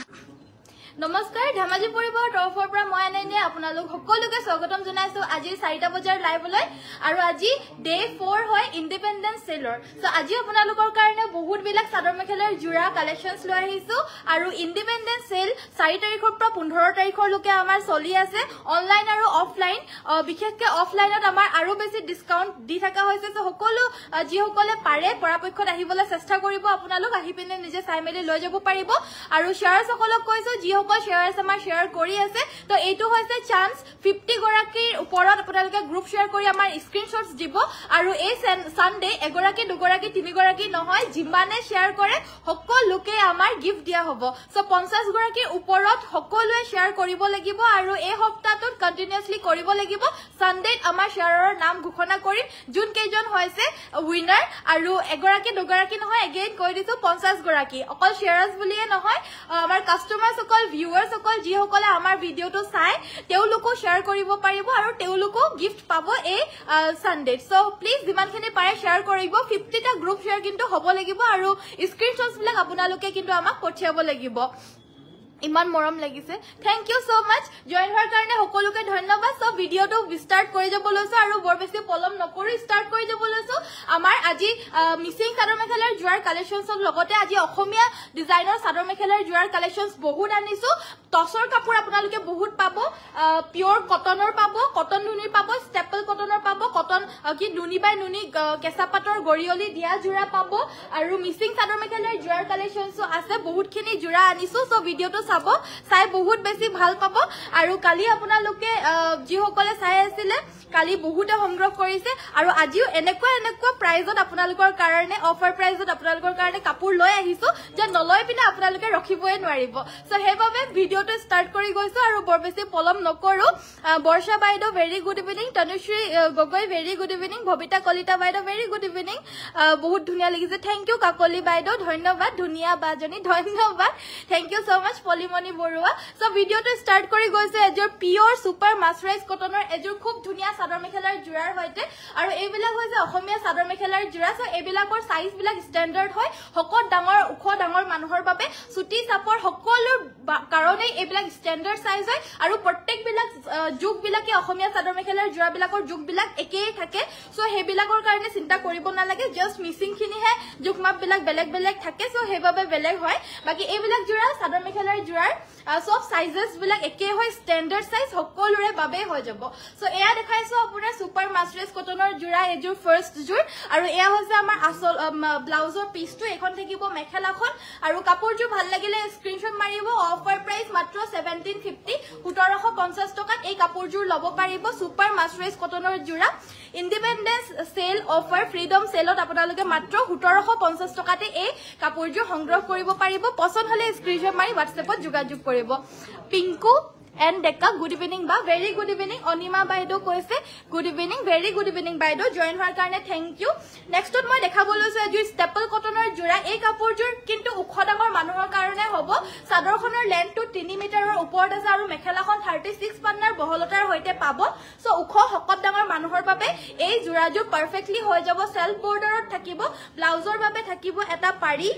した。নমস্কাৰ ধেমাজি পৰিবৰ তৰফৰ পৰা মই এনে আপোনালোক স্বাগতম জনাইছো আজি চাৰিটা বজাৰ লাইভলৈ আৰু আজি ডে ফ'ৰ হয় ইণ্ডিপেণ্ডেন্স চেলৰ চ' আজি আপোনালোকৰ কাৰণে বহুতবিলাক চাদৰ মেখেলাৰ যোৰা কালেকশ্যনছ লৈ আহিছো আৰু ইণ্ডিপেণ্ডেন্স চেল চাৰি তাৰিখৰ পৰা পোন্ধৰ তাৰিখলৈকে আমাৰ চলি আছে অনলাইন আৰু অফলাইন বিশেষকে অফলাইনত আমাৰ আৰু বেছি ডিছকাউণ্ট দি থকা হৈছে চ' সকলো যিসকলে পাৰে পৰাপক্ষত আহিবলৈ চেষ্টা কৰিব আপোনালোক আহি পিনে নিজে চাই মেলি লৈ যাব পাৰিব আৰু শ্বেয়াৰ্ছসকলক কৈছো যিসকল কোনোবা শ্বেয়াৰ আছে আমাৰ শ্বেয়াৰ কৰি আছে তো এইটো হৈছে চান্স ফিফটি গৰাকীৰ ওপৰত আপোনালোকে গ্ৰুপ শ্বেয়াৰ কৰি আমাৰ স্ক্ৰীনশ্বটছ দিব আৰু এই ছানডে এগৰাকী দুগৰাকী তিনিগৰাকী নহয় যিমানে শ্বেয়াৰ কৰে সকলোকে আমাৰ গিফ্ট দিয়া হ'ব চ' পঞ্চাছগৰাকীৰ ওপৰত সপ্তাহটোত কণ্টিনিউছলি কৰিব লাগিব ছানডেত আমাৰ শ্বেয়াৰৰ নাম ঘোষণা কৰিম যোনকেইজন হৈছে উইনাৰ আৰু এগৰাকী দুগৰাকী নহয় এগেইন কৈ দিছো পঞ্চাছগৰাকী অকল শ্বেয়াৰ্ছ নহয় আমাৰ ভিউৱাৰ্ছ অকল যিসকলে আমাৰ ভিডিঅ'টো চাই তেওঁলোকো শ্বেয়াৰ কৰিব পাৰিব আৰু তেওঁলোকো গিফ্ট পাব এই চানডে চ' প্লিজ যিমানখিনি পাৰে শ্বেয়াৰ কৰিব ফিফটিটা গ্ৰুপ শ্বেয়াৰ কিন্তু হ'ব লাগিব আৰু স্ক্ৰীনশ্বটবিলাক আপোনালোকে কিন্তু আমাক পঠিয়াব লাগিব ইমান মৰম লাগিছে thank you so' much join হোৱাৰ কাৰণে সকলোকে ধন্যবাদ চ' ভিডিঅ'টো ষ্টাৰ্ট কৰি যাব লৈছো আৰু বৰ বেছি পলম নকৰি ষ্টাৰ্ট কৰি যাব লৈছো আমাৰ আজি মিচিং চাদৰ মেখেলাৰ যোৱাৰ কালেকশ্যনছৰ লগতে আজি অসমীয়া ডিজাইনৰ চাদৰ মেখেলাৰ যোৱাৰ কালেকশ্যনছ বহুত আনিছো টচৰ কাপোৰ আপোনালোকে বহুত পাব পিয়ৰ কটনৰ পাব কটন নুনিৰ পাব ষ্টেপল কটনৰ পাব কটন কি নুনি বাই নুনি কেঁচা পাতৰ গৰিয়লি দিয়া যোৰা পাব আৰু মিচিং চাদৰ মেখেলাৰ যোৱাৰ কালেকশ্যনছো আছে বহুতখিনি যোৰা আনিছো চ' ভিডিঅ'টো চাব চাই বহুত বেছি ভাল পাব আৰু কালি আপোনালোকে যিসকলে চাই আছিলে কালি বহুতে সংগ্ৰহ কৰিছে আৰু আজিও এনেকুৱা এনেকুৱা প্ৰাইজত আপোনালোকৰ কাৰণে অফাৰ প্ৰাইজত আপোনালোকৰ কাৰণে কাপোৰ লৈ আহিছো যে নলৈ পিনে আপোনালোকে ৰখিবই নোৱাৰিব চ' সেইবাবে ভিডিঅ'টো ষ্টাৰ্ট কৰি গৈছো আৰু বৰ বেছি পলম নকৰো বৰ্ষা বাইদেউ very good evening Tanushree Gogoi very good evening Bhabita Kalita বাইদেউ ভেৰি গুড ইভিনিং বহুত ধুনীয়া লাগিছে থেংক ইউ কাকলি বাইদেউ ধন্যবাদ ধুনীয়া বাজনী ধন্যবাদ thank you so' much Kalimoni Baruah so' ভিডিঅ'টো ষ্টাৰ্ট কৰি গৈছে এযোৰ পিয়ৰ ছুপাৰ মাছৰাইজ কটনৰ এযোৰ খুব ধুনীয়া চাদৰ মেখেলাৰ যোৰাৰ সৈতে আৰু এইবিলাক হৈছে অসমীয়া চাদৰ মেখেলাৰ যোৰা চ' এইবিলাকৰ চাইজবিলাক ষ্টেণ্ডাৰ্ড হয় সকলো ডাঙৰ ওখ ডাঙৰ মানুহৰ বাবে চুটি চাপৰ সকলো কাৰণেই এইবিলাক ষ্টেণ্ডাৰ্ড চাইজ হয় আৰু প্ৰত্যেকবিলাক যোগবিলাকে অসমীয়া চাদৰ মেখেলাৰ যোৰাবিলাকৰ যোগবিলাক একেই থাকে চ' সেইবিলাকৰ কাৰণে চিন্তা কৰিব নালাগে জাষ্ট মিচিংখিনিহে জোখ মাপবিলাক বেলেগ বেলেগ থাকে চ' সেইবাবে বেলেগ হয় বাকী এইবিলাক যোৰা চাদৰ মেখেলাৰ right সব সাইজেস বিলাক একে হয় ষ্টেণ্ডাৰ্ড সাইজ সকলোৰে বাবে হৈ যাব সো এয়া দেখাইছো আপোনাৰ সুপাৰ মাস্টাৰেস কটনৰ জোড়া এজোৰ ফাৰ্স্ট জোৰ আৰ এয়া হচ্ছে আমাৰ আসল ব্লাউজৰ পিছটো এখন থাকিব মেখেলাখন আৰ কাপড় ভাল লাগিলে স্ক্ৰিনশ্বট মাৰিব অফাৰ প্ৰাইস মাত্ৰ সেভেন্টিন ফিফটি সতেৰোশ পঞ্চাশ টাকা এই কাপড়জোৰ লব পাৰিব সুপাৰ মাস্টাৰেস কটনৰ জোড়া ইন্ডিপেন্ডেন্স সেল অফাৰ ফ্ৰিডম সেলত আপনাদেৰ মাত্ৰ সতেৰোশ পঞ্চাশ টাকাতে এই সংগ্ৰহ কৰিব পাৰিব পছন্দ হলে স্ক্ৰিনশট মাৰি হোয়াটসঅ্যাপত যোগাযোগ কৰিব কৰিব Pinku and Deka good evening বা ভেৰি গুড ইভিনিং অনিমা বাইদেউ কৈছে good evening very good evening বাইদেউ জইন হোৱাৰ কাৰণে থেংক ইউ নেক্সটত মই দেখাব লৈছো এযোৰ ষ্টেপল কটনৰ যোৰা এই কাপোৰযোৰ কিন্তু ওখ ডাঙৰ মানুহৰ কাৰণে হব চাদৰখনৰ লেন্থটো তিনি মিটাৰৰ ওপৰত আছে আৰু মেখেলাখন থাৰ্টি ছিক্স পাৰ্টনাৰ বহলতাৰ সৈতে পাব চ' ওখ শকত ডাঙৰ মানুহৰ বাবে এই যোৰাযোৰ পাৰফেক্টলি হৈ যাব চেল্ফ বৰ্ডাৰত থাকিব ব্লাউজৰ বাবে থাকিব এটা পাৰি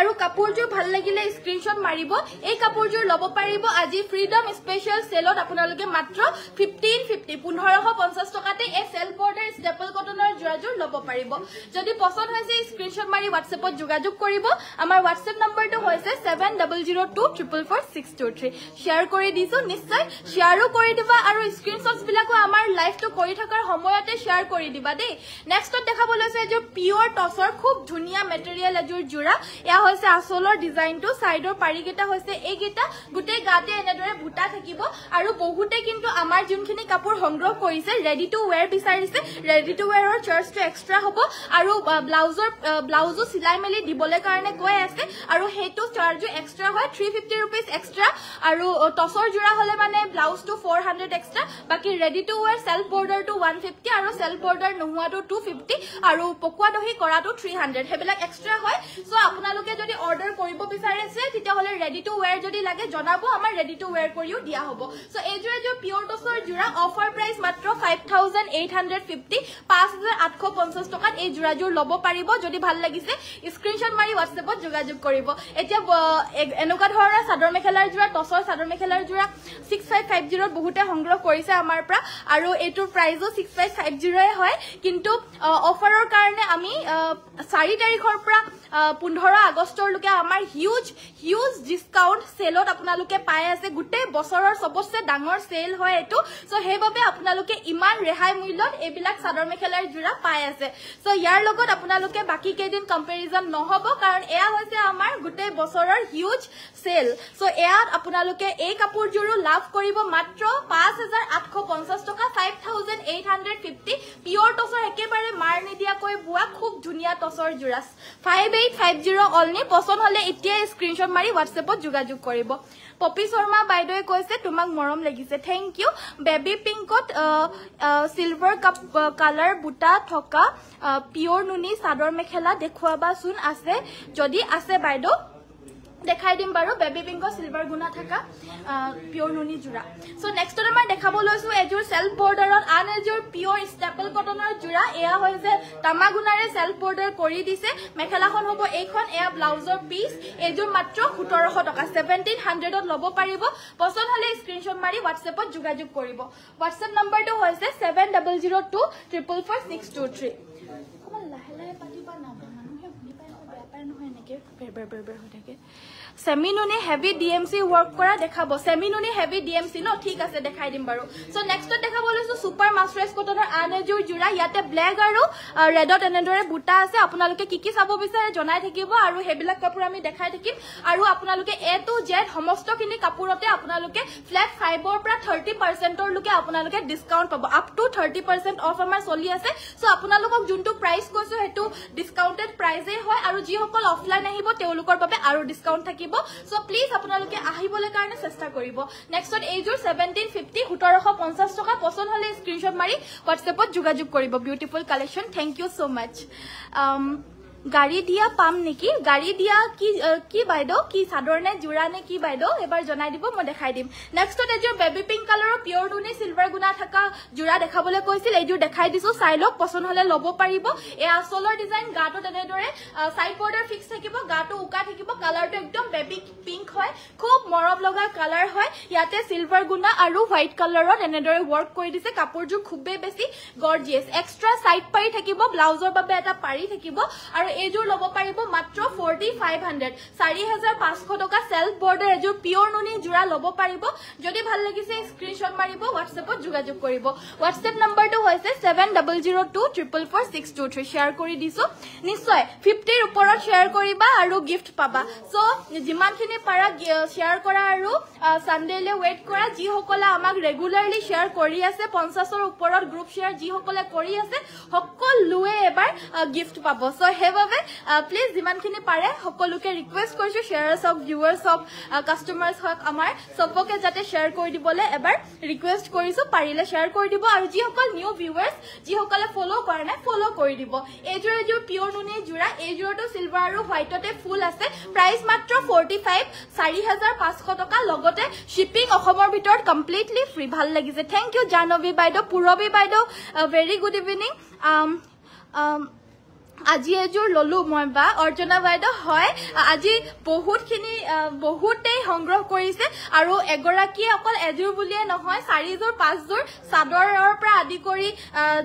আৰু কাপোৰযোৰ ভাল লাগিলে স্ক্ৰীনশ্বট মাৰিব এই কাপোৰযোৰ ল'ব পাৰিব আজি ফ্ৰীডম স্পেচিয়েল চেলত আপোনালোকে মাত্ৰ ফিফটিন ফিফটি পোন্ধৰশ পঞ্চাছ টকাতে এই চেল্ফ বৰ্ডাৰ ষ্টেপল কটনৰ যোৰাযোৰ ল'ব পাৰিব যদি পচন্দ হৈছে স্ক্ৰীনশ্বট মাৰি হোৱাটছএপত যোগাযোগ কৰিব আমাৰ হোৱাটছএপ নম্বৰটো হৈছে seven double zero' two triple four six two three share কৰি দিছোঁ নিশ্চয় শ্বেয়াৰো কৰি দিবা আৰু স্ক্ৰীনশ্বটছবিলাকো আমাৰ লাইফটো কৰি থকাৰ সময়তে শ্বেয়াৰ কৰি দিবা দেই নেক্সটত দেখাবলৈ হৈছে এযোৰ পিয়ৰ টচৰ খুব ধুনীয়া মেটেৰিয়েল এযোৰ যোৰা হৈছে আসলৰ ডিজাইনটো চাইডৰ পাৰি কেটা হৈছে এই কেটা গাতে এনেদৰে বুটা থাকিব আৰু বহুতে কিন্তু আমাৰ জুনখিনি কাপোৰ সংগ্ৰহ কৰিছে ৰেডি টু ৱেৰ বিচাৰিছে ৰেডি টু ওয়্যাৰৰ চাৰ্জটো এক্সট্ৰা হ'ব আৰু ব্লাউজৰ ব্লাউজো চিলাই মেলি দিবলৈ কাৰণে কৈ আছে আৰু সেইটো চাৰ্জো এক্সট্ৰা হয় থ্ৰী ফিফটি ৰুপিজ এক্সট্ৰা আৰু টচৰ যোৰা হ'লে মানে ব্লাউজটো ফ'ৰ হাণ্ড্ৰেড এক্সট্ৰা বাকী ৰেডি টু ৱেৰ চেল্ফ বৰ্ডাৰটো ওৱান ফিফটি আৰু চেল্ফ বৰ্ডাৰ নোহোৱাটো টু ফিফটি আৰু পকোৱা দহি কৰাটো থ্ৰী হাণ্ড্ৰেড সেইবিলাক এক্সট্ৰা হয় চ' আপোনালোকে যদি অৰ্ডাৰ কৰিব বিচাৰিছে তেতিয়াহ'লে ৰেডি টু ৱেৰ যদি লাগে জনাব আমাৰ ৰেডি টু ৱেৰ কৰিও দিয়া হ'ব এই এইযোৰ এযোৰ পিয়ৰ টচৰ যোৰা অফাৰ প্ৰাইচ মাত্ৰ five thousand eight hundred fifty পাঁচ হাজাৰ আঠশ পঞ্চাছ টকাত এই যোৰাযোৰ ল'ব পাৰিব যদি ভাল লাগিছে স্ক্ৰীণশ্বট মাৰি হোৱাটছএপত যোগাযোগ কৰিব এতিয়া এনেকুৱা ধৰণৰ চাদৰ মেখেলাৰ যোৰা টচৰ চাদৰ মেখেলাৰ যোৰা ছিক্স ফাইভ ফাইভ জিৰ'ত বহুতে সংগ্ৰহ কৰিছে আমাৰ পৰা আৰু এইটোৰ প্ৰাইজো ছিক্স ফাইভ ফাইভ জিৰ'য়ে হয় কিন্তু অফাৰৰ কাৰণে আমি চাৰি তাৰিখৰ পৰা পোন্ধৰ আগষ্টলৈকে আমাৰ হিউজ হিউজ ডিচকাউণ্ট চেলত আপোনালোকে পাই আছে গোটেই বছৰৰ চবতছে ডাঙৰ চেল হয় এইটো চ' সেইবাবে আপোনালোকে ইমান ৰেহাই মূল্যত এইবিলাক চাদৰ মেখেলাৰ যোৰা পাই আছে চ' ইয়াৰ লগত আপোনালোকে বাকী কেইদিন কম্পেৰিজন নহ'ব কাৰণ এয়া হৈছে আমাৰ গোটেই বছৰৰ হিউজ চেল চ' এয়াত আপোনালোকে এই কাপোৰযোৰো লাভ কৰিব মাত্ৰ পাঁচ হাজাৰ আঠশ পঞ্চাছ টকা five thousand eight hundred fifty pair টচৰ একেবাৰে মাৰ নিদিয়াকৈ বোৱা খুব ধুনীয়া টচৰ যোৰা ফাইভ এইট ফাইভ জিৰ' অলনি পচন্দ হ'লে এতিয়াই স্ক্ৰীনশ্বট মাৰি হোৱাটছএপত যোগাযোগ কৰিব পপী শৰ্মা বাইদেৱে কৈছে তোমাক মৰম লাগিছে থেংক ইউ বেবী পিংকত চিলভাৰ কাপ কালাৰ বুটা থকা পিয়ৰ নুনি চাদৰ মেখেলা দেখুৱাবাচোন আছে যদি আছে বাইদেউ দেখাই দিম বাৰু বেবী পিংক চিলভাৰ গুণা থকা পিয়ৰ নুনি যোৰা চ' নেক্সটত আমাৰ দেখাব লৈছোঁ এযোৰ চেল্ফ বৰ্ডাৰত আন এযোৰ পিয়ৰ ষ্টেপল কটনৰ যোৰা এয়া হয় যে তামাগুণাৰে চেল্ফ বৰ্ডাৰ কৰি দিছে মেখেলাখন হ'ব এইখন এয়া ব্লাউজৰ পিচ এইযোৰ মাত্ৰ সোতৰশ টকা ছেভেণ্টিন হাণ্ড্ৰেডত ল'ব পাৰিব পচন্দ হ'লে স্ক্ৰীনশ্বট মাৰি হোৱাটছএপত যোগাযোগ কৰিব হোৱাটছএপ নম্বৰটো হৈছে seven double zero' two triple four six two three লাহে লাহে পাতিবা নাপায় মানুহে শুনি পায় বেয়া পায় নহয় এনেকৈ বেৰ বেৰ বেৰ বেৰ হৈ থাকে সেমিনুনি heavy D M C work কৰা দেখাব চেমিনুনি হেভি ডি এম চি ন ঠিক আছে দেখাই দিম বাৰু চ' নেক্সটত দেখাব লৈছো ছুপাৰ মাছৰেজ কটনৰ আন এযোৰ যোৰা ইয়াতে ব্লেক আৰু ৰেডত এনেদৰে বুটা আছে আপোনালোকে কি কি চাব বিচাৰে জনাই থাকিব আৰু সেইবিলাক কাপোৰ আমি দেখাই থাকিম আৰু আপোনালোকে এ টু জেড সমস্তখিনি কাপোৰতে আপোনালোকে ফ্লেট ফাইভৰ পৰা থাৰ্টি পাৰ্চেণ্টৰ লৈকে আপোনালোকে ডিছকাউণ্ট পাব up to thirty percent off আমাৰ চলি আছে চ' আপোনালোকক যোনটো প্ৰাইচ কৈছো সেইটো ডিছকাউণ্টেড প্ৰাইজেই হয় আৰু যিসকল অফলাইন আহিব তেওঁলোকৰ বাবে আৰু ডিছকাউণ্ট থাকিব লাগিব সো প্লিজ আপোনালোকে আহিবলৈ কাৰণে চেষ্টা কৰিব নেক্সট এইযোৰ ছেভেন্টিন ফিফটি সোতৰশ পঞ্চাছ টকা পচন্দ হ'লে স্ক্ৰীনশ্বট মাৰি হোৱাটছএপত যোগাযোগ কৰিব beautiful collection thank you so' much গাড়ী দিয়া পাম নেকি গাড়ী দিয়া কি কি বাইদেউ কি চাদৰ নে যোৰা নে কি বাইদেউ এবাৰ জনাই দিব মই দেখাই দিম নেক্সটত এযোৰ বেবী পিংক কালাৰৰ পিয়ৰ নুনি চিলভাৰ গুণা থকা যোৰা দেখাবলৈ কৈছিল এইযোৰ দেখাই দিছো চাই লওক পচন্দ হলে লব পাৰিব এই আচলৰ ডিজাইন গাটো তেনেদৰে চাইড বৰ্ডাৰ ফিক্স থাকিব গাটো উকা থাকিব কালাৰটো একদম বেবী পিংক হয় খুব মৰম লগা কালাৰ হয় ইয়াতে চিলভাৰ গুণা আৰু হোৱাইট কালাৰত এনেদৰে ৱৰ্ক কৰি দিছে কাপোৰযোৰ খুবেই বেছি গৰ্জিয়াছ এক্সট্ৰা চাইড পাৰি থাকিব ব্লাউজৰ বাবে এটা পাৰি থাকিব আৰু এইযোৰ ল'ব পাৰিব মাত্ৰ ফৰ্টি ফাইভ টকা চেল্ফ বৰ্ডাৰ এযোৰ পিয়ৰ ননি যোৰা ল'ব পাৰিব যদি ভাল লাগিছে স্ক্ৰীণশ্বট মাৰিব হোৱাটছএপত যোগাযোগ কৰিব হোৱাটছএপ নম্বৰটো হৈছে ছেভেন ডাবল কৰি দিছো নিশ্চয় ফিফটিৰ ওপৰত শ্বেয়াৰ কৰিবা আৰু গিফ্ট পাবা চ' যিমানখিনি পাৰা শ্বেয়াৰ কৰা আৰু ছানডেলৈ ৱেইট কৰা যিসকলে আমাক ৰেগুলাৰলি শ্বেয়াৰ কৰি আছে পঞ্চাছৰ ওপৰত গ্ৰুপ শ্বেয়াৰ যিসকলে কৰি আছে সকলোৱে এবাৰ গিফ্ট পাব চ' হেভ বাবে প্লিজ যিমানখিনি পাৰে সকলোকে ৰিকুৱেষ্ট কৰিছো শ্বেয়াৰ হওক ভিউৱাৰ্ছ হওক কাষ্টমাৰ্ছ হওক আমাৰ চবকে যাতে শ্বেয়াৰ কৰি দিবলৈ এবাৰ ৰিকুৱেষ্ট কৰিছো পাৰিলে শ্বেয়াৰ কৰি দিব আৰু যিসকল নিউ ভিউৱাৰ্ছ যিসকলে ফ'ল' কৰা নাই ফ'ল' কৰি দিব এইযোৰ এযোৰ পিয়ৰ নুনি যোৰা এইযোৰতো চিলভাৰ আৰু হোৱাইটতে ফুল আছে প্ৰাইচ মাত্ৰ ফৰ্টি ফাইভ চাৰি হাজাৰ পাঁচশ টকা লগতে শ্বিপিং অসমৰ ভিতৰত কমপ্লিটলি ফ্ৰী ভাল লাগিছে থেংক ইউ জাহ্নৱী বাইদেউ পূৰৱী বাইদেউ ভেৰি গুড ইভিনিং আজি এযোৰ ললো মই বা অৰ্চনা বাইদেউ হয় আজি বহুতখিনি বহুতেই সংগ্ৰহ কৰিছে আৰু এগৰাকীয়ে অকল এযোৰ বুলিয়ে নহয় চাৰিযোৰ পাঁচযোৰ চাদৰৰ পৰা আদি কৰি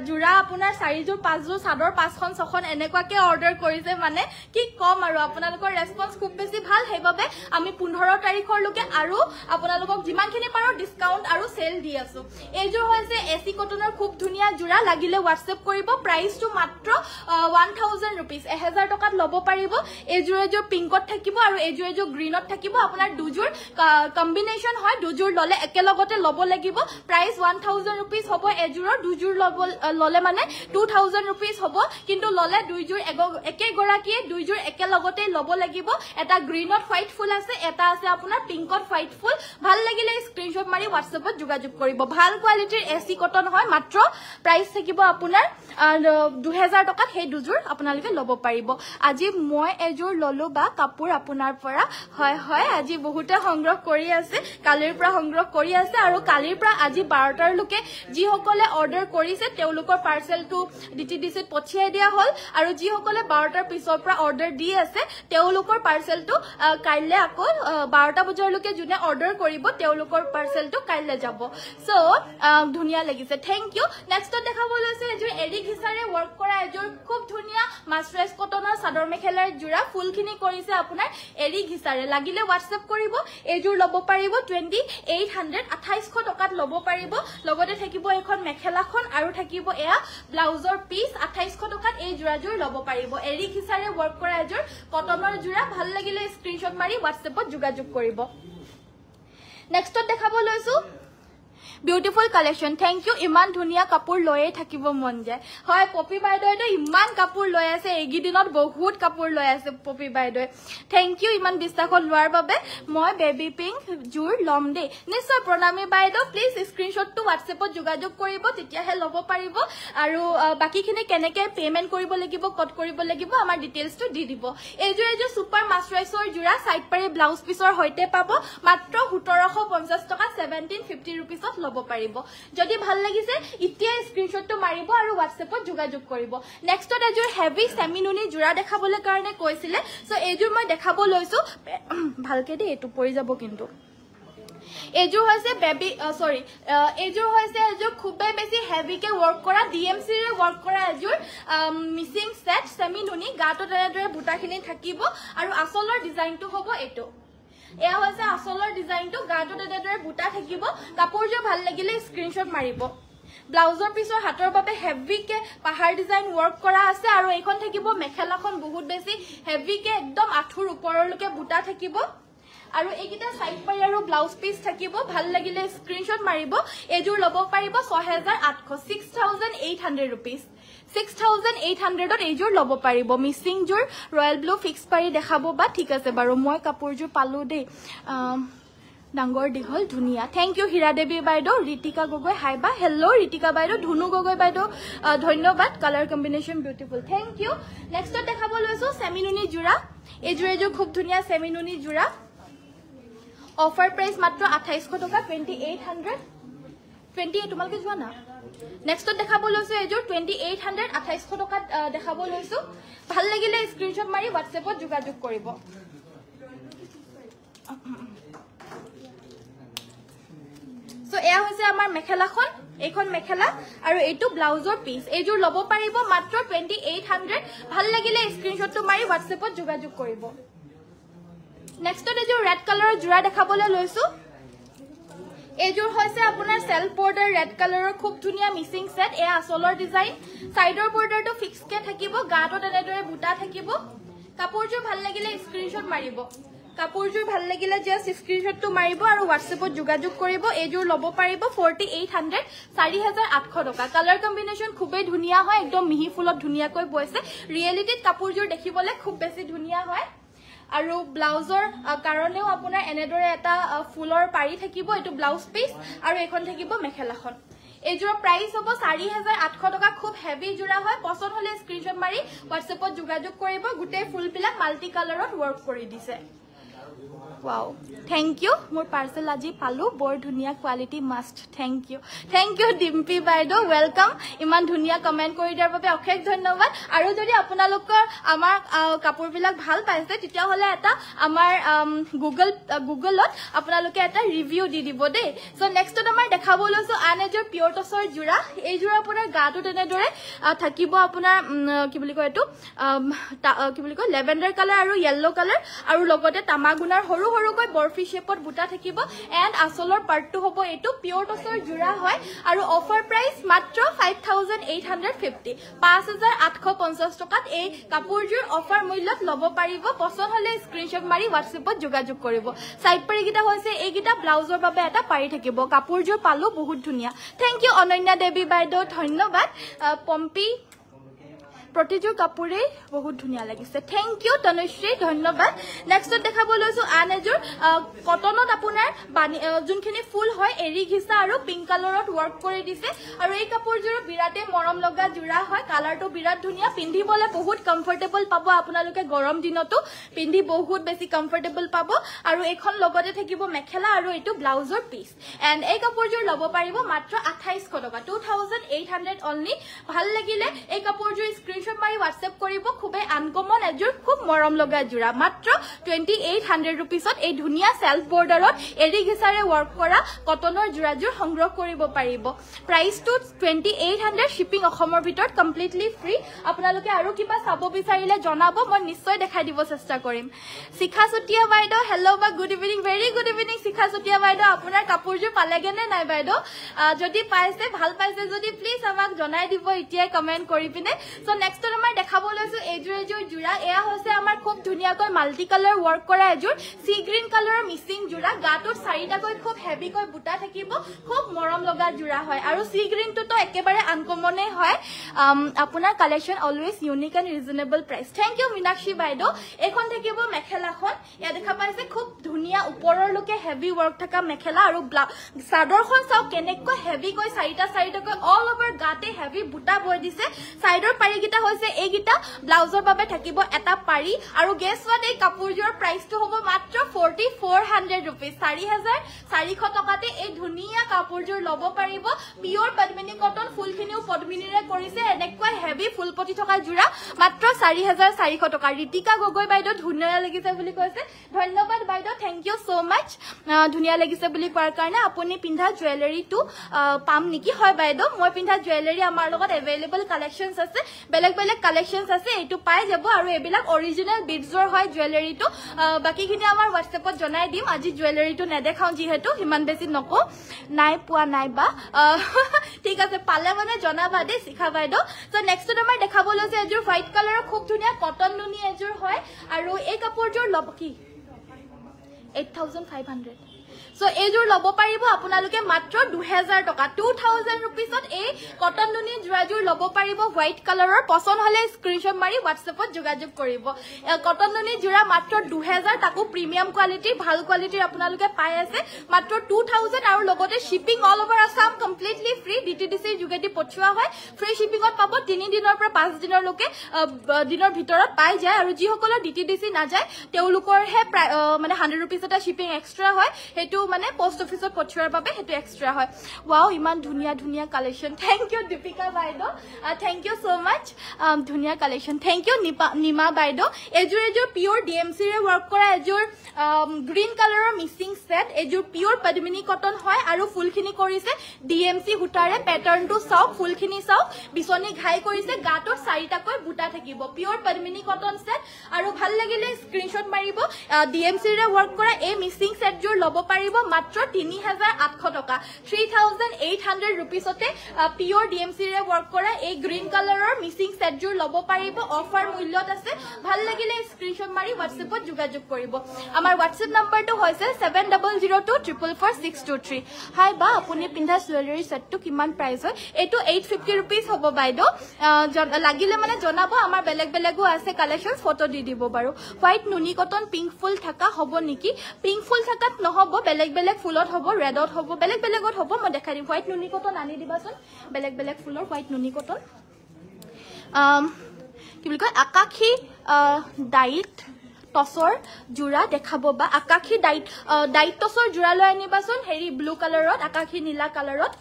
যোৰা আপোনাৰ চাৰিযোৰ পাঁচযোৰ চাদৰ পাঁচখন ছখন এনেকুৱাকে অৰ্ডাৰ কৰিছে মানে কি কম আৰু আপোনালোকৰ ৰেচপন্স খুব বেছি ভাল সেইবাবে আমি পোন্ধৰ তাৰিখলৈকে আৰু আপোনালোকক যিমানখিনি পাৰো ডিছকাউণ্ট আৰু চেল দি আছো এইযোৰ হৈছে এ চি কটনৰ খুব ধুনীয়া যোৰা লাগিলে হোৱাটছএপ কৰিব প্ৰাইচটো মাত্ৰ ওৱান থাউজেণ্ড ৰুপিজ এহেজাৰ টকাত ল'ব পাৰিব এইযোৰ এযোৰ পিংকত থাকিব আৰু এইযোৰ এযোৰ গ্ৰীণত থাকিব আপোনাৰ দুযোৰ কম্বিনেশ্যন হয় দুযোৰ ল'লে একেলগতে ল'ব লাগিব প্ৰাইচ ওৱান থাউজেণ্ড ৰুপিজ হ'ব এযোৰৰ দুযোৰ ল'ব ল'লে মানে টু থাউজেণ্ড ৰুপিজ হ'ব কিন্তু ল'লে দুইযোৰ একেগৰাকীয়ে দুইযোৰ একেলগতেই ল'ব লাগিব এটা গ্ৰীণত হোৱাইট ফুল আছে এটা আছে আপোনাৰ পিংকত হোৱাইট ফুল ভাল লাগিলে স্ক্ৰীণশ্বট মাৰি হোৱাটছএপত যোগাযোগ কৰিব ভাল কোৱালিটিৰ এ চি কটন হয় মাত্ৰ প্ৰাইচ থাকিব আপোনাৰ দুহেজাৰ টকাত সেই দুযোৰ আপোনালোকে ল'ব পাৰিব আজি মই এযোৰ ললো বা কাপোৰ আপোনাৰ পৰা হয় হয় আজি বহুতে সংগ্ৰহ কৰি আছে কালিৰ পৰা সংগ্ৰহ কৰি আছে আৰু কালিৰ পৰা আজি বাৰটাৰ লোকে যিসকলে অৰ্ডাৰ কৰিছে তেওঁলোকৰ পাৰ্চেলটো ডি টি ডি চিত পঠিয়াই দিয়া হ'ল আৰু যিসকলে বাৰটাৰ পিছৰ পৰা অৰ্ডাৰ দি আছে তেওঁলোকৰ পাৰ্চেলটো কাইলৈ আকৌ বাৰটা বজালৈকে যোনে অৰ্ডাৰ কৰিব তেওঁলোকৰ পাৰ্চেলটো কাইলৈ যাব চ' ধুনীয়া লাগিছে থেংক ইউ নেক্সটত দেখাব লৈছে এযোৰ এৰিক হিচাপে ৱৰ্ক কৰা এযোৰ খুব ধুনীয়া মাছফ্ৰেচ কটনৰ চাদৰ মেখেলাৰ যোৰা ফুলখিনি কৰিছে আপোনাৰ এৰি ঘিচাৰে লাগিলে হোৱাটছএপ কৰিব এইযোৰ ল'ব পাৰিব টুৱেণ্টি এইট হাণ্ড্ৰেড টকাত ল'ব পাৰিব লগতে থাকিব এখন মেখেলাখন আৰু থাকিব এয়া ব্লাউজৰ পিচ আঠাইছশ টকাত এই যোৰাযোৰ ল'ব পাৰিব এৰি ঘিচাৰে ৱৰ্ক কৰা এযোৰ কটনৰ যোৰা ভাল লাগিলে স্ক্ৰীনশ্বট মাৰি হোৱাটছএপত যোগাযোগ কৰিব নেক্সটত দেখাব লৈছো বিউটিফুল কালেকশ্যন থেংক ইউ ইমান ধুনীয়া কাপোৰ লৈয়ে থাকিব মন যায় হয় পপী বাইদেউতো ইমান কাপোৰ লৈ আছে এইকেইদিনত বহুত কাপোৰ লৈ আছে পপী বাইদেউ থেংক ইউ ইমান বিশ্বাসত লোৱাৰ বাবে মই বেবী পিংক যোৰ ল'ম দেই নিশ্চয় প্ৰণামী বাইদেউ প্লিজ স্ক্ৰীণশ্বটটো হোৱাটছএপত যোগাযোগ কৰিব তেতিয়াহে ল'ব পাৰিব আৰু বাকীখিনি কেনেকৈ পেমেণ্ট কৰিব লাগিব কট কৰিব লাগিব আমাৰ ডিটেইলছটো দি দিব এইযোৰ এইযোৰ চুপাৰ মাছৰাইজৰ যোৰা চাইড পাৰি ব্লাউজ পিছৰ সৈতে পাব মাত্ৰ সোতৰশ পঞ্চাছ টকা ছেভেণ্টিন ফিফটি ৰুপিজত ল'ব হব পাৰিব যদি ভাল লাগিছে এতিয়াই স্ক্ৰীনশ্বটটো মাৰিব আৰু হোৱাটছএপত যোগাযোগ কৰিব নেক্সটত এযোৰ হেভি চেমিনুনি যোৰা দেখাবলৈ কাৰণে কৈছিলে চ' এইযোৰ মই দেখাব লৈছোঁ ভালকে দেই এইটো পৰি যাব কিন্তু এইযোৰ হৈছে বেবী চৰি এইযোৰ হৈছে এযোৰ খুবেই বেছি হেভিকে ৱৰ্ক কৰা ডি এম চিৰে ৱৰ্ক কৰা এযোৰ মিচিং ছেট চেমি নুনি গাটো তেনেদৰে বুটাখিনি থাকিব আৰু আচলৰ ডিজাইনটো হ'ব এইটো এয়া হৈছে আচলৰ ডিজাইনটো গাটোত এনেদৰে বুটা থাকিব কাপোৰযোৰ ভাল লাগিলে স্ক্ৰীণশ্বট মাৰিব ব্লাউজৰ পিছৰ হাতৰ বাবে হেভিকে পাহাৰ ডিজাইন ৱৰ্ক কৰা আছে আৰু এইখন থাকিব মেখেলাখন বহুত বেছি হেভিকে একদম আঁঠুৰ ওপৰলৈকে বুটা থাকিব আৰু এইকেইটা চাইড পাৰি আৰু ব্লাউজ পিচ থাকিব ভাল লাগিলে স্ক্ৰীণশ্বট মাৰিব এইযোৰ ল'ব পাৰিব ছহেজাৰ আঠশ six thousand eight hundred rupees 6800 ৰ লবো পাৰিব মিসিং জৰ ৰয়েল ব্লু ফিক্স পাৰি দেখাব বা ঠিক আছে বাৰু মই কাপোৰ জৰ পালো দে ডাঙৰ দীঘল ধুনীয়া থেংক ইউ হীৰাদেৱী বাইদেউ ৰীতিকা গগৈ হাই বা হেল্ল' ৰীতিকা বাইদেউ ধুনু গগৈ বাইদেউ ধন্যবাদ colour combination beautiful thank you নেক্সটত দেখাব লৈছো চেমিনুনি যোৰা এইযোৰ এযোৰ খুব ধুনীয়া চেমিনুনি যোৰা অফাৰ প্ৰাইচ মাত্ৰ আঠাইশ টকা twenty eight hundred twenty eight যোৱা না নেক্সটত দেখাব লৈছোঁ এইযোৰ টুৱেণ্টি এইট হাণ্ড্ৰেড আঠাইছশ টকাত দেখাব লৈছোঁ ভাল লাগিলে স্ক্ৰীনশ্বট মাৰি হোৱাটছএপত যোগাযোগ কৰিব চ' এয়া হৈছে আমাৰ মেখেলাখন এইখন মেখেলা আৰু এইটো ব্লাউজৰ পিচ এইযোৰ ল'ব পাৰিব মাত্ৰ টুৱেণ্টি এইট হাণ্ড্ৰেড ভাল লাগিলে স্ক্ৰীনশ্বটটো মাৰি হোৱাটছএপত যোগাযোগ কৰিব নেক্সটত এইযোৰ ৰেড কালাৰৰ যোৰা দেখাবলৈ লৈছোঁ এইযোৰ হৈছে আপোনাৰ চেল্ফ বৰ্ডাৰ ৰেড কালাৰৰ খুব ধুনীয়া মিচিং ছেট এয়া আচলৰ ডিজাইন চাইডৰ বৰ্ডাৰটো ফিক্সকে থাকিব গাটো তেনেদৰে বুটা থাকিব কাপোৰযোৰ ভাল লাগিলে স্ক্ৰীণশ্বট মাৰিব কাপোৰযোৰ ভাল লাগিলে জাষ্ট স্ক্ৰীণশ্বটটো মাৰিব আৰু হোৱাটছএপত যোগাযোগ কৰিব এইযোৰ ল'ব পাৰিব ফৰ্টি এইট হাণ্ড্ৰেড চাৰি হাজাৰ আঠশ টকা কালাৰ কম্বিনেশ্যন খুবেই ধুনীয়া হয় একদম মিহি ফুলত ধুনীয়াকৈ বৈছে ৰিয়েলিটিত কাপোৰযোৰ দেখিবলৈ খুব বেছি ধুনীয়া হয় আৰু ব্লাউজৰ কাৰণেও আপোনাৰ এনেদৰে এটা ফুলৰ পাৰি থাকিব এইটো ব্লাউজ পিচ আৰু এইখন থাকিব মেখেলাখন এইযোৰৰ প্ৰাইচ হ'ব চাৰি হেজাৰ আঠশ টকা খুব হেভি যোৰা হয় পচন্দ হ'লে স্ক্ৰীনশ্বট মাৰি হোৱাটছএপত যোগাযোগ কৰিব গোটেই ফুলবিলাক মাল্টি কালাৰত ৱৰ্ক কৰি দিছে খুৱাওঁ থেংক ইউ মোৰ পাৰ্চেল আজি পালোঁ বৰ ধুনীয়া quality must thank you thank you Dimpi বাইদেউ ৱেলকাম ইমান ধুনীয়া কমেণ্ট কৰি দিয়াৰ বাবে অশেষ ধন্যবাদ আৰু যদি আপোনালোকৰ আমাৰ কাপোৰবিলাক ভাল পাইছে তেতিয়াহ'লে এটা আমাৰ গুগল গুগলত আপোনালোকে এটা ৰিভিউ দি দিব দেই চ' নেক্সটত আমাৰ দেখাব লৈছোঁ আন এযোৰ পিয়ৰ টচৰ যোৰা এইযোৰ আপোনাৰ গাটো তেনেদৰে থাকিব আপোনাৰ কি বুলি কয় এইটো কি বুলি কয় লেভেণ্ডাৰ কালাৰ আৰু য়েল্ল' কালাৰ আৰু লগতে তামাগুণাৰ সৰু সৰুকৈ বৰফি শ্বেপত বুটা থাকিব এণ্ড আচলৰ পাৰ্টটো হ'ব এইটো পিয়ৰ টচৰ জোৰা হয় আৰু অফাৰ প্ৰাইচ মাত্ৰ ফাইভ থাউজেণ্ড টকাত এই কাপোৰযোৰ অফাৰ মূল্যত ল'ব পাৰিব পচন্দ হ'লে স্ক্ৰীনশ্বট মাৰি হোৱাটছএপত যোগাযোগ কৰিব চাইড পাৰিকেইটা হৈছে এইকেইটা ব্লাউজৰ বাবে এটা পাৰি থাকিব কাপোৰযোৰ পালো বহুত ধুনীয়া থেংক ইউ অনন্যা দেৱী বাইদেউ ধন্যবাদ পম্পী প্ৰতিযোৰ কাপোৰেই বহুত ধুনীয়া লাগিছে থেংক ইউ তনুশ্ৰী ধন্যবাদ নেক্সটত দেখাবলৈ লৈছোঁ আন এযোৰ কটনত আপোনাৰ যোনখিনি ফুল হয় এৰি ঘিচা আৰু পিংক কালাৰত ৱৰ্ক কৰি দিছে আৰু এই কাপোৰযোৰো বিৰাটেই মৰম লগা যোৰা হয় কালাৰটো বিৰাট ধুনীয়া পিন্ধিবলৈ বহুত কমফৰ্টেবল পাব আপোনালোকে গৰম দিনতো পিন্ধি বহুত বেছি কমফৰ্টেবল পাব আৰু এইখন লগতে থাকিব মেখেলা আৰু এইটো ব্লাউজৰ পিচ এণ্ড এই কাপোৰযোৰ ল'ব পাৰিব মাত্ৰ আঠাইছশ টকা two thousand eight hundred only ভাল লাগিলে এই কাপোৰযোৰ স্ক্ৰীণ স্ক্ৰীনশ্বট মাৰি হোৱাটছএপ কৰিব খুবেই আনকমন এযোৰ খুব মৰম লগা যোৰা মাত্ৰ টুৱেণ্টি এইট হাণ্ড্ৰেড ৰুপিছত এই ধুনীয়া চেল্ফ বৰ্ডাৰত এৰি ঘিচাৰে ৱৰ্ক কৰা কটনৰ যোৰাযোৰ সংগ্ৰহ কৰিব পাৰিব প্ৰাইচটো টুৱেণ্টি এইট হাণ্ড্ৰেড শ্বিপিং অসমৰ ভিতৰত কমপ্লিটলি ফ্ৰী আপোনালোকে আৰু কিবা চাব বিচাৰিলে জনাব মই নিশ্চয় দেখাই দিব চেষ্টা কৰিম শিখা চুতীয়া বাইদেউ হেল্ল' বা good evening very good evening Shikha Chutia বাইদেউ আপোনাৰ কাপোৰযোৰ পালেগে নে নাই বাইদেউ যদি পাইছে ভাল পাইছে যদি প্লিজ আমাক জনাই দিব এতিয়াই কমেণ্ট কৰি পিনে চ' নেক্সট নেক্সট আমাৰ দেখাব লৈছো এইযোৰ এযোৰ জোৰা এয়া হৈছে আমাৰ খুব ধুনীয়াকৈ মাল্টি কালাৰ ৱৰ্ক কৰা এযোৰ চি গ্ৰীণ কালাৰৰ মিচিং জোৰা গাটোত চাৰিটাকৈ খুব হেভিকৈ বুটা থাকিব খুব মৰম লগা জোৰা হয় আৰু চি গ্ৰীণটোতো একেবাৰে আনকমনেই হয় আপোনাৰ collection always unique and reasonable price thank you Minakshi বাইদেউ এইখন থাকিব মেখেলাখন এয়া দেখা পাইছে খুব ধুনীয়া ওপৰৰ লোকে হেভি ৱৰ্ক থকা মেখেলা আৰু ব্লাউজ চাদৰখন চাওক কেনেকৈ হেভিকৈ চাৰিটা চাৰিটাকৈ অল অভাৰ গাতে হেভি বুটা বৈ দিছে চাইডৰ পাৰিকেইটা হৈছে এইকেইটা ব্লাউজৰ বাবে থাকিব এটা পাৰি আৰু গেছ ৱান এই কাপোৰযোৰৰ প্ৰাইচটো হ'ব মাত্ৰ ফৰ্টি ফ'ৰ হাণ্ড্ৰেড ৰুপিজ চাৰি হাজাৰ চাৰিশ টকাতে এই ধুনীয়া কাপোৰযোৰ ল'ব পাৰিব পিয়ৰ পদ্মিনী কটন ফুলখিনিও পদ্মিনীৰে কৰিছে এনেকুৱা হেভি ফুলপতি থকা যোৰা মাত্ৰ চাৰি হাজাৰ চাৰিশ টকা ঋতিকা গগৈ বাইদেউ ধুনীয়া লাগিছে বুলি কৈছে ধন্যবাদ বাইদেউ থেংক ইউ চ' মাছ ধুনীয়া লাগিছে বুলি কোৱাৰ কাৰণে আপুনি পিন্ধা জুৱেলাৰীটো পাম নেকি হয় বাইদেউ মই পিন্ধা জুৱেলাৰী আমাৰ লগত এভেইলেবল কালেকশ্যনছ আছে বেলেগ বেলেগ বেলেগ কালেকশ্যন আছে এইটো পাই যাব আৰু এইবিলাক অৰিজিনেল বিডজৰ হয় জুৱেলাৰীটো বাকীখিনি আমাৰ হোৱাটছএপত জনাই দিম আজি জুৱেলাৰীটো নেদেখাওঁ যিহেতু সিমান বেছি নকওঁ নাই পোৱা নাই বা ঠিক আছে পালে মানে জনাবা দেই শিখা বাইদেউ চ' নেক্সটত আমাৰ দেখাবলৈ হৈছে এযোৰ হোৱাইট কালাৰৰ খুব ধুনীয়া কটন লুনি এযোৰ হয় আৰু এই কাপোৰযোৰ ল'ব কি eight thousand five hundred so এইযোৰ লব পাৰিব আপোনালোকে মাত্ৰ দুহেজাৰ টকা টু থাউজেণ্ড ৰুপিছত এই কটন নুনি যোৱাযোৰ লব পাৰিব হোৱাইট কালাৰৰ পচন্দ হলে স্ক্ৰীনশ্বট মাৰি হোৱাটছএপত যোগাযোগ কৰিব কটন নুনি যোৰা মাত্ৰ দুহেজাৰ তাকো প্ৰিমিয়াম কোৱালিটিৰ ভাল কোৱালিটিৰ আপোনালোকে পাই আছে মাত্ৰ টু থাউজেণ্ড আৰু লগতে shipping all over Assam completely free D T D চিৰ যোগেদি পঠিওৱা হয় ফ্ৰী শ্বিপিঙত পাব তিনিদিনৰ পৰা পাঁচদিনলৈকে দিনৰ ভিতৰত পাই যায় আৰু যিসকলৰ ডি টি ডি চি নাযায় তেওঁলোকৰহে প্ৰায় মানে হাণ্ড্ৰেড ৰুপিজ এটা শ্বিপিং এক্সট্ৰা হয় সেইটো মানে পষ্ট অফিচত পঠিওৱাৰ বাবে সেইটো এক্সট্ৰা হয় ৱাও ইমান ধুনীয়া ধুনীয়া কালেকশ্যন থেংক ইউ দীপিকা বাইদেউ থেংক ইউ চ' মাছ ধুনীয়া collection thank you Nipa Nima বাইদেউ এযোৰ এযোৰ পিয়ৰ ডি এম চিৰে ৱৰ্ক কৰা এযোৰ গ্ৰীণ কালাৰৰ মিচিং ছেট এযোৰ পিয়ৰ পদ্মিনী কটন হয় আৰু ফুলখিনি কৰিছে ডি এম চি সূতাৰে পেটাৰ্ণটো চাওক ফুলখিনি চাওক বিচনী ঘাই কৰিছে গাটো চাৰিটাকৈ বুটা থাকিব পিয়ৰ পদ্মিনী কটন ছেট আৰু ভাল লাগিলে স্ক্ৰীণশ্বট মাৰিব ডি এম চিৰে ৱৰ্ক কৰা এই মিচিং চেটযোৰ ল'ব পাৰিব লাগিব মাত্ৰ তিনি হাজাৰ আঠশ টকা থ্ৰী থাউজেণ্ড এইট হাণ্ড্ৰেড ৰুপিছতে পিয়ৰ ডি এম চিৰে ৱৰ্ক কৰা এই গ্ৰীণ কালাৰৰ মিচিং ছেটযোৰ ল'ব পাৰিব অফাৰ মূল্যত আছে ভাল লাগিলে স্ক্ৰীণশ্বট মাৰি হোৱাটছএপত যোগাযোগ কৰিব আমাৰ হোৱাটছএপ নম্বৰটো হৈছে seven double zero' two triple four six two three hi বা আপুনি পিন্ধা জুৱেলাৰী ছেটটো কিমান প্ৰাইচ হয় এইটো এইট ফিফটি ৰুপিজ হ'ব বাইদেউ লাগিলে মানে জনাব আমাৰ বেলেগ বেলেগো আছে কালেকশ্যন ফটো দি দিব বাৰু হোৱাইট নুনিকটন পিংক ফুল থকা হ'ব নেকি পিংক ফুল থকাত নহ'ব বেলেগ বেলেগ বেলেগ ফুলত হ'ব ৰেডত হ'ব বেলেগ বেলেগত হ'ব মই দেখাই দিম হোৱাইট নুনী কটন আনি দিবাচোন বেলেগ বেলেগ ফুলৰ হোৱাইট নুনী কটন কি বুলি কয় আকাশী ডাইট টচৰ জোৰা দেখাব বা আকাশী ডাইট ডাইট টচৰ জোৰা লৈ আনিবাচোন হেৰি ব্লু কালাৰত আকাশী নীলা কালাৰত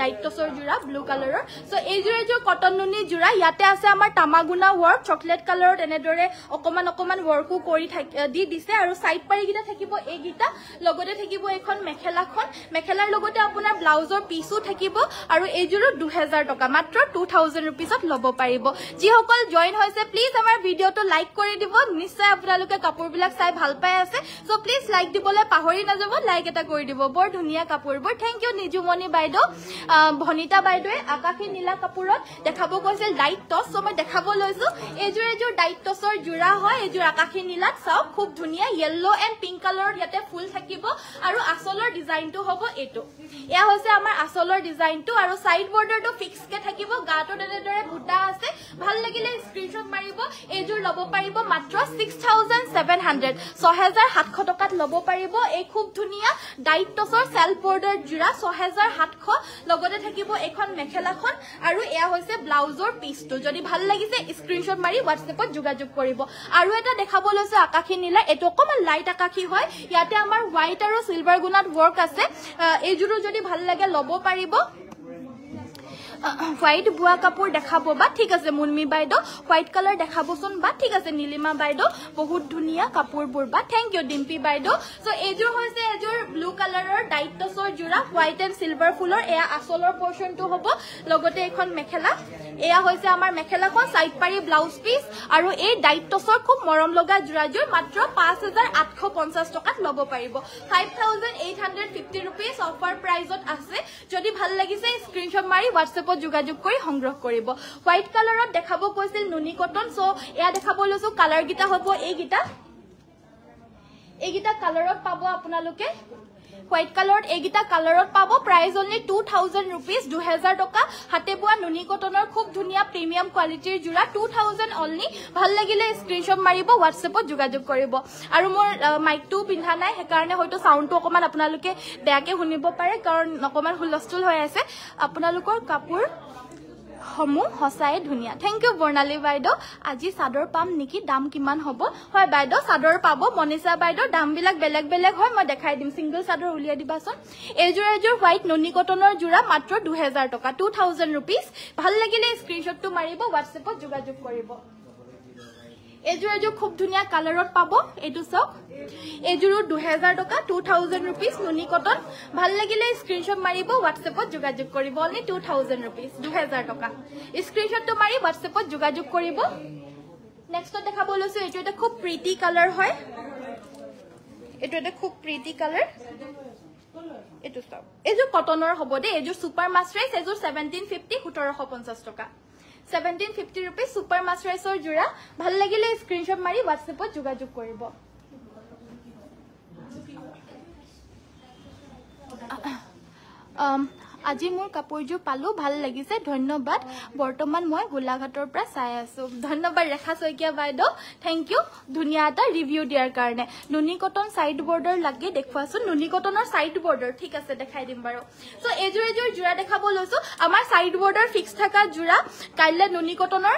ডাইট টচৰ জোৰা ব্লু কালাৰৰ চ' এইযোৰ এযোৰ কটন নুনি জোৰা ইয়াতে আছে আমাৰ টামাগুণা ৱৰ্ক চকলেট কালাৰত এনেদৰে অকণমান অকণমান ৱৰ্কো কৰি দি দিছে আৰু চাইড পাৰিকেইটা থাকিব এইকেইটা লগতে থাকিব এইখন মেখেলাখন মেখেলাৰ লগতে আপোনাৰ ব্লাউজৰ পিচো থাকিব আৰু এইযোৰো দুহেজাৰ টকা মাত্ৰ টু থাউজেণ্ড ৰুপিজত ল'ব পাৰিব যিসকল জইন হৈছে প্লিজ আমাৰ ভিডিঅ'টো লাইক কৰি দিব নিশ্চয় আপোনালোকে ধুনীয়া কাপোৰবিলাক চাই ভাল পাই আছে চ' প্লিজ লাইক দিবলৈ পাহৰি নাযাব লাইক এটা কৰি দিব বৰ ধুনীয়া কাপোৰবোৰ থেংক ইউ নিজুমণি বাইদেউ ভনিতা বাইদেৱে আকাশী নীলা কাপোৰত দেখাব কৈছিল ডাইট টচ চ' মই দেখাব লৈছো এইযোৰ এযোৰ ডাইট টচৰ যোৰা হয় এইযোৰ আকাশী নীলাত চাওক খুব ধুনীয়া য়েল্ল' এণ্ড পিংক কালাৰত ইয়াতে ফুল থাকিব আৰু আচলৰ ডিজাইনটো হ'ব এইটো এয়া হৈছে আমাৰ আচলৰ ডিজাইনটো আৰু চাইড বৰ্ডাৰটো ফিক্সকে থাকিব গাটোত এনেদৰে বুটা আছে ভাল লাগিলে স্ক্ৰীনশ্বট মাৰিব এইযোৰ ল'ব পাৰিব মাত্ৰ ছিক্স থাউজেণ্ড ছেভেন হাণ্ড্ৰেড ছহেজাৰ সাতশ টকাত ল'ব পাৰিব এই খুব ধুনীয়া ডাইটছৰ চেল্ফ বৰ্ডাৰ যোৰা ছহেজাৰ সাতশ লগতে থাকিব এইখন মেখেলাখন আৰু এয়া হৈছে ব্লাউজৰ পিচটো যদি ভাল লাগিছে স্ক্ৰীনশ্বট মাৰি হোৱাটছএপত যোগাযোগ কৰিব আৰু এটা দেখাব লৈছো আকাশী নীলা এইটো অকণমান লাইট আকাশী হয় ইয়াতে আমাৰ হোৱাইট আৰু চিলভাৰ গুণাত ৱৰ্ক আছে এইযোৰো যদি ভাল লাগে ল'ব পাৰিব হোৱাইট বোৱা কাপোৰ দেখাব বা ঠিক আছে মুনমি বাইদেউ হোৱাইট কালাৰ দেখাবচোন বা ঠিক আছে নীলিমা বাইদেউ বহুত ধুনীয়া কাপোৰবোৰ বা থেংক ইউ ডিম্পী বাইদেউ চ' এইযোৰ হৈছে এযোৰ ব্লু কালাৰৰ দায়িত্বছৰ যোৰা হোৱাইট এণ্ড চিলভাৰ ফুলৰ এয়া আচলৰ পৰ্চনটো হ'ব লগতে এইখন মেখেলা এয়া হৈছে আমাৰ মেখেলাখন চাইড পাৰি ব্লাউজ পিচ আৰু এই দায়িত্বছৰ খুব মৰম লগা যোৰাযোৰ মাত্ৰ পাঁচ হাজাৰ আঠশ পঞ্চাছ টকাত ল'ব পাৰিব five thousand eight hundred fifty rupees offer প্ৰাইজত আছে যদি ভাল লাগিছে স্ক্ৰীনশ্বট মাৰি হোৱাটছএপ হিচাপে যোগাযোগ কৰি সংগ্ৰহ কৰিব হোৱাইট কালাৰ দেখাব কৈছিল নুনি কটন সো এয়া দেখাব লৈছো কালাৰ গিতা হব এই গিতা এই গিতা কালাৰত পাবো আপনা হোৱাইট কালাৰত এইকেইটা কালাৰত পাব price only two thousand rupees দুহেজাৰ টকা হাতে বোৱা নুনি কটনৰ খুব ধুনীয়া প্ৰিমিয়াম কোৱালিটিৰ যোৰা টু থাউজেণ্ড অনলি ভাল লাগিলে স্ক্ৰীণশ্বট মাৰিব হোৱাটছএপত যোগাযোগ কৰিব আৰু মোৰ মাইকটোও পিন্ধা নাই সেইকাৰণে হয়তো চাউণ্ডটো অকণমান আপোনালোকে বেয়াকৈ শুনিব পাৰে কাৰণ অকণমান হুলস্থুল হৈ আছে আপোনালোকৰ কাপোৰ সমূহ সঁচাই ধুনীয়া থেংক ইউ বৰ্ণালী বাইদেউ আজি চাদৰ পাম নেকি দাম কিমান হ'ব হয় বাইদেউ চাদৰ পাব মনীষা বাইদেউ দামবিলাক বেলেগ বেলেগ হয় মই দেখাই দিম চিংগল চাদৰ উলিয়াই দিবাচোন এইযোৰ এযোৰ হোৱাইট ননী কটনৰ যোৰা মাত্ৰ দুহেজাৰ টকা টু থাউজেণ্ড ভাল লাগিলে স্ক্ৰীনশ্বটটো মাৰিব হোৱাটছএপত যোগাযোগ কৰিব এইযোৰ এযোৰ খুব ধুনীয়া কালাৰত পাব এইটো চাওক এইযোৰো দুহেজাৰ টকা টু থাউজেণ্ড ৰুপিজ নুনি কটন ভাল লাগিলে স্ক্ৰীণশ্বট মাৰিব হোৱাটছএপত যোগাযোগ কৰিব অনলি টু থাউজেণ্ড ৰুপিজ দুহেজাৰ টকা স্ক্ৰীণশ্বটটো মাৰি হোৱাটছএপত যোগাযোগ কৰিব নেক্সটত দেখাব লৈছো এইটো এটা খুব প্ৰীতি কালাৰ হয় এইটো এটা খুব প্ৰীতি কালাৰ এইটো চাওক এইযোৰ কটনৰ হব দেই এইযোৰ ছুপাৰ মাছ ৰাইচ এইযোৰ ছেভেণ্টিন ফিফটি সোতৰশ পঞ্চাছ টকা ছেভেণ্টিন ফিফটি ৰুপিজ ছুপাৰ মাছৰাইচৰ যোৰা ভাল লাগিলে স্ক্ৰীনশ্বট মাৰি হোৱাটছএপত যোগাযোগ কৰিব আজি মোৰ কাপোৰযোৰ পালো ভাল লাগিছে ধন্যবাদ বৰ্তমান মই গোলাঘাটৰ পৰা চাই আছো ধন্যবাদ ৰেখা শইকীয়া বাইদেউ থেংক ইউ ধুনীয়া এটা ৰিভিউ দিয়াৰ কাৰণে নুনি কটন চাইড বৰ্ডাৰ লাগে দেখুৱাইছো নুনি কটনৰ চাইড বৰ্ডাৰ ঠিক আছে দেখাই দিম বাৰু চ' এইযোৰ এযোৰ যোৰা দেখাব লৈছো আমাৰ চাইড বৰ্ডাৰ ফিক্স থকা যোৰা কাইলৈ নুনি কটনৰ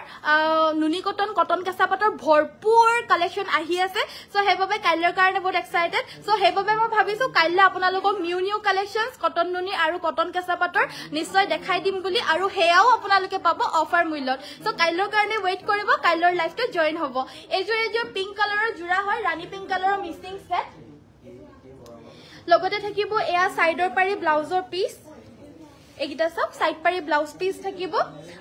নুনি কটন কটন কেঁচা পাতৰ ভৰপূৰ কালেকশ্যন আহি আছে চ' সেইবাবে কাইলৈৰ কাৰণে বহুত এক্সাইটেড চ' সেইবাবে মই ভাবিছো কাইলৈ আপোনালোকক নিউ নিউ কালেকশ্যন কটন নুনি আৰু কটন কেঁচা পাটৰ নিশ্চয় দেখাই দিম বুলি আৰু সেয়াও আপোনালোকে পাব অফাৰ মূল্যত চ' কাইলৈৰ কাৰণে ৱেইট কৰিব কাইলৈৰ লাইফটো জইন হ'ব এইযোৰ এইযোৰ পিংক কালাৰৰ যোৰা হয় ৰাণী পিংক কালাৰৰ মিচিং চেট লগতে থাকিব এয়া চাইডৰ পাৰি ব্লাউজৰ পিছ এইকেইটা চাওক চাইড পাৰি ব্লাউজ পিচ থাকিব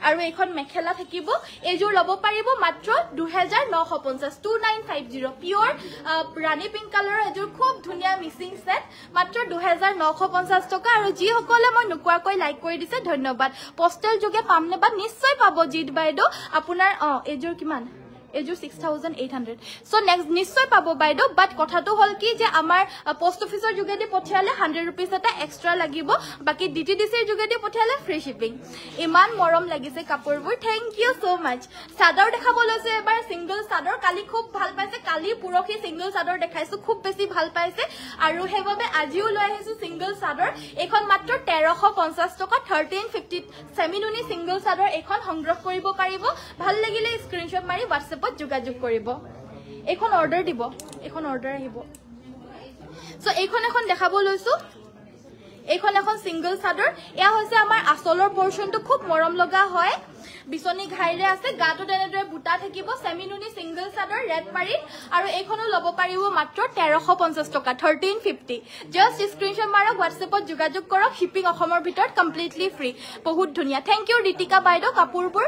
আৰু এইখন মেখেলা থাকিব এইযোৰ ল'ব পাৰিব মাত্ৰ দুহেজাৰ নশ পঞ্চাছ two nine five zero' pair ৰাণী পিংক কালাৰৰ এযোৰ খুব ধুনীয়া মিচিং ছেট মাত্ৰ দুহেজাৰ নশ পঞ্চাছ টকা আৰু যিসকলে মই নোকোৱাকৈ লাইক কৰি দিছে ধন্যবাদ পষ্টেল যোগে পাম নে বা নিশ্চয় পাব জিত বাইদেউ আপোনাৰ অঁ এইযোৰ কিমান এইযোৰ six thousand eight hundred so' next নিশ্চয় পাব বাইদেউ বাট কথাটো হ'ল কি যে আমাৰ পষ্ট অফিচৰ যোগেদি পঠিয়ালে হাণ্ড্ৰেড ৰুপিজ এটা এক্সট্ৰা লাগিব বাকী ডি টি ডি চিৰ যোগেদি পঠিয়ালে ফ্ৰী শ্বিপিং ইমান মৰম লাগিছে কাপোৰবোৰ থেংক ইউ চ' মাছ চাদৰ দেখাব লৈছোঁ এবাৰ ছিংগল চাদৰ কালি খুব ভাল পাইছে কালি পৰহি ছিংগল চাদৰ দেখাইছো খুব বেছি ভাল পাইছে আৰু সেইবাবে আজিও লৈ আহিছো চিংগল চাদৰ এইখন মাত্ৰ তেৰশ পঞ্চাছ টকা থাৰ্টিন ফিফটি চেমিনুনি ছিংগল চাদৰ এইখন সংগ্ৰহ কৰিব পাৰিব ভাল লাগিলে স্ক্ৰীণশ্বট মাৰি হোৱাটছএপ হোৱাটছএপত যোগাযোগ কৰিব এইখন অৰ্ডাৰ দিব এইখন অৰ্ডাৰ আহিব চ' এইখন এখন দেখাব লৈছোঁ এইখন এখন ছিংগল চাদৰ এয়া হৈছে আমাৰ আচলৰ পৰ্চনটো খুব মৰম লগা হয় বিচনী ঘাইৰে আছে গাটো তেনেদৰে বুটা থাকিব চেমিনুনি ছিংগল চাদৰ ৰেড পাৰিত আৰু এইখনো ল'ব পাৰিব মাত্ৰ তেৰশ পঞ্চাছ টকা থাৰ্টিন ফিফটি জাষ্ট স্ক্ৰীনশ্বট মাৰক হোৱাটছএপত যোগাযোগ কৰক শ্বিপিং অসমৰ ভিতৰত কমপ্লিটলি ফ্ৰী বহুত ধুনীয়া থেংক ইউ ঋতিকা বাইদেউ কাপোৰবোৰ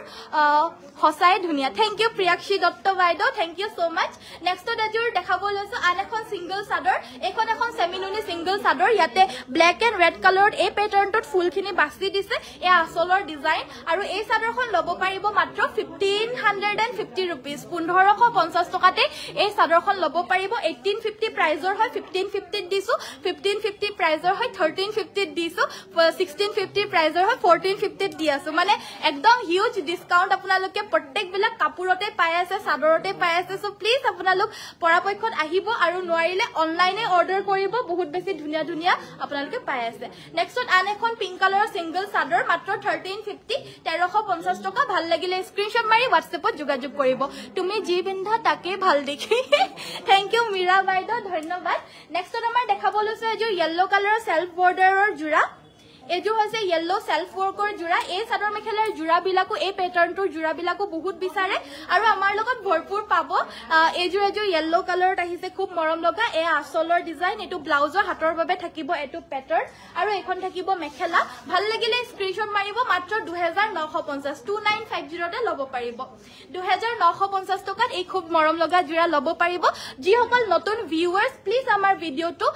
সঁচাই ধুনীয়া থেংক ইউ প্ৰিয়াক্ষী দত্ত বাইদেউ থেংক ইউ চ' মাছ নেক্সটত এযোৰ দেখাব লৈছো আন এখন ছিংগল চাদৰ এইখন এখন চেমিনুনি ছিংগল চাদৰ ইয়াতে ব্লেক এণ্ড ৰেড কালাৰত এই পেটাৰ্ণটোত ফুলখিনি বাচি দিছে এয়া আচলৰ ডিজাইন আৰু এই চাদৰখন লব পাৰিব মাত্ৰ 1550 ৰুপিছ 1550 টকাতে এই চাদৰখন লব পাৰিব 1850 প্ৰাইজৰ হয় 1550 দিছো 1550 প্ৰাইজৰ হয় 1350 দিছো 1650 প্ৰাইজৰ হয় 1450 দি আছো মানে একদম হিউজ ডিসকাউণ্ট আপোনালোকে প্ৰত্যেকবিলাক কাপোৰতে পাই আছে চাদৰতে পাই আছে সো প্লিজ আপোনালোক পৰাপক্ষত আহিব আৰু নোৱাৰিলে অনলাইনে অৰ্ডাৰ কৰিব বহুত বেছি ধুনীয়া ধুনীয়া আপোনালোকে পাই আছে নেক্সট আন এখন পিংক কালৰ চিংগল চাদৰ মাত্ৰ 1350 1350 পঞ্চাশ টকা ভাল লাগিলে স্ক্ৰীনশ্বট মাৰি হোৱাটছএপত যোগাযোগ কৰিব তুমি যি পিন্ধা তাকেই ভাল দেখি থেংক ইউ মীৰা বাইদেউ ধন্যবাদ নেক্সটত আমাৰ দেখাব লৈছো এযোৰ য়েল্ল' কালাৰৰ চেল্ফ বৰ্ডাৰৰ যোৰা এইযোৰ হৈছে য়েল্ল' চেল্ফ ৱৰ্কৰ যোৰা এই চাদৰ মেখেলাৰ যোৰাবিলাকো এই পেটাৰ্ণটোৰ যোৰাবিলাকো বহুত বিচাৰে আৰু আমাৰ লগত ভৰপূৰ পাব এইযোৰ এযোৰ য়েল্লো কালাৰত আহিছে খুব মৰম লগা এই আচলৰ ডিজাইন এইটো ব্লাউজৰ হাতৰ বাবে থাকিব এইটো পেটাৰ্ণ আৰু এইখন থাকিব মেখেলা ভাল লাগিলে স্ক্ৰীণশ্বট মাৰিব মাত্ৰ দুহেজাৰ নশ পঞ্চাছ টু নাইন ফাইভ জিৰ'তে ল'ব পাৰিব দুহেজাৰ নশ পঞ্চাছ টকাত এই খুব মৰম লগা যোৰা ল'ব পাৰিব যিসকল নতুন ভিউৱাৰ্ছ প্লিজ আমাৰ ভিডিঅ'টো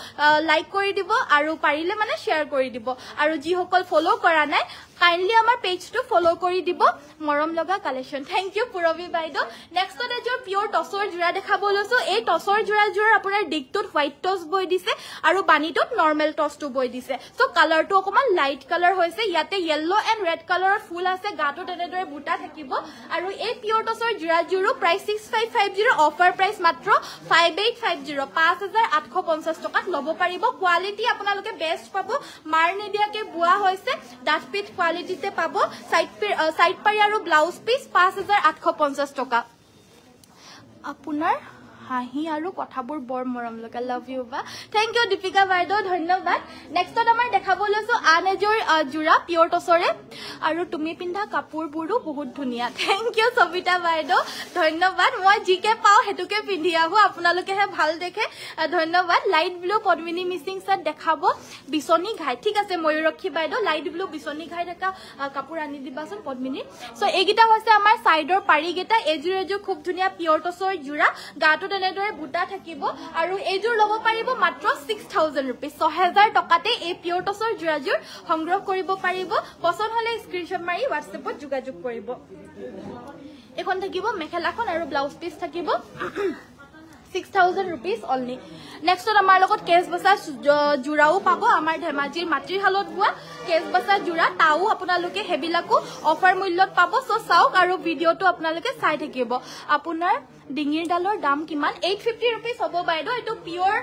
লাইক কৰি দিব আৰু পাৰিলে মানে শ্বেয়াৰ কৰি দিব আৰু যিসকল ফলো কৰা নাই কাইণ্ডলি আমাৰ পেজটো ফলো কৰি দিব মৰম লগা কালেকশ্যন থেংক ইউ পূৰৱী বাইদেউ নেক্সটত এযোৰ পিয়ৰ টচৰ যোৰা দেখাব লৈছো এই টচৰ যোৰাযোৰৰ আপোনাৰ ডিগটোত হোৱাইট টচ বৈ দিছে আৰু বাণীটোত নৰ্মেল টচটো বৈ দিছে চ' কালাৰটো অকমান লাইট কালাৰ হৈছে ইয়াতে য়েল্ল' এণ্ড ৰেড কালাৰৰ ফুল আছে গাটো তেনেদৰে বুটা থাকিব আৰু এই পিয়ৰ টচৰ যোৰাযোৰো price six five five zero' offer price মাত্ৰ ফাইভ এইট ফাইভ জিৰ' পাঁচ হাজাৰ আঠশ পঞ্চাছ টকাত ল'ব পাৰিব কোৱালিটি আপোনালোকে বেষ্ট পাব মাৰ নিদিয়াকে বোৱা হৈছে ডাষ্টবিন কোৱালিটিতে পাব চাইড চাইড পাৰি আৰু ব্লাউজ পিচ পাঁচ হাজাৰ আঠশ পঞ্চাছ টকা হাঁহি আৰু কথাবোৰ বৰ মৰম লগা লাভ ইউ বা থেংক ইউ দীপিকা বাইদেউ ধন্যবাদ নেক্সটত আমাৰ দেখাবলৈ লৈছো আন এযোৰ যোৰা পিয়ৰ টচৰে আৰু তুমি পিন্ধা কাপোৰবোৰো বহুত ধুনীয়া থেংক ইউ সবিতা বাইদেউ ধন্যবাদ মই যিকে পাওঁ সেইটোকে পিন্ধি আহো আপোনালোকেহে ভাল দেখে ধন্যবাদ লাইট ব্লু পদ্মিনী মিচিং চাৰ্ট দেখাব বিচনী ঘাই ঠিক আছে ময়ুৰক্ষী বাইদেউ লাইট ব্লু বিচনী ঘাই থকা কাপোৰ আনি দিবাচোন পদ্মিনী চ' এইকেইটা হৈছে আমাৰ চাইডৰ পাৰিকেইটা এযোৰ এযোৰ খুব ধুনীয়া পিয়ৰ টচৰ যোৰা গাটো তেনেদৰে বুটা থাকিব আৰু এইযোৰ ল'ব পাৰিব মাত্ৰ ছিক্স থাউজেণ্ড ৰুপিজ ছহেজাৰ টকাতে এই পিয়ৰ টচৰ যোৰাযোৰ সংগ্ৰহ কৰিব পাৰিব পচন্দ হ'লে স্ক্ৰীনশ্বট মাৰি হোৱাটছএপত যোগাযোগ কৰিব এইখন থাকিব মেখেলাখন আৰু ব্লাউজ পিচ থাকিব ছিক্স থাউজেণ্ড ৰুপিজ অলনি নেক্সটত আমাৰ লগত কেচ বচা যোৰাও পাব আমাৰ ধেমাজিৰ মাতৃশালত বোৱা কেচ বচা যোৰা তাও আপোনালোকে সেইবিলাকো অফাৰ মূল্যত পাব চ' চাওক আৰু ভিডিঅ'টো আপোনালোকে চাই থাকিব আপোনাৰ ডিঙিৰ ডালৰ দাম কিমান এইট ফিফটি ৰুপিজ হ'ব বাইদেউ এইটো পিয়ৰ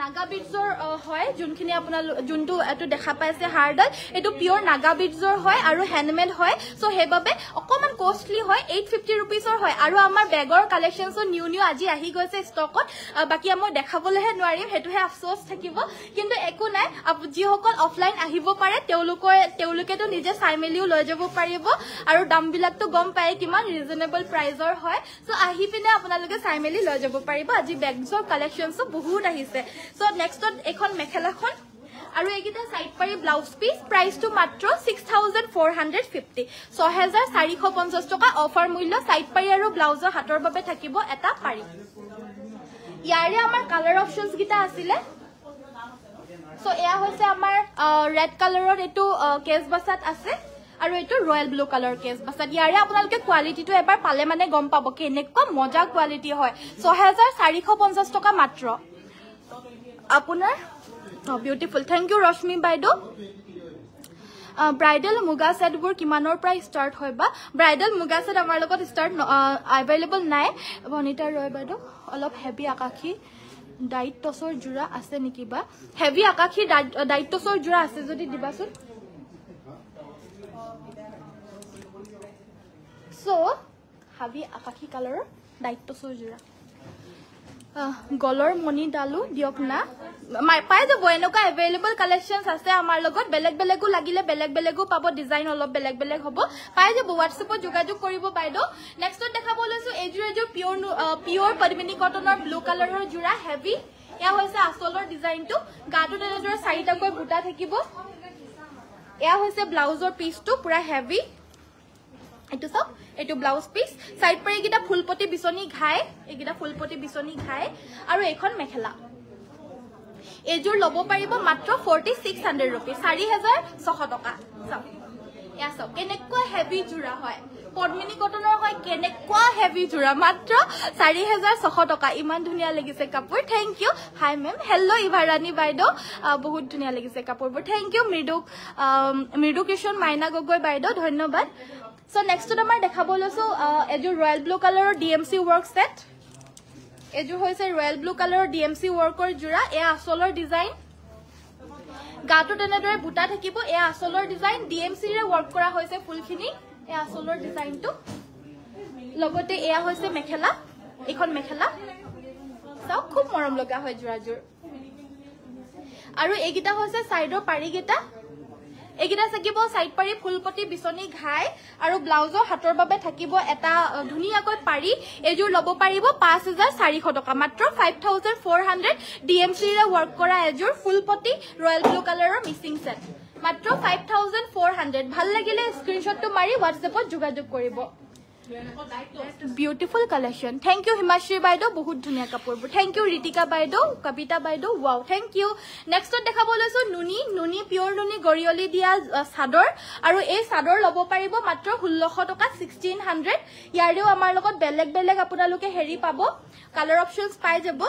নাগা বীজৰ হয় যোনখিনি আপোনালোক যোনটো এইটো দেখা পাইছে হাৰডাল এইটো পিয়ৰ নাগা বীজৰ হয় আৰু হেণ্ডমেড হয় চ' সেইবাবে অকণমান কষ্টলি হয় এইট ফিফটি ৰুপিজৰ হয় আৰু আমাৰ বেগৰ কালেকশ্যনছো নিউ নিউ আজি আহি গৈছে ষ্টকত বাকী মই দেখাবলৈহে নোৱাৰিম সেইটোহে আফচোচ থাকিব কিন্তু একো নাই যিসকল অফলাইন আহিব পাৰে তেওঁলোকৰ তেওঁলোকেতো নিজে চাই মেলিও লৈ যাব পাৰিব আৰু দামবিলাকতো গম পায় কিমান ৰিজনেবল প্ৰাইজৰ হয় চ' আহি পিনে আপোনালোকে চাই মেলি লৈ যাব পাৰিব আজি বেগছৰ কালেকশ্যনছো বহুত আহিছে চ' নেক্সটত এখন মেখেলাখন আৰু এইকেইটা চাইড পাৰি ব্লাউজ পিচ প্ৰাইচটো মাত্ৰ six thousand four hundred fifty ছহেজাৰ চাৰিশ পঞ্চাছ টকা অফাৰ মূল্য চাইড পাৰি আৰু ব্লাউজৰ হাতৰ বাবে থাকিব এটা পাৰি ইয়াৰে আমাৰ কালাৰ অপশ্যনছকেইটা আছিলে চ' এয়া হৈছে আমাৰ ৰেড কালাৰৰ এইটো কেচ বাছাত আছে আৰু এইটো ৰয়েল ব্লু কালাৰ কেছ বাছত ইয়াৰে আপোনালোকে কোৱালিটিটো এবাৰ পালে মানে গম পাব কেনেকুৱা মজা কোৱালিটি হয় ছহেজাৰ চাৰিশ পঞ্চাছ টকা মাত্ৰ আপোনাৰ বিউটিফুল থেংক ইউ ৰশ্মি বাইদেউ ব্ৰাইডেল মুগা ছেটবোৰ কিমানৰ পৰা ষ্টাৰ্ট হয় বা ব্ৰাইডেল মুগা ছেট আমাৰ লগত ষ্টাৰ্ট এভেইলেবল নাই বনিতা ৰয় বাইদেউ অলপ হেভি আকাশী দায়িত্বচৰ যোৰা আছে নেকি বা হেভি আকাশী দায়িত্বচৰ যোৰা আছে যদি দিবাচোন সো হাবি আকাশী কালৰ দায়িত্ব চোৰযোৰা গলৰ মণি ডালো দিয়ক না পাই যাব এনেকুৱা এভেইলেবল কালেকশ্যনছ আছে আমাৰ লগত বেলেগ বেলেগো লাগিলে বেলেগ বেলেগো পাব ডিজাইন অলপ বেলেগ বেলেগ হ'ব পাই যাব হোৱাটছএপত যোগাযোগ কৰিব বাইদেউ নেক্সটত দেখাব লৈছো এইযোৰ এযোৰ পিয়ৰ পিয়ৰ পদ্মিনী কটনৰ ব্লু কালাৰৰ যোৰা হেভি এয়া হৈছে আচলৰ ডিজাইনটো গাটোত এনেদৰে চাৰিটাকৈ বুটা থাকিব এয়া হৈছে ব্লাউজৰ পিচটো পুৰা হেভি এইটো চাওক এইটো ব্লাউজ পিচ চাইড পৰা এইকেইটা ফুলপতি বিচনী ঘাই এইকেইটা ফুলপতি বিচনী ঘাই আৰু এইখন মেখেলা এইযোৰ ল'ব পাৰিব মাত্ৰ ফৰ্টি ছিক্স হাণ্ড্ৰেড ৰুপিজ চাৰি হেজাৰ ছশ টকা চাওক এয়া চাওক কেনেকুৱা হেভি যোৰা হয় পদ্মিনী কটনৰ হয় কেনেকুৱা হেভি যোৰা মাত্ৰ চাৰি হেজাৰ ছশ টকা ইমান ধুনীয়া লাগিছে কাপোৰ thank you hi ma'am hello' Evarani বাইদেউ বহুত ধুনীয়া লাগিছে কাপোৰবোৰ থেংক ইউ মৃদু মৃদু কৃষ্ণ মাইনা গগৈ বাইদেউ ধন্যবাদ So next to the my dekha bolo so uh, royal blue color DMC work set. Ajo hoy se royal blue color DMC work or jura a solar design. Gato tena doye buta thaki bo a solar design DMC re work kora hoy se full khini a solar design to. Logo te a hoy se mekhela. Ekhon mekhela. So khub moram loga hoy jura jur. Aru egita hoy se side or parigita. এইকেইটা থাকিব side পাৰি ফুলপতি বিচনী ঘাই আৰু ব্লাউজৰ হাতৰ বাবে থাকিব এটা ধুনীয়াকৈ পাৰি এযোৰ ল'ব পাৰিব পাঁচ হাজাৰ চাৰিশ টকা মাত্ৰ five thousand four hundred D M চিৰে ৱৰ্ক কৰা এযোৰ ফুলপতি ৰয়েল ব্লু কালাৰৰ মিচিং চেট মাত্ৰ ফাইভ থাউজেণ্ড ফ'ৰ হাণ্ড্ৰেড ভাল লাগিলে স্ক্ৰীনশ্বটটো মাৰি হোৱাটছএপত যোগাযোগ কৰিব beautiful collection thank you Himashree বাইদেউ বহুত ধুনীয়া কাপোৰবোৰ থেংক ইউ ঋতিকা বাইদেউ কবিতা বাইদেউ ৱাও থেংক ইউ নেক্সটত দেখাব লৈছো নুনি নুনি পিয়ৰ নুনি গৰিয়লি দিয়া চাদৰ আৰু এই চাদৰ ল'ব পাৰিব মাত্ৰ ষোল্লশ টকা ছিক্সটিন হাণ্ড্ৰেড ইয়াৰেও আমাৰ লগত বেলেগ বেলেগ আপোনালোকে হেৰি পাব কালাৰ অপশ্যন পাই যাব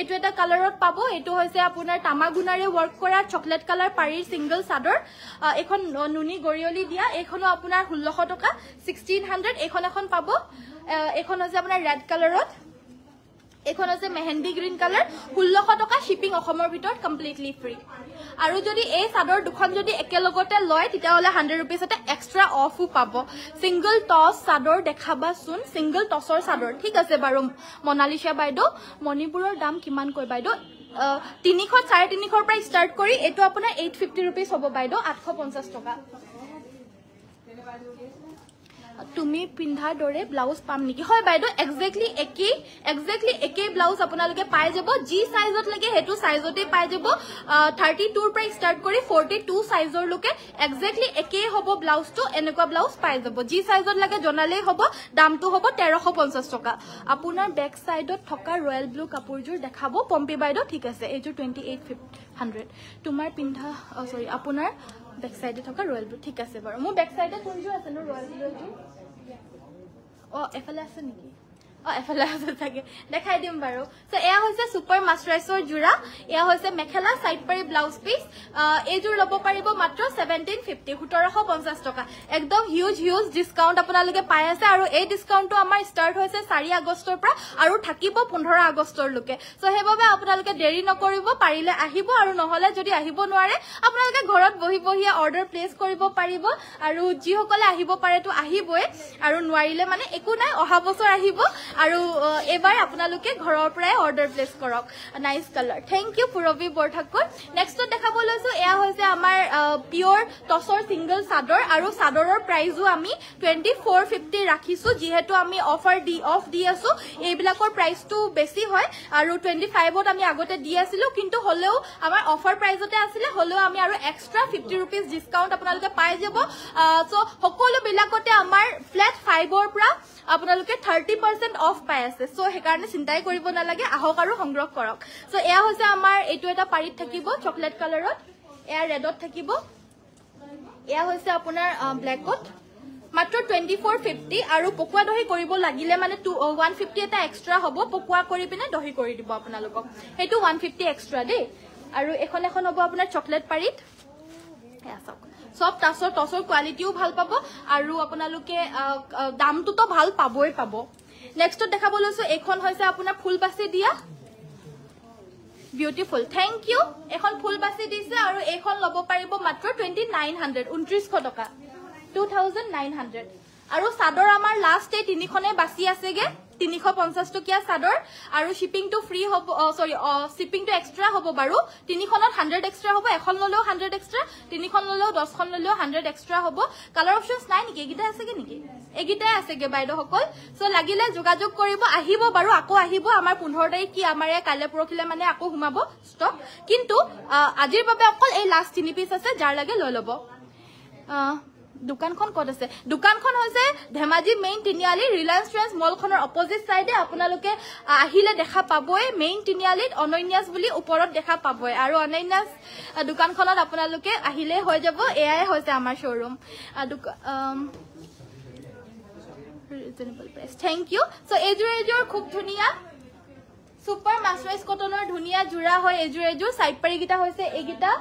এইটো এটা কালাৰত পাব এইটো হৈছে আপোনাৰ তামা গুনাৰে ওয়াৰ্ক কৰা চকলেট কালাৰ পাৰিৰ ছিংগল চাদৰ এইখন নুনি গৰিয়লি দিয়া এইখনো আপোনাৰ ষোল্লশ টকা ছিক্সটিন হাণ্ড্ৰেড এইখন এখন পাব এইখন হৈছে আপোনাৰ ৰেড কালাৰত এখন আছে মেহেন্দি গ্ৰীণ কালাৰ ষোল্লশ টকা শ্বিপিং অসমৰ ভিতৰত কমপ্লিটলি ফ্ৰী আৰু যদি এই চাদৰ দুখন যদি একেলগতে লয় তেতিয়াহ'লে হাণ্ড্ৰেড ৰুপিজতে এক্সট্ৰা অফো পাব ছিংগল টচ চাদৰ দেখাবাচোন ছিংগল টচৰ চাদৰ ঠিক আছে বাৰু মনালিছা বাইদেউ মণিপুৰৰ দাম কিমান কয় বাইদেউ তিনিশ চাৰে তিনিশৰ পৰা ষ্টাৰ্ট কৰি এইটো আপোনাৰ এইট ফিফটি ৰুপিজ হ'ব বাইদেউ আঠশ পঞ্চাছ টকা তুমি পিন্ধাৰ দৰে ব্লাউজ পাম নেকি হয় বাইদেউ একজেক্টলি একেই একজেক্টলি একেই ব্লাউজ আপোনালোকে পাই যাব যি চাইজত লাগে সেইটো চাইজতে পাই যাব থাৰ্টি টুৰ পৰা ষ্টাৰ্ট কৰি ফৰ্টি টু চাইজৰলৈকে একজেক্টলি একেই হ'ব ব্লাউজটো এনেকুৱা ব্লাউজ পাই যাব যি চাইজত লাগে জনালেই হ'ব দামটো হ'ব তেৰশ পঞ্চাছ টকা আপোনাৰ বেক চাইডত থকা ৰয়েল ব্লু কাপোৰযোৰ দেখাব পম্পী বাইদেউ ঠিক আছে এইযোৰ টুৱেণ্টি এইট ফিফ হাণ্ড্ৰেড তোমাৰ পিন্ধা চৰি আপোনাৰ বেক চাইডে থকা ৰয়েল ব্লু ঠিক আছে বাৰু মোৰ বেক চাইডে কোনযোৰ আছে ন ৰয়েল ব্লু এইটো অঁ এফালে আছে নেকি দেখাই দিম বাৰু চ' এয়া হৈছে ছুপাৰ মাছৰাইজৰ যোৰা এয়া হৈছে মেখেলা চাইড পাৰি ব্লাউজ পিচ এইযোৰ ল'ব পাৰিব মাত্ৰ ছেভেণ্টিন ফিফটি সোতৰশ পঞ্চাছ টকা একদম হিউজ হিউজ ডিছকাউণ্ট আপোনালোকে পাই আছে আৰু এই ডিছকাউণ্টটো আমাৰ ষ্টাৰ্ট হৈছে চাৰি আগষ্টৰ পৰা আৰু থাকিব পোন্ধৰ আগষ্টলৈকে চ' সেইবাবে আপোনালোকে দেৰি নকৰিব পাৰিলে আহিব আৰু নহ'লে যদি আহিব নোৱাৰে আপোনালোকে ঘৰত বহি বহিয়ে অৰ্ডাৰ প্লেচ কৰিব পাৰিব আৰু যিসকলে আহিব পাৰেতো আহিবই আৰু নোৱাৰিলে মানে একো নাই অহা বছৰ আহিব আৰু এবাৰ আপোনালোকে ঘৰৰ পৰাই অৰ্ডাৰ প্লেচ কৰক nice colour thank you Purabi Borthakur নেক্সটত দেখাব লৈছো এয়া হৈছে আমাৰ পিয়ৰ টচৰ ছিংগল চাদৰ আৰু চাদৰৰ প্ৰাইজো আমি টুৱেণ্টি ফ'ৰ ফিফটি ৰাখিছো যিহেতু আমি অফাৰ দি অফ দি আছো এইবিলাকৰ প্ৰাইচটো বেছি হয় আৰু টুৱেণ্টি ফাইভত আমি আগতে দি আছিলো কিন্তু হলেও আমাৰ অফাৰ প্ৰাইজতে আছিলে হলেও আমি আৰু এক্সট্ৰা ফিফটি ৰুপিজ ডিছকাউণ্ট আপোনালোকে পাই যাব চ' সকলোবিলাকতে আমাৰ ফ্লেট ফাইভৰ পৰা আপোনালোকে থাৰ্টি পাৰ্চেণ্ট অফ পাই আছে চ' সেইকাৰণে চিন্তাই কৰিব নালাগে আহক আৰু সংগ্ৰহ কৰক চ' এয়া হৈছে আমাৰ এইটো এটা পাৰিত থাকিব চকলেট কালাৰত এয়া ৰেডত থাকিব এয়া হৈছে আপোনাৰ ব্লেকত মাত্ৰ টুৱেণ্টি ফ'ৰ ফিফটি আৰু পকোৱা দহি কৰিব লাগিলে মানে টু ওৱান ফিফটি এটা এক্সট্ৰা হ'ব পকোৱা কৰি পিনে দহি কৰি দিব আপোনালোকক সেইটো ওৱান ফিফটি এক্সট্ৰা দেই আৰু এখন এখন হ'ব আপোনাৰ চকলেট পাৰিত এয়া চাওক সব টাছৰ টচৰ কোৱালিটিও ভাল পাব আৰু আপোনালোকে দামটোতো ভাল পাবই পাব নেক্সটত দেখাব লৈছো এইখন হৈছে আপোনাৰ ফুল বাচি দিয়া বিউটিফুল থেংক ইউ এখন ফুল বাচি দিছে আৰু এইখন ল'ব পাৰিব মাত্ৰ টুৱেণ্টি নাইন হাণ্ড্ৰেড ঊনত্ৰিছশ টকা টু থাউজেণ্ড নাইন হাণ্ড্ৰেড আৰু চাদৰ আমাৰ লাষ্ট এই তিনিখনে বাছি আছেগে তিনিশ পঞ্চাশ টকীয়া চাদৰ আৰু শ্বিপিংটো ফ্ৰী হব চৰি শ্বিপিংটো এক্সট্ৰা হব বাৰু তিনিখনত হাণ্ড্ৰেড এক্সট্ৰা হব এখন ললেও হাণ্ড্ৰেড এক্সট্ৰা তিনিখন ললেও দহখন ললেও হাণ্ড্ৰেড এক্সট্ৰা হব কালাৰ অপশ্যন নাই নেকি এইকেইটাই আছেগে নেকি এইকেইটাই আছেগে বাইদেউসকল চ' লাগিলে যোগাযোগ কৰিব আহিব বাৰু আকৌ আহিব আমাৰ পোন্ধৰ তাৰিখ কি আমাৰ কাইলৈ পৰহিলৈ মানে আকৌ সোমাব ষ্টক কিন্তু আজিৰ বাবে অকল এই লাষ্ট তিনি পিচ আছে যাৰ লাগে লৈ ল'ব অঁ দোকানখন কত আছে দোকানখন হৈছে Dhemaji main Tiniali Reliance Trends মলখনৰ অপজিট চাইডে আপোনালোকে আহিলে দেখা পাবই মেইন তিনিআলিত অনন্যাস বুলি ওপৰত দেখা পাবই আৰু অনন্যাস দোকানখনত আপোনালোকে আহিলে হৈ যাব এয়াই হৈছে আমাৰ শ্ব'ৰুম থেংক ইউ চ' এইযোৰ এইযোৰ খুব ধুনীয়া চুপাৰ মাছৰাইজ কটনৰ ধুনীয়া যোৰা হয় এইযোৰ এইযোৰ চাইপাৰীকেইটা হৈছে এইকেইটা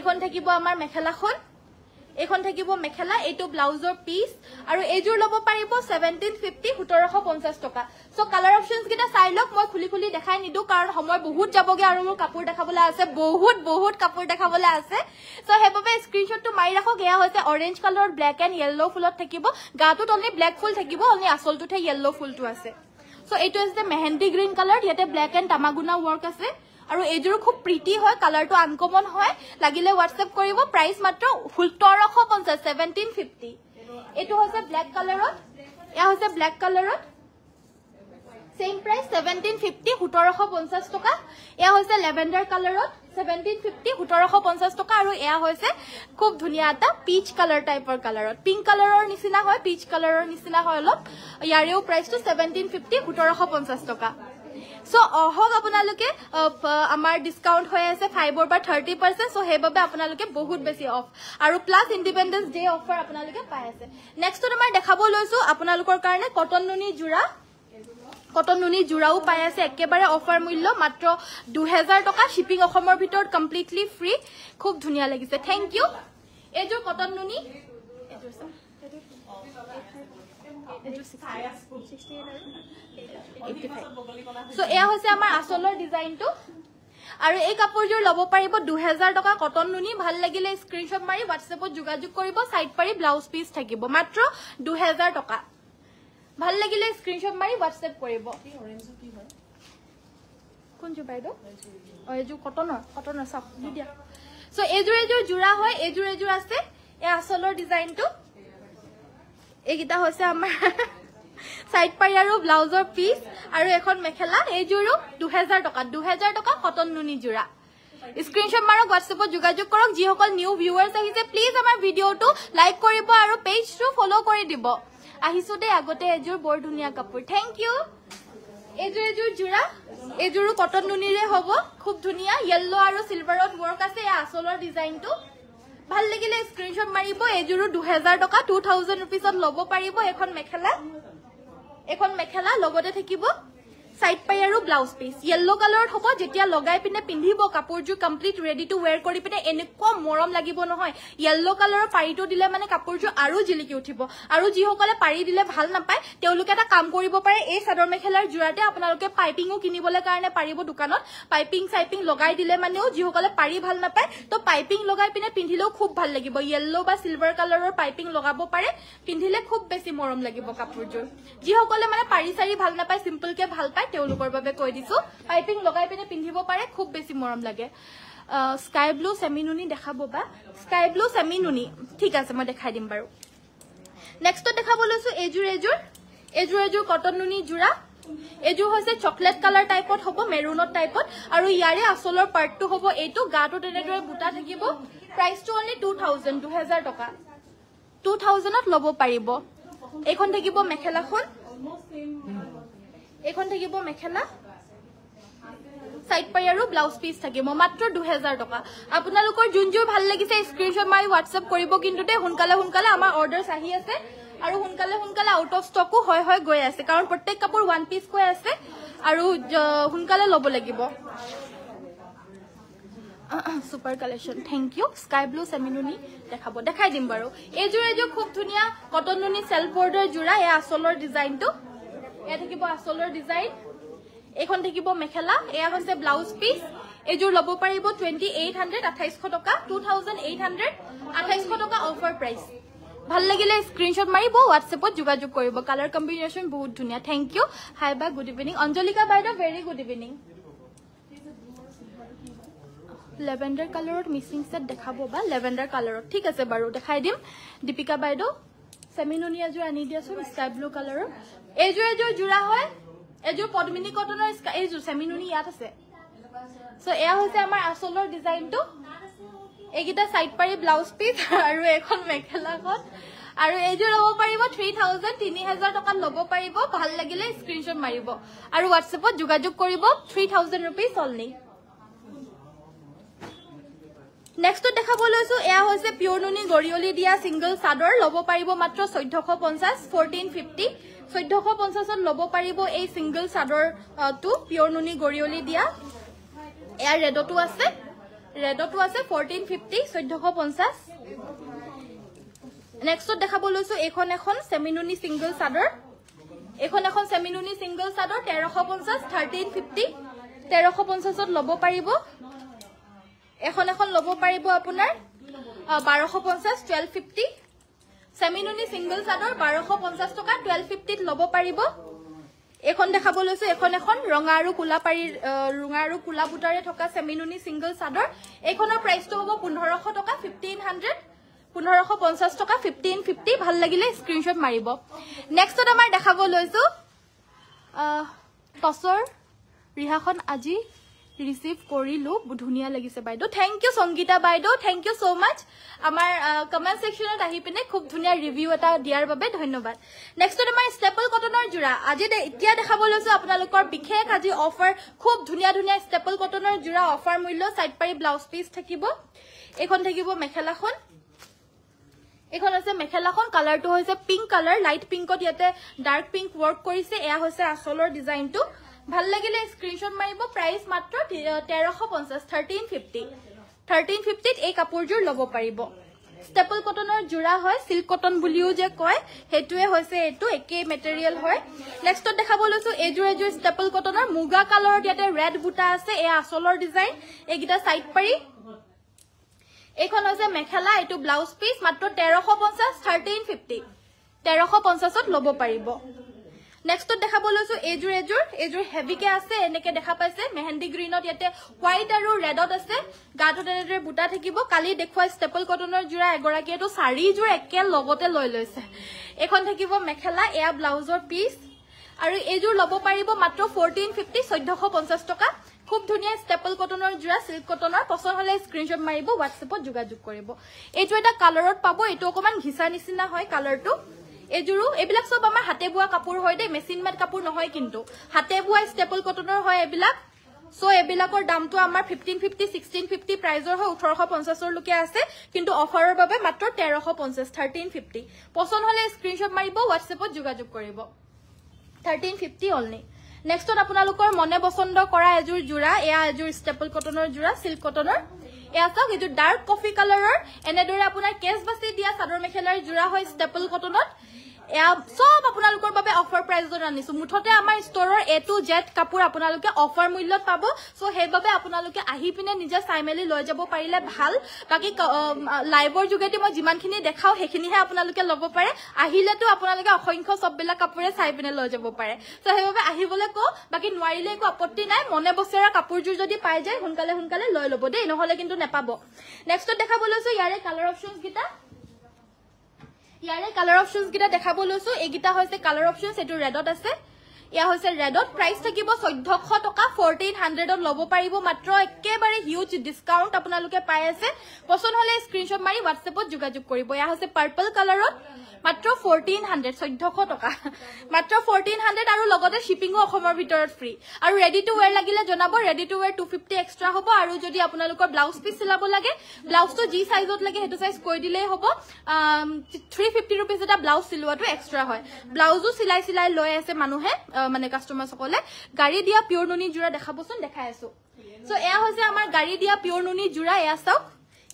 এইখন থাকিব আমাৰ মেখেলাখন এইখন থাকিব মেখেলা এইটো ব্লাউজৰ পিচ আৰু এইযোৰ ল'ব পাৰিব ছেভেণ্টিন ফিফটি সোতৰশ পঞ্চাছ টকা চ' কালাৰ চাই লওক মই খুলি খুলি দেখাই নিদিওঁ কাৰণ সময় বহুত যাবগৈ আৰু মোৰ কাপোৰ দেখাবলৈ আছে বহুত বহুত কাপোৰ দেখাবলৈ আছে চ' সেইবাবে স্ক্ৰীণশ্বটটো মাৰি ৰাখক এয়া হৈছে অৰেঞ্জ কালাৰত ব্লেক এণ্ড য়েল্ল' ফুলত থাকিব গাটোত অলনি ব্লেক ফুল থাকিব অলনি আচলটোতহে য়েল্ল' ফুলটো আছে চ' এইটো হৈছে মেহেণ্ডি গ্ৰীণ কালাৰত ইয়াতে ব্লেক এণ্ড তামাগুনা ৱৰ্ক আছে আৰু এইযোৰ খুব প্ৰীতি হয় কালাৰটো আনকমন হয় লাগিলে হোৱাটছএপ কৰিব প্ৰাইচ মাত্ৰ সোতৰশ পঞ্চাছ ছেভেণ্টিন ফিফটি এইটো হৈছে ব্লেক কালাৰত এয়া হৈছে ব্লেক কালাৰত ছেইম প্ৰাইচ ছেভেণ্টিন ফিফটি সোতৰশ পঞ্চাছ টকা এয়া হৈছে লেভেণ্ডাৰ কালাৰত ছেভেণ্টিন ফিফটি সোতৰশ পঞ্চাছ টকা আৰু এয়া হৈছে খুব ধুনীয়া এটা পিচ কালাৰ টাইপৰ কালাৰত পিংক কালাৰৰ নিচিনা হয় পিচ কালাৰৰ নিচিনা হয় অলপ ইয়াৰেও প্ৰাইচটো ছেভেণ্টিন ফিফটি সোতৰশ পঞ্চাছ টকা সো অহক uh, আপোনালোকে uh, আমাৰ ডিস্কাউণ্ট হৈ আছে ফাইভৰ পৰা থাৰ্টি পাৰ্চেণ্ট চ' সেইবাবে আপোনালোকে বহুত বেছি অফ আৰু প্লাছ ইণ্ডিপেণ্ডেন্স ডে অফাৰ আপোনালোকে পাই আছে নেক্সটত আমাৰ দেখাব লৈছোঁ আপোনালোকৰ কাৰণে কটন নুনি যোৰা কটন নুনি যোৰাও পাই আছে একেবাৰে অফাৰ মূল্য মাত্ৰ দুহেজাৰ টকা শ্বিপিং অসমৰ ভিতৰত কমপ্লিটলি ফ্ৰী খুব ধুনীয়া লাগিছে থেংক ইউ এইযোৰ কটন নুনি এইযোৰ চাওক সো এয়া হৈছে আমাৰ আচলৰ ডিজাইনটো আৰু এই কাপোৰযোৰ ল'ব পাৰিব দুহেজাৰ টকা কটন নুনি ভাল লাগিলে স্ক্ৰীণশ্বট মাৰি হোৱাটছএপত যোগাযোগ কৰিব চাইড পাৰি ব্লাউজ পিচ থাকিব মাত্ৰ দুহেজাৰ টকা ভাল লাগিলে স্ক্ৰীণশ্বট মাৰি হোৱাটছএপ কৰিব কোনযোৰ বাইদেউ অঁ এযোৰ কটনৰ কটনৰ চাওক দি দিয়া চ' এইযোৰ এযোৰ যোৰা হয় এইযোৰ এযোৰ আছে এই আচলৰ ডিজাইনটো এইকেইটা হৈছে আমাৰ সাইড পাৰি আৰু ব্লাউজৰ পিচ আৰু এখন মেখেলা এইযোৰো দুহেজাৰ টকা দুহেজাৰ টকা কটন নুনি যোৰা স্ক্ৰীনশ্বট মাৰক হোৱাটছএপত যোগাযোগ কৰক যিসকল নিউ ভিউৱাৰ্ছ আহিছে প্লিজ আমাৰ ভিডিঅ'টো লাইক কৰিব আৰু পেজটো ফ'ল' কৰি দিব আহিছো দেই আগতে এযোৰ বৰ ধুনীয়া কাপোৰ থেংক ইউ এইযোৰ এযোৰ যোৰা এইযোৰো কটন নুনিৰে হ'ব খুব ধুনীয়া য়েল্ল' আৰু চিলভাৰত ৱৰ্ক আছে এই আচলৰ ডিজাইনটো ভাল লাগিলে স্ক্ৰীনশ্বট মাৰিব এইযোৰো দুহেজাৰ টকা টু থাউজেণ্ড ৰুপিজত ল'ব পাৰিব এখন মেখেলা এখন মেখেলা লগতে থাকিব সাইড পাই আৰু ব্লাউজ পিচ য়েল্ল' কালাৰত হ'ব যেতিয়া লগাই পিনে পিন্ধিব কাপোৰযোৰ কমপ্লিট ৰেডি টু ৱেৰ কৰি পিনে এনেকুৱা মৰম লাগিব নহয় য়েল্ল' কালাৰৰ পাৰিটো দিলে মানে কাপোৰযোৰ আৰু জিলিকি উঠিব আৰু যিসকলে পাৰি দিলে ভাল নাপায় তেওঁলোকে এটা কাম কৰিব পাৰে এই চাদৰ মেখেলাৰ জোৰাতে আপোনালোকে পাইপিঙো কিনিবলৈ কাৰণে পাৰিব দোকানত পাইপিং চাইপিং লগাই দিলে মানেও যিসকলে পাৰি ভাল নাপায় তো পাইপিং লগাই পিনে পিন্ধিলেও খুব ভাল লাগিব য়েল্ল' বা চিলভাৰ কালাৰৰ পাইপিং লগাব পাৰে পিন্ধিলে খুব বেছি মৰম লাগিব কাপোৰযোৰ যিসকলে মানে পাৰি চাৰি ভাল নাপায় চিম্পলকে ভাল পায় তেওঁলোকৰ বাবে কৈ দিছো পাইপিং লগাই পিনে পিন্ধিব পাৰে খুব বেছি মৰম লাগে স্কাই ব্লু চেমিনুনি দেখাব বা স্কাই ব্লু চেমিনুনি ঠিক আছে মই দেখাই দিম বাৰু নেক্সটত দেখাব লৈছো এইযোৰ এযোৰ এইযোৰ এযোৰ কটন নুনি যোৰা এইযোৰ হৈছে চকলেট কালাৰ টাইপত হব মেৰুনত টাইপত আৰু ইয়াৰে আচলৰ পাৰ্টটো হব এইটো গাটো তেনেদৰে বুটা থাকিব প্ৰাইচটো অনলি টু থাউজেণ্ড দুহেজাৰ টকা টু থাউজেণ্ডত ল'ব পাৰিব এইখন থাকিব মেখেলাখন এইখন থাকিব মেখেলা চাইড পাই আৰু ব্লাউজ পিচ থাকিব মাত্ৰ দুহেজাৰ টকা আপোনালোকৰ যোন যোৰ ভাল লাগিছে স্ক্ৰীণশ্বট মাৰি হোৱাটছএপ কৰিব কিন্তু দেই সোনকালে সোনকালে আমাৰ অৰ্ডাৰ আহি আছে আৰু সোনকালে সোনকালে আউট অফ ষ্টকো হয় হয় গৈ আছে কাৰণ প্ৰত্যেক কাপোৰ ওৱান পিচ হৈ আছে আৰু সোনকালে ল'ব লাগিব super collection thank you sky blue চেমি নুনি দেখাব দেখাই দিম বাৰু এইযোৰ এযোৰ খুব ধুনীয়া কটন নুনি চেল্ফ বৰ্ডৰ যোৰা এয়া আচলৰ ডিজাইনটো এয়া থাকিব এইখন থাকিব মেখেলা এয়া হৈছে ব্লাউজ পিচ এইযোৰ ল'ব পাৰিব টুৱেণ্টি এইট হাণ্ড্ৰেড আঠাইছশ টকা টু থাউজেণ্ড এইট হাণ্ড্ৰেড আঠাইছশ টকা অফাৰ প্ৰাইচ ভাল লাগিলে স্ক্ৰীণশ্বট মাৰিব হোৱাটছএপত যোগাযোগ কৰিব কালাৰ কম্বিনেশ্যন বহুত ধুনীয়া thank you hi bye good evening Anjalika বাইদেউ ভেৰি গুড ইভিনিং লেভেণ্ডাৰ কালাৰত মিচিং ছেট দেখাব বা লেভেণ্ডাৰ কালাৰত ঠিক আছে বাৰু দেখাই দিম দীপিকা বাইদেউ চেমিনুনি এযোৰ আনি দিয়াচোন স্কাই ব্লু কালাৰৰ এইযোৰ এযোৰ যোৰা হয় এযোৰ পদ্মিনী কটনৰ এইযোৰ চেমিনুনি ইয়াত আছে চ' এয়া হৈছে আমাৰ আচলৰ ডিজাইনটো এইকেইটা চাইড পাৰি ব্লাউজ পিচ আৰু এখন মেখেলাখন আৰু এইযোৰ ল'ব পাৰিব থ্ৰী থাউজেণ্ড তিনি হাজাৰ টকাত ল'ব পাৰিব ভাল লাগিলে স্ক্ৰীনশ্বট মাৰিব আৰু হোৱাটছএপত যোগাযোগ কৰিব থ্ৰী থাউজেণ্ড ৰুপিজ অলনি নেক্সটত দেখাব লৈছো এয়া হৈছে পিয়ৰ নুনি গৰিয়লি দিয়া চিংগল চাদৰ ল'ব পাৰিব মাত্ৰ চৈধ্যশ পঞ্চাছ ফৰ্টিন ফিফটি চৈধ্যশ পঞ্চাছত ল'ব পাৰিব এই চিংগল চাদৰটো পিয়ৰ নুনি গৰিয়লি দিয়া এয়া ৰেডতো আছে ৰেডতো আছে ফৰ্টিন ফিফটি চৈধ্যশ পঞ্চাছ নেক্সটত দেখাব লৈছো এইখন এখন চেমিনুনি চিংগল চাদৰ এইখন এখন চেমিনুনি চিংগল চাদৰ তেৰশ পঞ্চাছ থাৰ্টিন ফিফটি তেৰশ পঞ্চাছত ল'ব পাৰিব এখন এখন লব পাৰিব আপোনাৰ বাৰশ পঞ্চাছ টুৱেলভ ফিফটি চেমিনুনি চিংগল চাদৰ বাৰশ পঞ্চাছ টকা টুৱেলভ ফিফটিত ল'ব পাৰিব এখন দেখাব লৈছো এখন এখন ৰঙা আৰু কোলা পাৰি ৰঙা আৰু কোলা বুটাৰে থকা চেমিনুনি চিংগল চাদৰ এইখনৰ প্ৰাইচটো হ'ব পোন্ধৰশ টকা ফিফটিন হাণ্ড্ৰেড পোন্ধৰশ পঞ্চাছ টকা ফিফটিন ফিফটি ভাল লাগিলে স্ক্ৰীণশ্বট মাৰিব নেক্সটত আমাৰ দেখাব লৈছো টচৰ ৰিহাখন আজি ৰিচিভ কৰিলোঁ ধুনীয়া লাগিছে বাইদেউ থেংক ইউ সংগীতা বাইদেউ থেংক ইউ চ' মাছ আমাৰ কমেণ্ট ছেকশ্যনত আহি পিনে খুব ধুনীয়া ৰিভিউ এটা দিয়াৰ বাবে ধন্যবাদ নেক্সটত আমাৰ ষ্টেপল কটনৰ যোৰা আজি এতিয়া দেখাব লৈছোঁ আপোনালোকৰ বিশেষ আজি অফাৰ খুব ধুনীয়া ধুনীয়া ষ্টেপল কটনৰ যোৰা অফাৰ মূল্য চাইড পাৰি ব্লাউজ পিচ থাকিব এইখন থাকিব মেখেলাখন এইখন আছে মেখেলাখন কালাৰটো হৈছে পিংক কালাৰ লাইট পিংকত ইয়াতে ডাৰ্ক পিংক ৱৰ্ক কৰিছে এয়া হৈছে আচলৰ ডিজাইনটো ভাল লাগিলে স্ক্ৰীনশ্বট মাৰিব প্ৰাইচ মাত্ৰ তেৰশ পঞ্চাছ থাৰ্টিন ফিফটি থাৰ্টিন ফিফটিত এই কাপোৰযোৰ ল'ব পাৰিব ষ্টেপল কটনৰ যোৰা হয় চিল্ক কটন বুলিও যে কয় সেইটোৱে হৈছে এইটো একেই মেটেৰিয়েল হয় নেক্সটত দেখাব লৈছো এইযোৰ এযোৰ ষ্টেপল কটনৰ মুগা কালাৰত ইয়াতে ৰেড বুটা আছে এয়া আচলৰ ডিজাইন এইকেইটা চাইড পাৰি এইখন হৈছে মেখেলা এইটো ব্লাউজ পিচ মাত্ৰ তেৰশ পঞ্চাছ থাৰ্টিন ফিফটি তেৰশ পঞ্চাছত ল'ব পাৰিব নেক্সটত দেখাব লৈছো এইযোৰ এইযোৰ এইযোৰ হেভিকে আছে এনেকে দেখা পাইছে মেহেন্দি গ্ৰীণত ইয়াতে হোৱাইট আৰু ৰেডত আছে গাটোত এনেদৰে বুটা থাকিব কালি দেখুৱাই ষ্টেপল কটনৰ যোৰা এগৰাকীয়েতো চাৰিযোৰ একে লগতে লৈ লৈছে এইখন থাকিব মেখেলা এয়া ব্লাউজৰ পিচ আৰু এইযোৰ লব পাৰিব মাত্ৰ ফৰ্টিন ফিফটি চৈধ্যশ পঞ্চাছ টকা খুব ধুনীয়া ষ্টেপল কটনৰ যোৰা চিল্ক কটনৰ পচন্দ হলে স্ক্ৰীনশ্বট মাৰিব হোৱাটছএপত যোগাযোগ কৰিব এইটো এটা কালাৰত পাব এইটো অকমান ঘিচা নিচিনা হয় কালাৰটো এইযোৰো এইবিলাক সব আমাৰ হাতে বোৱা কাপোৰ হয় দেই মেচিন মেড কাপোৰ নহয় কিন্তু হাতে বোৱা ষ্টেপল কটনৰ হয় এইবিলাক চ' এইবিলাকৰ দামটো আমাৰ ফিফটিন মাৰিব হোৱাটছএপত যোগাযোগ কৰিব থাৰ্টিন ফিফটি অলনি আপোনালোকৰ মনে পচন্দ কৰা এযোৰ যোৰা এয়া এযোৰ ষ্টেপল কটনৰ যোৰা চিল্ক কটনৰ ডাৰ্ক কফি কালাৰৰ এনেদৰে আপোনাৰ কেচ বাচি দিয়া চাদৰ মেখেলাৰ যোৰা হয় ষ্টেপল কটনত সব আপোনালোকৰ বাবে অফাৰ প্ৰাইজত আনিছো মুঠতে আমাৰ ষ্ট'ৰৰ এ টু জেড কাপোৰ আপোনালোকে অফাৰ মূল্যত পাব চ' সেইবাবে আপোনালোকে আহি পিনে নিজে চাই মেলি লৈ যাব পাৰিলে ভাল বাকী লাইভৰ যোগেদি মই যিমানখিনি দেখাওঁ সেইখিনিহে আপোনালোকে ল'ব পাৰে আহিলেতো আপোনালোকে অসংখ্য চববিলাক কাপোৰে চাই পিনে লৈ যাব পাৰে চ' সেইবাবে আহিবলৈ কওঁ বাকী নোৱাৰিলে একো আপত্তি নাই মনে বছৰৰ কাপোৰযোৰ যদি পাই যায় সোনকালে সোনকালে লৈ ল'ব দেই নহ'লে কিন্তু নেপাব নেক্সটত দেখাবলৈ লৈছো ইয়াৰে কালাৰ অপশ্যনছকেইটা ইয়াৰে কালাৰ অপশ্যনছ কেইটা দেখাব লৈছো এইকেইটা হৈছে কালাৰ অপশ্যনছ এইটো ৰেডত আছে ইয়াৰ হৈছে ৰেডত প্ৰাইচ থাকিব চৈধ্যশ টকা ফৰ্টিন হাণ্ড্ৰেডত ল'ব পাৰিব মাত্ৰ একেবাৰে হিউজ ডিছকাউণ্ট আপোনালোকে পাই আছে পচন্দ হ'লে স্ক্ৰীনশ্বট মাৰি হোৱাটছএপত যোগাযোগ কৰিব ইয়াৰ হৈছে পাৰ্পল কালাৰত মাত্ৰ ফৰ্টিন হাণ্ড্ৰেড চৈধ্যশ টকা মাত্ৰ ফৰ্টিন হাণ্ড্ৰেড আৰু লগতে শ্বিপিঙো অসমৰ ভিতৰত ফ্ৰী আৰু ৰেডি টু ৱেৰ লাগিলে জনাব ready to wear two fifty extra হ'ব আৰু যদি আপোনালোকৰ ব্লাউজ পিচ চিলাব লাগে ব্লাউজটো যি চাইজত লাগে সেইটো চাইজ কৈ দিলেই হ'ব থ্ৰী ফিফটি ৰুপিজ এটা ব্লাউজ চিলোৱাটো এক্সট্ৰা হয় ব্লাউজো চিলাই চিলাই লৈ আছে মানুহে মানে কাষ্টমাৰসকলে গাড়ী দিয়া পিয়ৰ নুনি যোৰা দেখাবচোন দেখাই আছো চ' এয়া হৈছে আমাৰ গাড়ী দিয়া পিয়ৰ নুনি যোৰা এয়া চাওক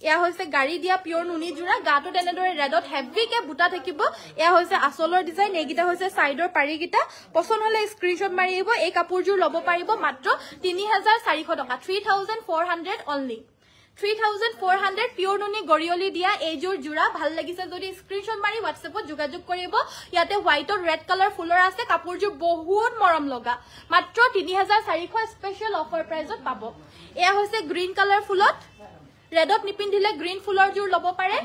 এয়া হৈছে গাড়ী দিয়া পিয়ৰ নুনি যোৰা গাটো তেনেদৰে ৰেডত হেভিকে বুটা থাকিব এয়া হৈছে আচলৰ ডিজাইন এইকেইটা হৈছে চাইডৰ পাৰিকেইটা পচন্দ হলে স্ক্ৰীণশ্বট মাৰি আহিব এই কাপোৰযোৰ ল'ব পাৰিব মাত্ৰ তিনি হাজাৰ চাৰিশ টকা three thousand four hundred only three thousand four hundred pair নুনি গৰিয়লি দিয়া এইযোৰ যোৰা ভাল লাগিছে যদি স্ক্ৰীণশ্বট মাৰি হোৱাটছএপত যোগাযোগ কৰিব ইয়াতে হোৱাইটত ৰেড কালাৰ ফুলৰ আছে কাপোৰযোৰ বহুত মৰম লগা মাত্ৰ তিনি হাজাৰ চাৰিশ স্পেচিয়েল অফাৰ প্ৰাইজত পাব এয়া হৈছে গ্ৰীণ কালাৰ ফুলত ৰেডত নিপিন্ধিলে গ্ৰীণ ফুলৰ যোৰ ল'ব পাৰে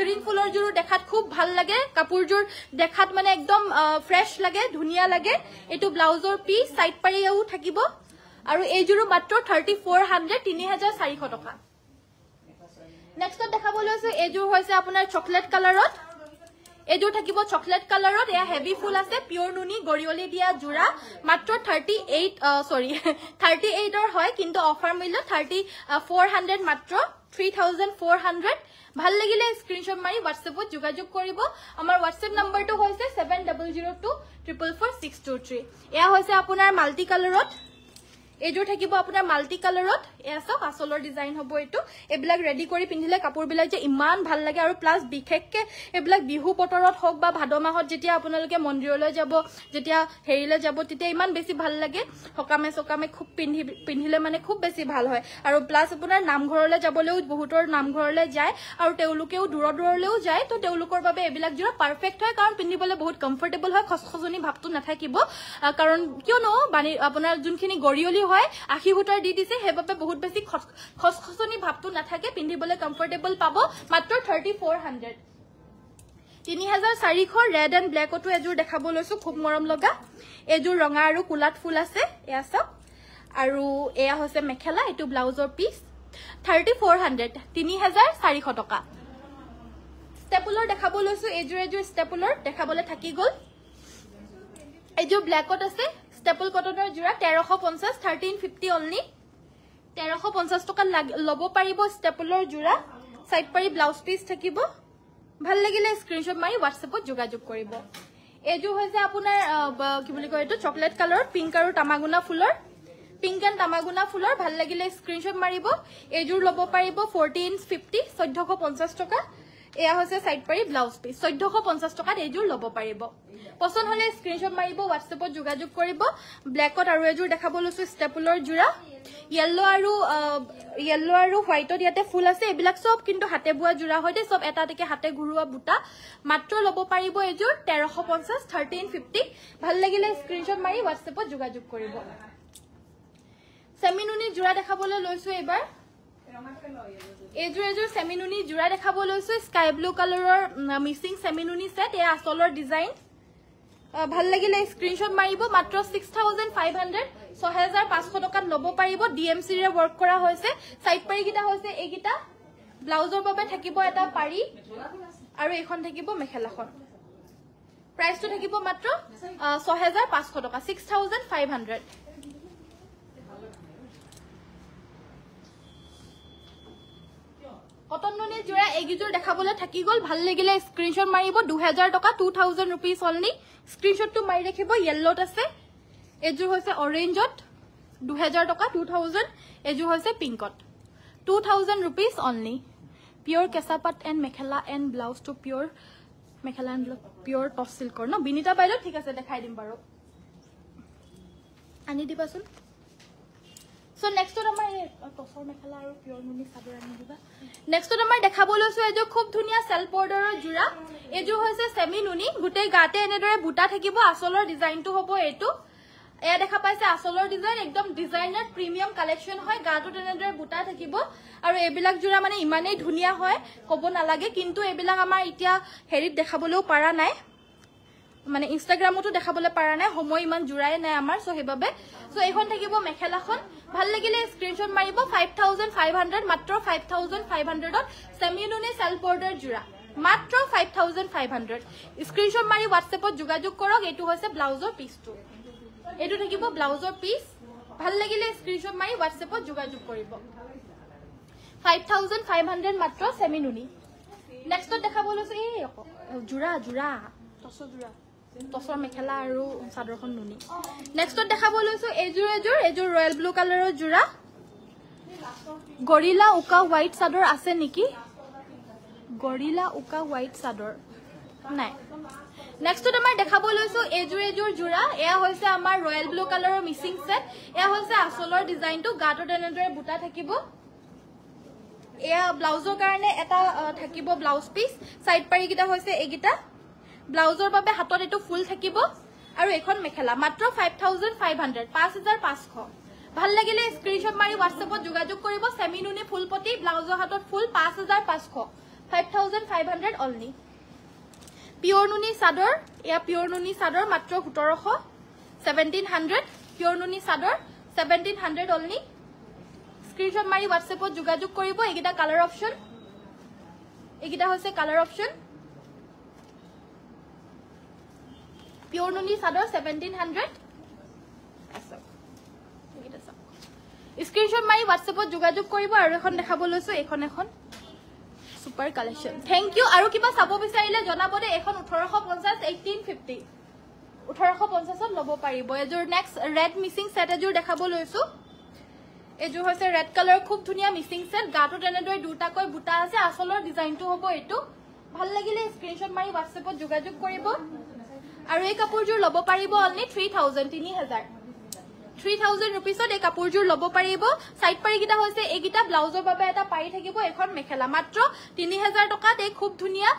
গ্ৰীণ ফুলৰ যোৰো দেখাত খুব ভাল লাগে কাপোৰযোৰ দেখাত মানে একদম ফ্ৰেছ লাগে ধুনীয়া লাগে এইটো ব্লাউজৰ পিচ চাইড পাৰিও থাকিব আৰু এইযোৰো মাত্ৰ থাৰ্টি ফ'ৰ হাণ্ড্ৰেড তিনি হাজাৰ চাৰিশ টকা নেক্সটত দেখাব লৈছো এইযোৰ হৈছে আপোনাৰ চকলেট কালাৰত এইযোৰ থাকিব চকলেট কালাৰত এয়া হেভি ফুল আছে পিয়ৰ নুনি গৰিয়লি দিয়া যোৰা মাত্ৰ থাৰ্টি এইট চৰি থাৰ্টি এইটৰ হয় কিন্তু অফাৰ মূল্য থাৰ্টি ফ'ৰ হাণ্ড্ৰেড মাত্ৰ 3400 ভাল লাগিলে স্ক্ৰীণশ্বট মাৰি হোৱাটছএপত যোগাযোগ কৰিব আমাৰ WhatsApp নম্বৰটো হৈছে zero' two two triple four six three এয়া হৈছে আপোনাৰ মাল্টি কালৰৰ এইযোৰ থাকিব আপোনাৰ মাল্টি কালাৰত এয়া চাওক আচলৰ ডিজাইন হ'ব এইটো এইবিলাক ৰেডি কৰি পিন্ধিলে কাপোৰবিলাক যে ইমান ভাল লাগে আৰু প্লাছ বিশেষকৈ এইবিলাক বিহু বতৰত হওক বা ভাদ মাহত যেতিয়া আপোনালোকে মন্দিৰলৈ যাব যেতিয়া হেৰিলৈ যাব তেতিয়া ইমান বেছি ভাল লাগে সকামে চকামে খুব পিন্ধি পিন্ধিলে মানে খুব বেছি ভাল হয় আৰু প্লাছ আপোনাৰ নামঘৰলৈ যাবলৈও বহুতৰ নামঘৰলৈ যায় আৰু তেওঁলোকেও দূৰ দূৰলৈও যায় তো তেওঁলোকৰ বাবে এইবিলাক যোৰা পাৰফেক্ট হয় কাৰণ পিন্ধিবলৈ বহুত কমফৰ্টেবল হয় খচখজনী ভাৱটো নাথাকিব কাৰণ কিয়নো আপোনাৰ যোনখিনি গৰিয়লী হয় আশী সূতাৰ দি দিছে সেইবাবে বহুত বেছি খচখচনি ভাৱটো নাথাকে পিন্ধিবলৈ কমফৰ্টেবল পাব মাত্ৰ থাৰ্টি তিনি হাজাৰ চাৰিশ ৰেড এণ্ড ব্লেকতো এযোৰ দেখাব লৈছো খুব মৰম লগা এযোৰ ৰঙা আৰু কোলাত ফুল আছে এয়া চাওক আৰু এয়া হৈছে মেখেলা এইটো ব্লাউজৰ পিচ থাৰ্টি ফ'ৰ হাণ্ড্ৰেড তিনি হাজাৰ চাৰিশ টকা ষ্টেপুলৰ দেখাব লৈছো এইযোৰ এযোৰ ষ্টেপুলৰ দেখাবলৈ থাকি গ'ল এযোৰ ব্লেকত আছে ষ্টেপল কটনৰ যোৰা তেৰশ পঞ্চাছ থাৰ্টিন ফিফটি অনলি তেৰশ পঞ্চাছ টকা ল'ব পাৰিব ষ্টেপলৰ যোৰা চাইড পাৰি ব্লাউজ পিচ যোগাযোগ কৰিব এইযোৰ হৈছে আপোনাৰ পিংক আৰু তামাগুণা ফুলৰ পিংক এণ্ড তামাগুণা ফুলৰ ভাল লাগিলে স্ক্ৰীনশ্বট মাৰিব ল'ব পাৰিব ফৰ্টি এয়া হৈছে সাইড পাৰি ব্লাউজ পিচ চৈধ্যশ পঞ্চাছ টকাত এইযোৰ ল'ব পাৰিব পচন্দ হ'লে স্ক্ৰীনশ্বট মাৰিব হোৱাটছএপত যোগাযোগ কৰিব ব্লেকত আৰু এযোৰ দেখাব লৈছো ষ্টেপুলৰ যোৰা য়েল্ল' আৰু য়েল্ল' আৰু হোৱাইটত ইয়াতে ফুল আছে এইবিলাক চব কিন্তু হাতে বোৱা যোৰা হৈ দে চব এটাতে হাতে ঘূৰোৱা বুটা মাত্ৰ ল'ব পাৰিব এইযোৰ তেৰশ পঞ্চাছ থাৰ্টিন ফিফটি ভাল লাগিলে স্ক্ৰীণশ্বট মাৰি হোৱাটছএপত যোগাযোগ কৰিব চেমিনুনি যোৰা দেখাবলৈ লৈছো এইবাৰ এইযোৰ এযোৰ চেমিনুনি যোৰা দেখাব লৈছো স্কাই ব্লু কালাৰৰ মিচিং চেমিনুনি ছেট এয়া আচলৰ ডিজাইন ভাল লাগিলে স্ক্ৰীণশ্বট মাৰিব মাত্ৰ ছিক্স থাউজেণ্ড ফাইভ হাণ্ড্ৰেড ছহেজাৰ পাঁচশ টকাত ল'ব পাৰিব ডি এম চিৰে ৱৰ্ক কৰা হৈছে চাইড পাৰিকেইটা হৈছে এইকেইটা ব্লাউজৰ বাবে থাকিব এটা পাৰি আৰু এইখন থাকিব মেখেলাখন প্ৰাইচটো থাকিব মাত্ৰ ছহেজাৰ পাঁচশ টকা six thousand five hundred cotton জোড়া এইকেজোৰ দেখাবলৈ থাকি গ'ল ভাল লাগিলে স্ক্ৰীণশ্বট মাৰিব দুহেজাৰ টকা টু থাউজেণ্ড ৰুপিজ হলনি স্ক্ৰীণশ্বটটো মাৰি ৰাখিব য়েল্ল'ত আছে এইযোৰ হৈছে অৰেঞ্জত দুহেজাৰ টকা টু থাউজেণ্ড এইযোৰ হৈছে পিংকত two thousand rupees only pure পাট and mekhela and blouse two pure mekhela and pure টচ চিল্কৰ ন বিনীতা বাইদেউ ঠিক আছে দেখাই দিম বাৰু আনি দিবাচোন চ' নেক্সটত আমাৰ টচৰ মেখেলা আৰু পিয়ৰ মুনি চাদৰ আনি দিবা নেক্সটত আমাৰ দেখাবলৈ লৈছোঁ এযোৰ খুব ধুনীয়া চেল্ফ বৰ্ডাৰৰ যোৰা এইযোৰ হৈছে চেমি নুনি গোটেই গাতে এনেদৰে বুটা থাকিব আচলৰ ডিজাইনটো হ'ব এইটো এয়া দেখা পাইছে আচলৰ ডিজাইন একদম ডিজাইনাৰ প্ৰিমিয়াম কালেকশ্যন হয় গাটো তেনেদৰে বুটা থাকিব আৰু এইবিলাক যোৰা মানে ইমানেই ধুনীয়া হয় ক'ব নালাগে কিন্তু এইবিলাক আমাৰ এতিয়া হেৰিত দেখাবলৈও পৰা নাই মানে ইনষ্টাগ্ৰামতো দেখাবলৈ পাৰা নাই সময় ইমান জোৰাই নাই আমাৰ চ' সেইবাবে চ' এইখন থাকিব মেখেলাখন ভাল লাগিলে স্ক্ৰীণশ্বট মাৰিব ফাইভ থাউজেণ্ড ফাইভ হাণ্ড্ৰেড মাত্ৰ ফাইভ থাউজেণ্ড ফাইভ হাণ্ড্ৰেডত চেমিলুনে চেল্ফ বৰ্ডাৰ জোৰা মাত্ৰ five thousand five hundred screenshot মাৰি হোৱাটছএপত যোগাযোগ কৰক এইটো হৈছে ব্লাউজৰ পিচটো এইটো থাকিব ব্লাউজৰ পিচ ভাল লাগিলে স্ক্ৰীণশ্বট মাৰি হোৱাটছএপত যোগাযোগ কৰিব ফাইভ থাউজেণ্ড ফাইভ হাণ্ড্ৰেড মাত্ৰ চেমিনুনি নেক্সটত দেখাব লৈছো এই জোৰা জোৰা টচ জোৰা টচৰ মেখেলা আৰু চাদৰখন নুনি নেক্সটত দেখাব লৈছো এইযোৰ এযোৰ এইযোৰ ৰয়েল ব্লু কালাৰৰ যোৰা গৰিলা উকা হোৱাইট চাদৰ আছে নেকি গৰিলা উকা হোৱাইট চাদৰ নাই নেক্সটত আমাৰ দেখাব লৈছো এইযোৰ এযোৰ যোৰা এয়া হৈছে আমাৰ ৰয়েল ব্লু কালাৰৰ মিচিং চেট এয়া হৈছে আচলৰ ডিজাইনটো গাটোত এনেদৰে বুটা থাকিব এয়া ব্লাউজৰ কাৰণে এটা থাকিব ব্লাউজ পিচ চাইড পাৰিকেইটা হৈছে এইকেইটা ব্লাউজের হাতত এই ফুল থাকিব আর এখন মেখেলা মাত্র ফাইভ থাউজেন্ড ফাইভ হান্ড্রেড পাঁচ হাজার পাঁচশ ভাল লাগিলে স্ক্রিনশট মারি হোয়াটসঅ্যাপত যোগাযোগ করব সেমিনুনে ফুলপতি ব্লাউজের নুনি চাদর এয়া পিওর নুনি চাদর মাত্র সতেরোশ সেভেন্টিন হান্ড্রেড পিওর নুনি চাদর সেভেন্টিন হান্ড্রেড অলনি স্ক্রিনশট পিয়ৰ নুনি চাদৰ ছেভেণ্টিন হাণ্ড্ৰেড স্ক্ৰীনশ্বট মাৰি হোৱাটছএপত যোগাযোগ কৰিব আৰু এখন ৰেড কালাৰ খুব ধুনীয়া মিচিং ছেট গাটো তেনেদৰে দুটাকৈ বুটা আছে আচলৰ ডিজাইনটো হ'ব এইটো ভাল লাগিলে স্ক্ৰীনশ্বট মাৰি হোৱাটছএপত যোগাযোগ কৰিব আৰু এই কাপোৰযোৰ ল'ব পাৰিব অনলি থ্ৰী থাউজেণ্ড তিনি হাজাৰ থ্ৰী থাউজেণ্ড ৰুপিছত এই কাপোৰযোৰ ল'ব পাৰিব চাইড পাৰিকেইটা হৈছে এইকেইটা ব্লাউজৰ বাবে এটা পাৰি থাকিব এখন মেখেলা মাত্ৰ তিনি হাজাৰ টকাত এই খুব ধুনীয়া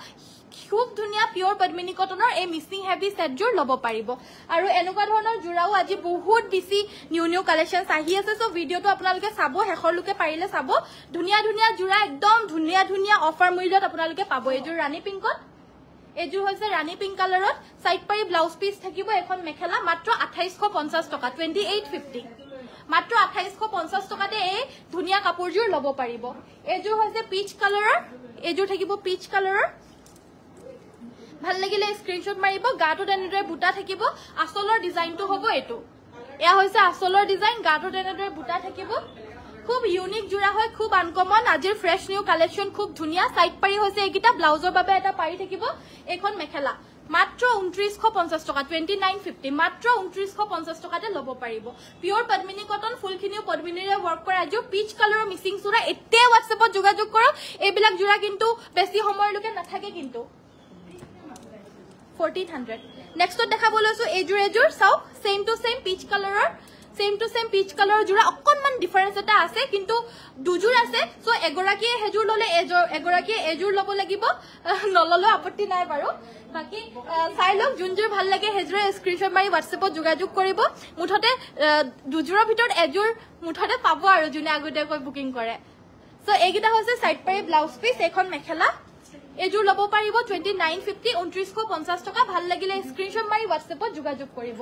খুব ধুনীয়া পিয়ৰ পদ্মিনী কটনৰ এই মিচিং হেভি ছেটযোৰ ল'ব পাৰিব আৰু এনেকুৱা ধৰণৰ যোৰাও আজি বহুত বেছি নিউ নিউ কালেকশ্যনছ আহি আছে চ' ভিডিঅ'টো আপোনালোকে চাব শেষৰলৈকে পাৰিলে চাব ধুনীয়া ধুনীয়া যোৰা একদম ধুনীয়া ধুনীয়া অফাৰ মূল্যত আপোনালোকে পাব এইযোৰ ৰাণী পিংকত এইযোৰ হৈছে ৰাণী পিংক কালাৰত চাইড পাৰি ব্লাউজ পিচ থাকিব এখন মেখেলা মাত্ৰ আঠাইশ পঞ্চাছ টকা টুৱেণ্টি এইট ফিফটি মাত্ৰ আঠাইশ পঞ্চাছ টকাতে এই ধুনীয়া কাপোৰযোৰ লব পাৰিব এইযোৰ হৈছে পিচ কালাৰৰ এইযোৰ থাকিব পিচ কালাৰৰ ভাল লাগিলে স্ক্ৰীণশ্বট মাৰিব গাটোত এনেদৰে বুটা থাকিব আচলৰ ডিজাইনটো হব এইটো এয়া হৈছে আচলৰ ডিজাইন গাটোত তেনেদৰে বুটা থাকিব খুব ইউনিক জোড়া হয় খুব আনকমন আজির ফ্রেশ নিউ কালেকশন খুব ধুনিয়া সাইড পাড়ি হয়েছে এইকটা ব্লাউজের বাবে এটা পাড়ি থাকিব এখন মেখেলা মাত্র উনত্রিশশো পঞ্চাশ টাকা টুয়েন্টি নাইন ফিফটি মাত্র উনত্রিশশো পঞ্চাশ টাকাতে লোব পাৰিব পিওৰ পদ্মিনী কটন ফুলখিনিও পদ্মিনীৰে ওয়াৰ্ক কৰে আজিও পিচ কালাৰেৰ মিসিং জোড়া এতিয়া হোয়াটসঅ্যাপত যোগাযোগ কৰক এইবিলাক যোৰা কিন্তু বেছি সময়লৈকে নাথাকে কিন্তু ফোৰটিন হান্ড্ৰেড নেক্সট দেখাব এইযোৰ এইযোৰ সব সেম টু সেম পিচ কালাৰেৰ same to same peach color jura akonman difference eta ase kintu dujur ase so egoraki hejur lole egoraki ejur lobo lagibo nololo apotti nai paru baki sai log junjur bhal lage hejur screenshot mari whatsapp jogajog koribo muthote dujura bitor ejur muthote pabo aru june agote koi booking kore so egita hoise side pare blouse piece ekhon mekhela এইযোৰ ল'ব পাৰিব twenty nine fifty ঊনত্ৰিছশ পঞ্চাছ টকা ভাল লাগিলে screenshot মাৰি হোৱাটছএপত যোগাযোগ কৰিব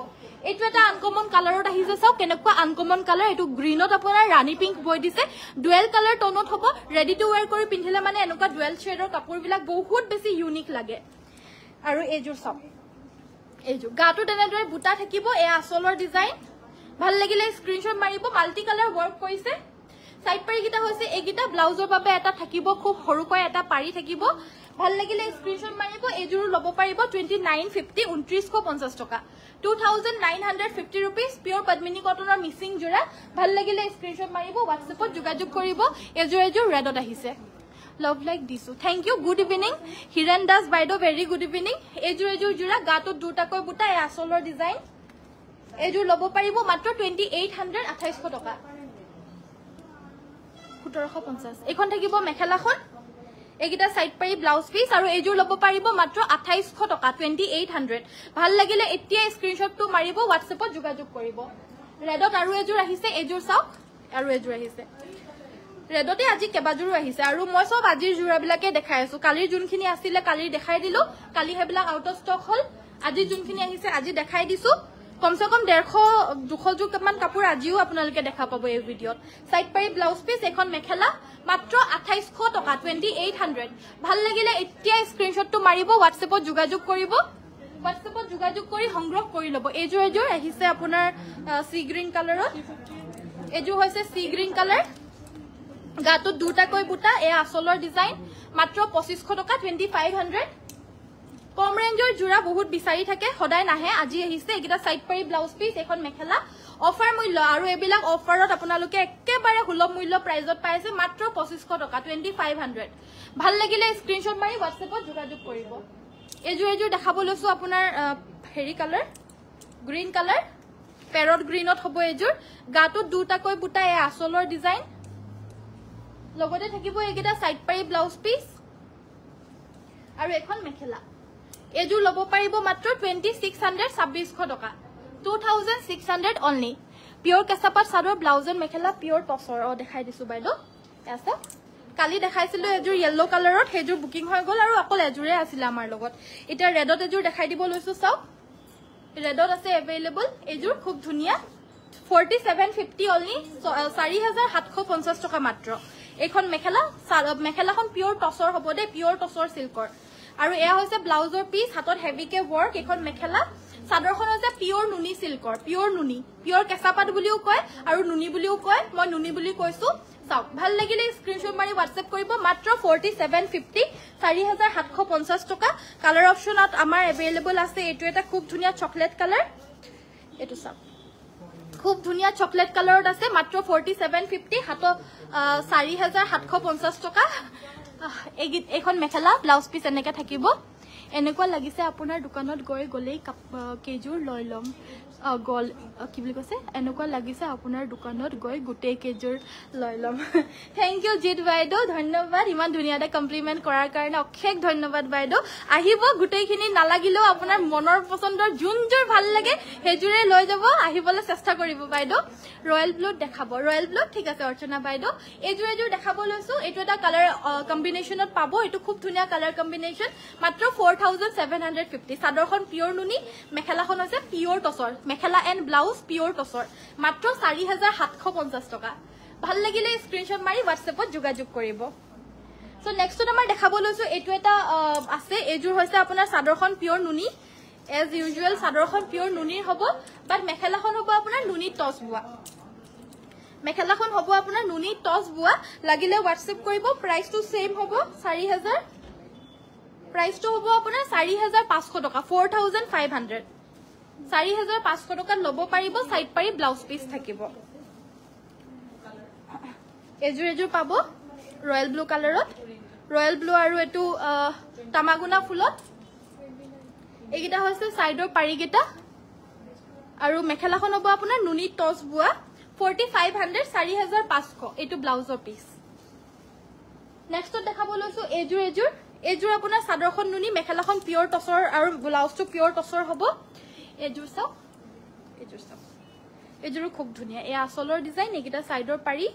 এইটো এটা আনকমন কালাৰত আহিছে চাওক কেনেকুৱা আনকমন কালাৰ এইটো গ্ৰীণত আপোনাৰ ৰাণী পিংক বৈ দিছে ডুৱেল কালাৰ টনত হ'ব ৰেডি টু ৱেৰ কৰি পিন্ধিলে মানে এনেকুৱা ডুৱেল শ্বেডৰ কাপোৰবিলাক বহুত বেছি ইউনিক লাগে আৰু এইযোৰ চাওক এইযোৰ গাটো তেনেদৰে বুটা থাকিব এয়া আচলৰ ডিজাইন ভাল লাগিলে স্ক্ৰীণশ্বট মাৰিব মাল্টি কালাৰ ৱৰ্ক কৰিছে চাইড পাৰিকেইটা হৈছে এইকেইটা ব্লাউজৰ বাবে এটা থাকিব খুব সৰুকৈ এটা পাৰি থাকিব ভাল লাগিলে স্ক্ৰিনশ্বট মাৰিব এইজোৰও লব পাৰিব টুয়েন্টি নাইন ফিফটি উনত্ৰিশশো পঞ্চাশ টাকা two thousand nine hundred fifty rupees pure Padmini কটনৰ মিচিং যোৰা ভাল লাগিলে স্ক্ৰিনশ্বট মাৰিব হোৱাটছএপত যোগাযোগ কৰিব এযোৰ এযোৰ ৰেডত আহিছে লগ লাইক দিছো thank you good evening Hiren Das বাইদেউ ভেৰি গুড ইভিনিং এইযোৰ এযোৰ যোৰা গাটোত দুটাকৈ বুটা এই আচলৰ ডিজাইন এইযোৰ ল'ব পাৰিব মাত্ৰ টুৱেণ্টি এইট হাণ্ড্ৰেড আঠাইছশ টকা সোতৰশ পঞ্চাছ এইখন থাকিব মেখেলাখন এইকেইটা চাইড পাৰি ব্লাউজ পিচ আৰু এইযোৰ ল'ব পাৰিব মাত্ৰ আঠাইছশ টকা টুৱেণ্টি এইট হাণ্ড্ৰেড ভাল লাগিলে এতিয়াই স্ক্ৰীনশ্বটটো মাৰিব হোৱাটছএপত যোগাযোগ কৰিব ৰেডত আৰু এযোৰ আহিছে এইযোৰ চাওক আৰু এযোৰ আহিছে ৰেডতে আজি কেইবাযোৰো আহিছে আৰু মই চব আজিৰ যোৰাবিলাকে দেখাই আছো কালিৰ যোনখিনি আছিলে কালি দেখাই দিলো কালি সেইবিলাক আউট অফ ষ্টক হ'ল আজি যোনখিনি আহিছে আজি দেখাই দিছো কম সে কম দেড়শ দুশযোরমান কাপড় আজিও আপনাদের দেখা পাব এই ভিডিওত সাইড পারি ব্লাউজ পিস এখন মেখেলা মাত্র আঠাইশ টাকা টুয়েন্টি এইট হান্ড্রেড ভাল লাগিলে এতিয়া স্ক্রিনশ্বটো মারিব হোয়াটসঅ্যাপত যোগাযোগ করব হোয়াটসঅ্যাপত যোগাযোগ করে সংগ্রহ করে লব এইযোর এইযোর আছে আপনার সি গ্রিন কালারত এইযোর হয়েছে সি গ্রিন কালার গাটো দুটাকৈ বুটা এ আসলৰ ডিজাইন মাত্ৰ পঁচিশ টাকা টুয়েন্টি ফাইভ হান্ড্ৰেড কম ৰেঞ্জৰ যোৰা বহুত বিচাৰি থাকে সদায় নাহে আজি আহিছে এইকেইটা চাইড পাৰি ব্লাউজ পিচ এখন মেখেলা অফাৰ মূল্য আৰু এইবিলাক অফাৰত আপোনালোকে একেবাৰে সুলভ মূল্য প্ৰাইজত পাই আছে মাত্ৰ পঁচিছশ টকা টুৱেণ্টি ফাইভ হাণ্ড্ৰেড ভাল লাগিলে স্ক্ৰীনশ্বট মাৰি হোৱাটছএপত যোগাযোগ কৰিব এইযোৰ এযোৰ দেখাব লৈছো আপোনাৰ হেৰি কালাৰ গ্ৰীণ কালাৰ পেৰত গ্ৰীণত হ'ব এইযোৰ গাটোত দুটাকৈ বুটা এই আচলৰ ডিজাইন লগতে থাকিব এইকেইটা চাইড পাৰি ব্লাউজ পিচ আৰু এখন মেখেলা এজোৰ ল'ব পাৰিব মাত্ৰ টুৱেণ্টি ছিক্স হাণ্ড্ৰেড ছাব্বিছশ টকা two thousand six hundred only pure কেঁচাপাত চাদৰ ব্লাউজ মেখেলা পিয়ৰ টচৰ অঁ দেখাই দিছো বাইদেউ আছে কালি দেখাইছিলো এযোৰ য়েল্ল' কালাৰত সেইযোৰ বুকিং হৈ গ'ল আৰু অকল এযোৰে আছিল আমাৰ লগত এতিয়া ৰেডত এযোৰ দেখাই দিব লৈছো চাওক ৰেডত আছে এভেইলেবল এইযোৰ খুব ধুনীয়া ফৰ্টি ছেভেন ফিফটি অনলি চাৰি হাজাৰ সাতশ পঞ্চাছ টকা মাত্ৰ এইখন মেখেলা মেখেলাখন পিয়ৰ টচৰ হ'ব দেই পিয়ৰ টচৰ চিল্কৰ আৰু এয়া হৈছে ব্লাউজৰ পিচ হাতত হেভিকে ৱৰ্ক এইখন মেখেলা চাদৰখন হৈছে পিয়ৰ নুনি চিল্কৰ পিয়ৰ নুনি পিয়ৰ কেঁচাপাত বুলিও কয় আৰু নুনি বুলিও কয় মই নুনি বুলি কৈছো চাওক ভাল লাগিলে স্ক্ৰীনশ্বট মাৰি হোৱাটছএপ কৰিব মাত্ৰ ফৰ্টি ছেভেন ফিফটি চাৰি হাজাৰ সাতশ পঞ্চাছ টকা কালাৰ অপশ্যনত আমাৰ এভেইলেবল আছে এইটো এটা খুব ধুনীয়া চকলেট কালাৰ এইটো চাওক খুব ধুনীয়া চকলেট কালাৰত আছে মাত্ৰ ফৰ্টি ছেভেন ফিফটি হাতত চাৰি হাজাৰ সাতশ পঞ্চাছ টকা মেখেলা ব্লাউজ পিচ এনেকে থাকিব এনেকুৱা লাগিছে আপোনাৰ দোকানত গৈ গ'লেই কেইযোৰ লৈ ল'ম গল কি বুলি কৈছে এনেকুৱা লাগিছে আপোনাৰ দোকানত গৈ গোটেই কেইযোৰ লৈ ল'ম থেংক ইউ জিত বাইদেউ ধন্যবাদ ইমান ধুনীয়া এটা কমপ্লিমেণ্ট কৰাৰ কাৰণে অশেষ ধন্যবাদ বাইদেউ আহিব গোটেইখিনি নালাগিলেও আপোনাৰ মনৰ পচন্দৰ যোনযোৰ ভাল লাগে সেইযোৰে লৈ যাব আহিবলৈ চেষ্টা কৰিব বাইদেউ ৰয়েল ব্লুত দেখাব ৰয়েল ব্লুত ঠিক আছে অৰ্চনা বাইদেউ এইযোৰ এযোৰ দেখাব লৈছো এইটো এটা কালাৰ কম্বিনেশ্যনত পাব এইটো খুব ধুনীয়া কালাৰ কম্বিনেশ্যন মাত্ৰ four thousand seven hundred fifty চাদৰখন পিয়ৰ নুনি মেখেলাখন হৈছে পিয়ৰ টচৰ মেখেলা এণ্ড ব্লাউজ পিয়ৰ টচৰ মাত্ৰ চাৰি হাজাৰ সাতশ পঞ্চাছ টকা ভাল লাগিলে স্ক্ৰীনশ্বট মাৰি হোৱাটছএপত যোগাযোগ কৰিব চ' নেক্সটত আমাৰ দেখাব লৈছোঁ এইটো এটা আছে এইযোৰ হৈছে আপোনাৰ চাদৰখন পিয়ৰ নুনি এজ ইউজুৱেল চাদৰখন পিয়ৰ নুনিৰ হ'ব বাট মেখেলাখন হ'ব আপোনাৰ নুনি টচ বোৱা মেখেলাখন হ'ব আপোনাৰ নুনি টচ বোৱা লাগিলে হোৱাটছএপ কৰিব প্ৰাইচটো চেম হ'ব চাৰি হাজাৰ প্ৰাইচটো হ'ব আপোনাৰ চাৰি হাজাৰ পাঁচশ টকা ফ'ৰ থাউজেণ্ড ফাইভ হাণ্ড্ৰেড চাৰি হাজাৰ পাঁচশ টকাত লব পাৰিব চাইড পাৰি ব্লাউজ পিচ থাকিব এযোৰ এযোৰ পাব ৰয়েল ব্লু কালাৰত ৰয়েল ব্লু আৰু এইটো তামাগুণা ফুলত এইকেইটা হৈছে চাইডৰ পাৰিকেইটা আৰু মেখেলাখন হ'ব আপোনাৰ নুনি টচ বোৱা ফৰ্টি ফাইভ হাণ্ড্ৰেড চাৰি হাজাৰ পাঁচশ এইটো ব্লাউজৰ পিচ নেক্সটত দেখাব লৈছো এযোৰ এযোৰ এইযোৰ আপোনাৰ চাদৰখন নুনি মেখেলাখন পিয়ৰ টচৰ আৰু ব্লাউজটো পিয়ৰ টচৰ হ'ব এযোৰ চাওক এযোৰ চাওক এইযোৰো খুব ধুনীয়া এয়া আচলৰ ডিজাইন এইকেইটা চাইডৰ পাৰি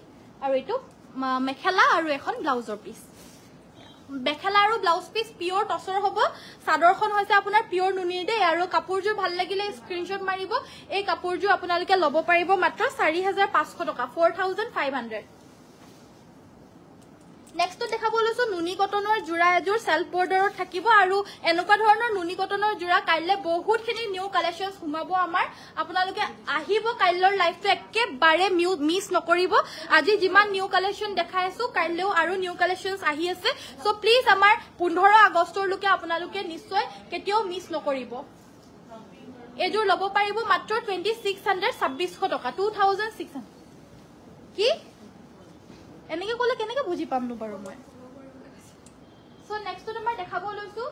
আৰু এইটো মেখেলা আৰু এখন ব্লাউজৰ পিচ মেখেলা আৰু ব্লাউজ পিচ পিয়ৰ টচৰ হ'ব চাদৰখন হৈছে আপোনাৰ পিয়ৰ নুনিৰ দেই আৰু কাপোৰযোৰ ভাল লাগিলে স্ক্ৰীণশ্বট মাৰিব এই কাপোৰযোৰ আপোনালোকে ল'ব পাৰিব মাত্ৰ চাৰি টকা ফ'ৰ নেক্সটত দেখাব লৈছো নুনি কটনৰ যোৰা এযোৰ চেল্ফ বৰ্ডাৰত থাকিব আৰু এনেকুৱা ধৰণৰ নুনি কটনৰ যোৰা কাইলৈ বহুতখিনি নিউ কালেকশ্যন সোমাব আমাৰ আপোনালোকে আহিব কাইলৈৰ লাইফটো একেবাৰে মিছ নকৰিব আজি যিমান নিউ কালেকশ্যন দেখাই আছো কাইলৈও আৰু নিউ কালেকশ্যন আহি আছে চ' প্লিজ আমাৰ পোন্ধৰ আগষ্টলৈকে আপোনালোকে নিশ্চয় কেতিয়াও মিছ নকৰিব এইযোৰ লব পাৰিব মাত্ৰ টুৱেণ্টি ছিক্স হাণ্ড্ৰেড ছাব্বিছশ টকা টু থাউজেণ্ড ছিক্স হাণ্ড্ৰেড কি এনেকে ক'লে কেনেকে বুজি পামনো বাৰু মই চ' নেক্সটত আমাৰ দেখাব লৈছো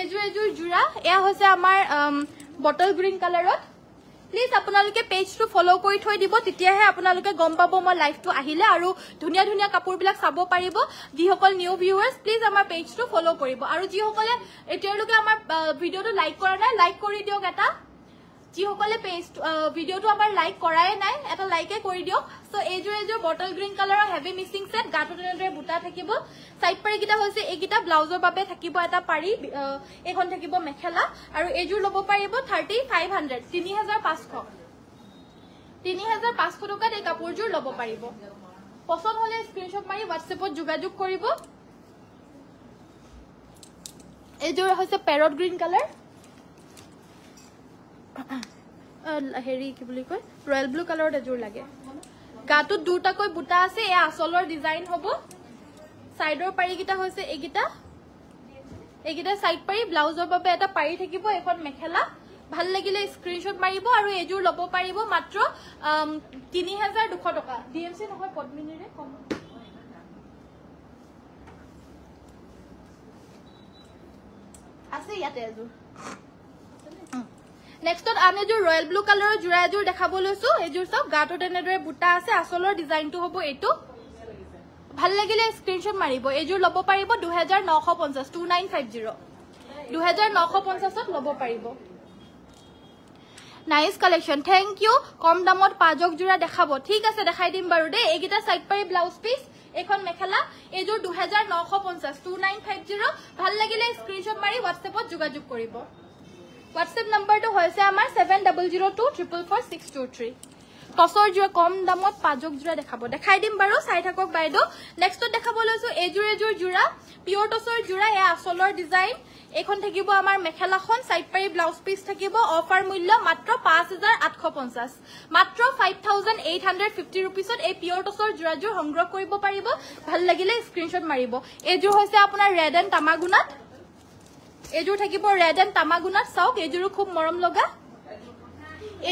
এযোৰ এযোৰ যোৰা এয়া হৈছে আমাৰ বটল গ্ৰীণ কালাৰত প্লিজ আপোনালোকে পেজটো ফ'ল' কৰি থৈ দিব তেতিয়াহে আপোনালোকে গম পাব মই লাইভটো আহিলে আৰু ধুনীয়া ধুনীয়া কাপোৰবিলাক চাব পাৰিব যিসকল নিউ ভিউৱাৰ্ছ প্লিজ আমাৰ পেজটো ফ'ল' কৰিব আৰু যিসকলে এতিয়ালৈকে আমাৰ ভিডিঅ'টো লাইক কৰা নাই লাইক কৰি দিয়ক এটা যিসকলে পেষ্ট ভিডিঅ'টো আমাৰ লাইক কৰাই নাই এটা লাইকে কৰি দিয়ক চ' এইযোৰ এইযোৰ বটল গ্ৰীণ কালাৰৰ হেভি মিচিং ছেট গাটো তেনেদৰে বুটা থাকিব চাইড পাৰিকেইটা হৈছে এইকেইটা ব্লাউজৰ বাবে থাকিব এটা পাৰি এইখন থাকিব মেখেলা আৰু এইযোৰ ল'ব পাৰিব থাৰ্টি ফাইভ হাণ্ড্ৰেড তিনি হাজাৰ পাঁচশ তিনি হাজাৰ পাঁচশ টকাত এই কাপোৰযোৰ ল'ব পাৰিব পচন্দ হ'লে হেৰি কি বুলি কয় ৰয়েল ব্লু কালাৰত এযোৰ লাগে গাটোত দুটাকৈ বুটা আছে এই আচলৰ ডিজাইন হ'ব চাইডৰ পাৰিকেইটা হৈছে এইকেইটা এইকেইটা চাইড পাৰি ব্লাউজৰ বাবে এটা পাৰি থাকিব এখন মেখেলা ভাল লাগিলে স্ক্ৰীণশ্বট মাৰিব আৰু এইযোৰ ল'ব পাৰিব মাত্ৰ তিনি হাজাৰ দুশ টকা ডি এম চি নহয় পদ্মিনীৰে কম আছে ইয়াতে এযোৰ নেক্সটত আন এযোৰ ৰয়েল ব্লু কালাৰৰ যোৰা এযোৰ দেখাব লৈছো এইযোৰ চব গাটোত এনেদৰে বুটা আছে আচলৰ ডিজাইনটো হব এইটো ভাল লাগিলে স্ক্ৰীনশ্বট মাৰিব এইযোৰ লব পাৰিব দুহেজাৰ নশ পঞ্চাছ টু নাইন ফাইভ জিৰ' দুহেজাৰ নশ পঞ্চাছত লব পাৰিব নাইচ কালেকশ্যন থেংক ইউ কম দামত পাঁচক যোৰা দেখাব ঠিক আছে দেখাই দিম বাৰু দেই এইকেইটা চাইড পাৰি ব্লাউজ পিচ এইখন মেখেলা এইযোৰ দুহেজাৰ নশ পঞ্চাছ টু নাইন ফাইভ জিৰ' ভাল লাগিলে স্ক্ৰীনশ্বট মাৰি হোৱাটছএপত যোগাযোগ কৰিব হোৱাটছএপ নম্বৰটো হৈছে আমাৰ seven double zero' two triple four six two three টচৰ যোৰে কম দামত পাজক যোৰা দেখাব দেখাই দিম বাৰু চাই থাকক বাইদেউ নেক্সটত দেখাব লৈছো এইযোৰ এযোৰ যোৰা পিয়ৰ টচৰ যোৰা এয়া আচলৰ ডিজাইন এইখন থাকিব আমাৰ মেখেলাখন চাইড পাৰি ব্লাউজ পিচ থাকিব অফাৰ মূল্য মাত্ৰ পাঁচ হাজাৰ আঠশ পঞ্চাছ মাত্ৰ five thousand eight hundred fifty ৰুপিছত এই পিয়ৰ টচৰ যোৰাযোৰ সংগ্ৰহ কৰিব পাৰিব ভাল লাগিলে স্ক্ৰীণশ্বট মাৰিব এইযোৰ হৈছে আপোনাৰ ৰেড এণ্ড তামাগুনাত এইযোৰ থাকিব ৰেড এণ্ড তামাগুনাত সাউক এজোৰ খুব মৰম লগা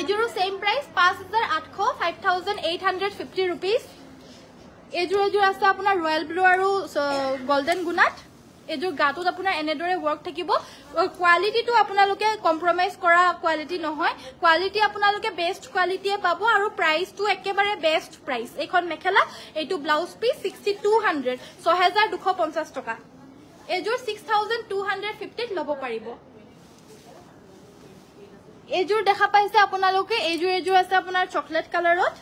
এজোৰ সেম প্ৰাইস 5800 5850 ৰুপিস এজোৰ এজোৰ আছে আপোনাৰ ৰয়েল ব্লু আৰু গল্ডেন গুণাত এইযোৰ গাটোত আপোনাৰ এনেদৰে ৱৰ্ক থাকিব কোয়ালিটি আপোনালোকে কম্প্ৰমাইজ কৰা কোৱালিটি নহয় কোৱালিটি আপোনালোকে বেষ্ট কোৱালিটিয়ে পাব আৰু প্ৰাইচটো একেবাৰে বেষ্ট আৰ প্ৰাইস তো একেবাৰে বেস্ট প্ৰাইস এখন মেখেলা এটু ব্লাউজ পিস 6200 6250 এজোৰ ছিক্স থাউজেণ্ড টু হাণ্ড্ৰেড ফিফটিত ল'ব পাৰিব এইযোৰ দেখা পাইছে আপোনালোকে এইযোৰ এইযোৰ আছে আপোনাৰ চকলেট কালাৰত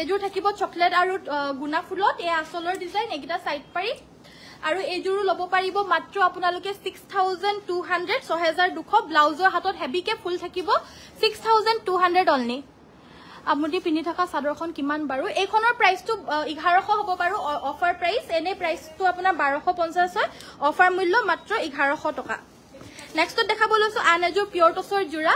এইযোৰ থাকিব চকলেট আৰু গুণা ফুলত এই আচলৰ ডিজাইন এইকেইটা চাইড পাৰি আৰু এইযোৰো ল'ব পাৰিব মাত্ৰ আপোনালোকে ছিক্স থাউজেণ্ড টু হাণ্ড্ৰেড ছহেজাৰ দুশ ব্লাউজৰ হাতত হেভিকৈ ফুল থাকিব six thousand two hundred only আমুদি পিন্ধি থকা চাদৰখন কিমান বাৰু এইখনৰ প্ৰাইচটো এঘাৰশ হ'ব বাৰু অফাৰ প্ৰাইচ এনেই প্ৰাইচটো আপোনাৰ বাৰশ পঞ্চাছ হয় অফাৰ মূল্য মাত্ৰ এঘাৰশ টকা নেক্সটত দেখাব লৈছো আন পিয়ৰ টচৰ যোৰা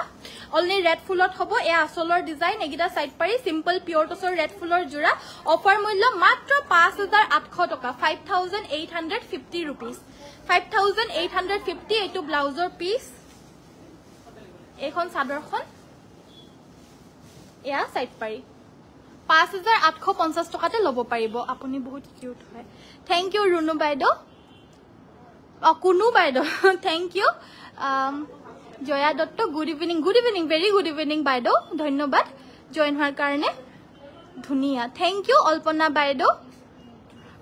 অলনি ৰেড ফুলত হ'ব এয়া আচলৰ ডিজাইন এইকেইটা চাইড পাৰি চিম্পল পিয়ৰ টচৰ ৰেড ফুলৰ যোৰা অফাৰ মূল্য মাত্ৰ পাঁচ হাজাৰ আঠশ টকা five thousand eight hundred fifty rupees five thousand eight hundred fifty এইটো ব্লাউজৰ পিছ এইখন চাদৰখন এয়া সাইড পাৰি পাঁচ টকাতে ল'ব পাৰিব আপুনি বহুত কিউট হয় থেংক ইউ ৰুনু বাইদেউ অঁ কোনো বাইদেউ thank you um, Jaya Dutta good evening good evening very good evening বাইদেউ ধন্যবাদ জইন হোৱাৰ কাৰণে ধুনীয়া থেংক ইউ অল্পনা বাইদেউ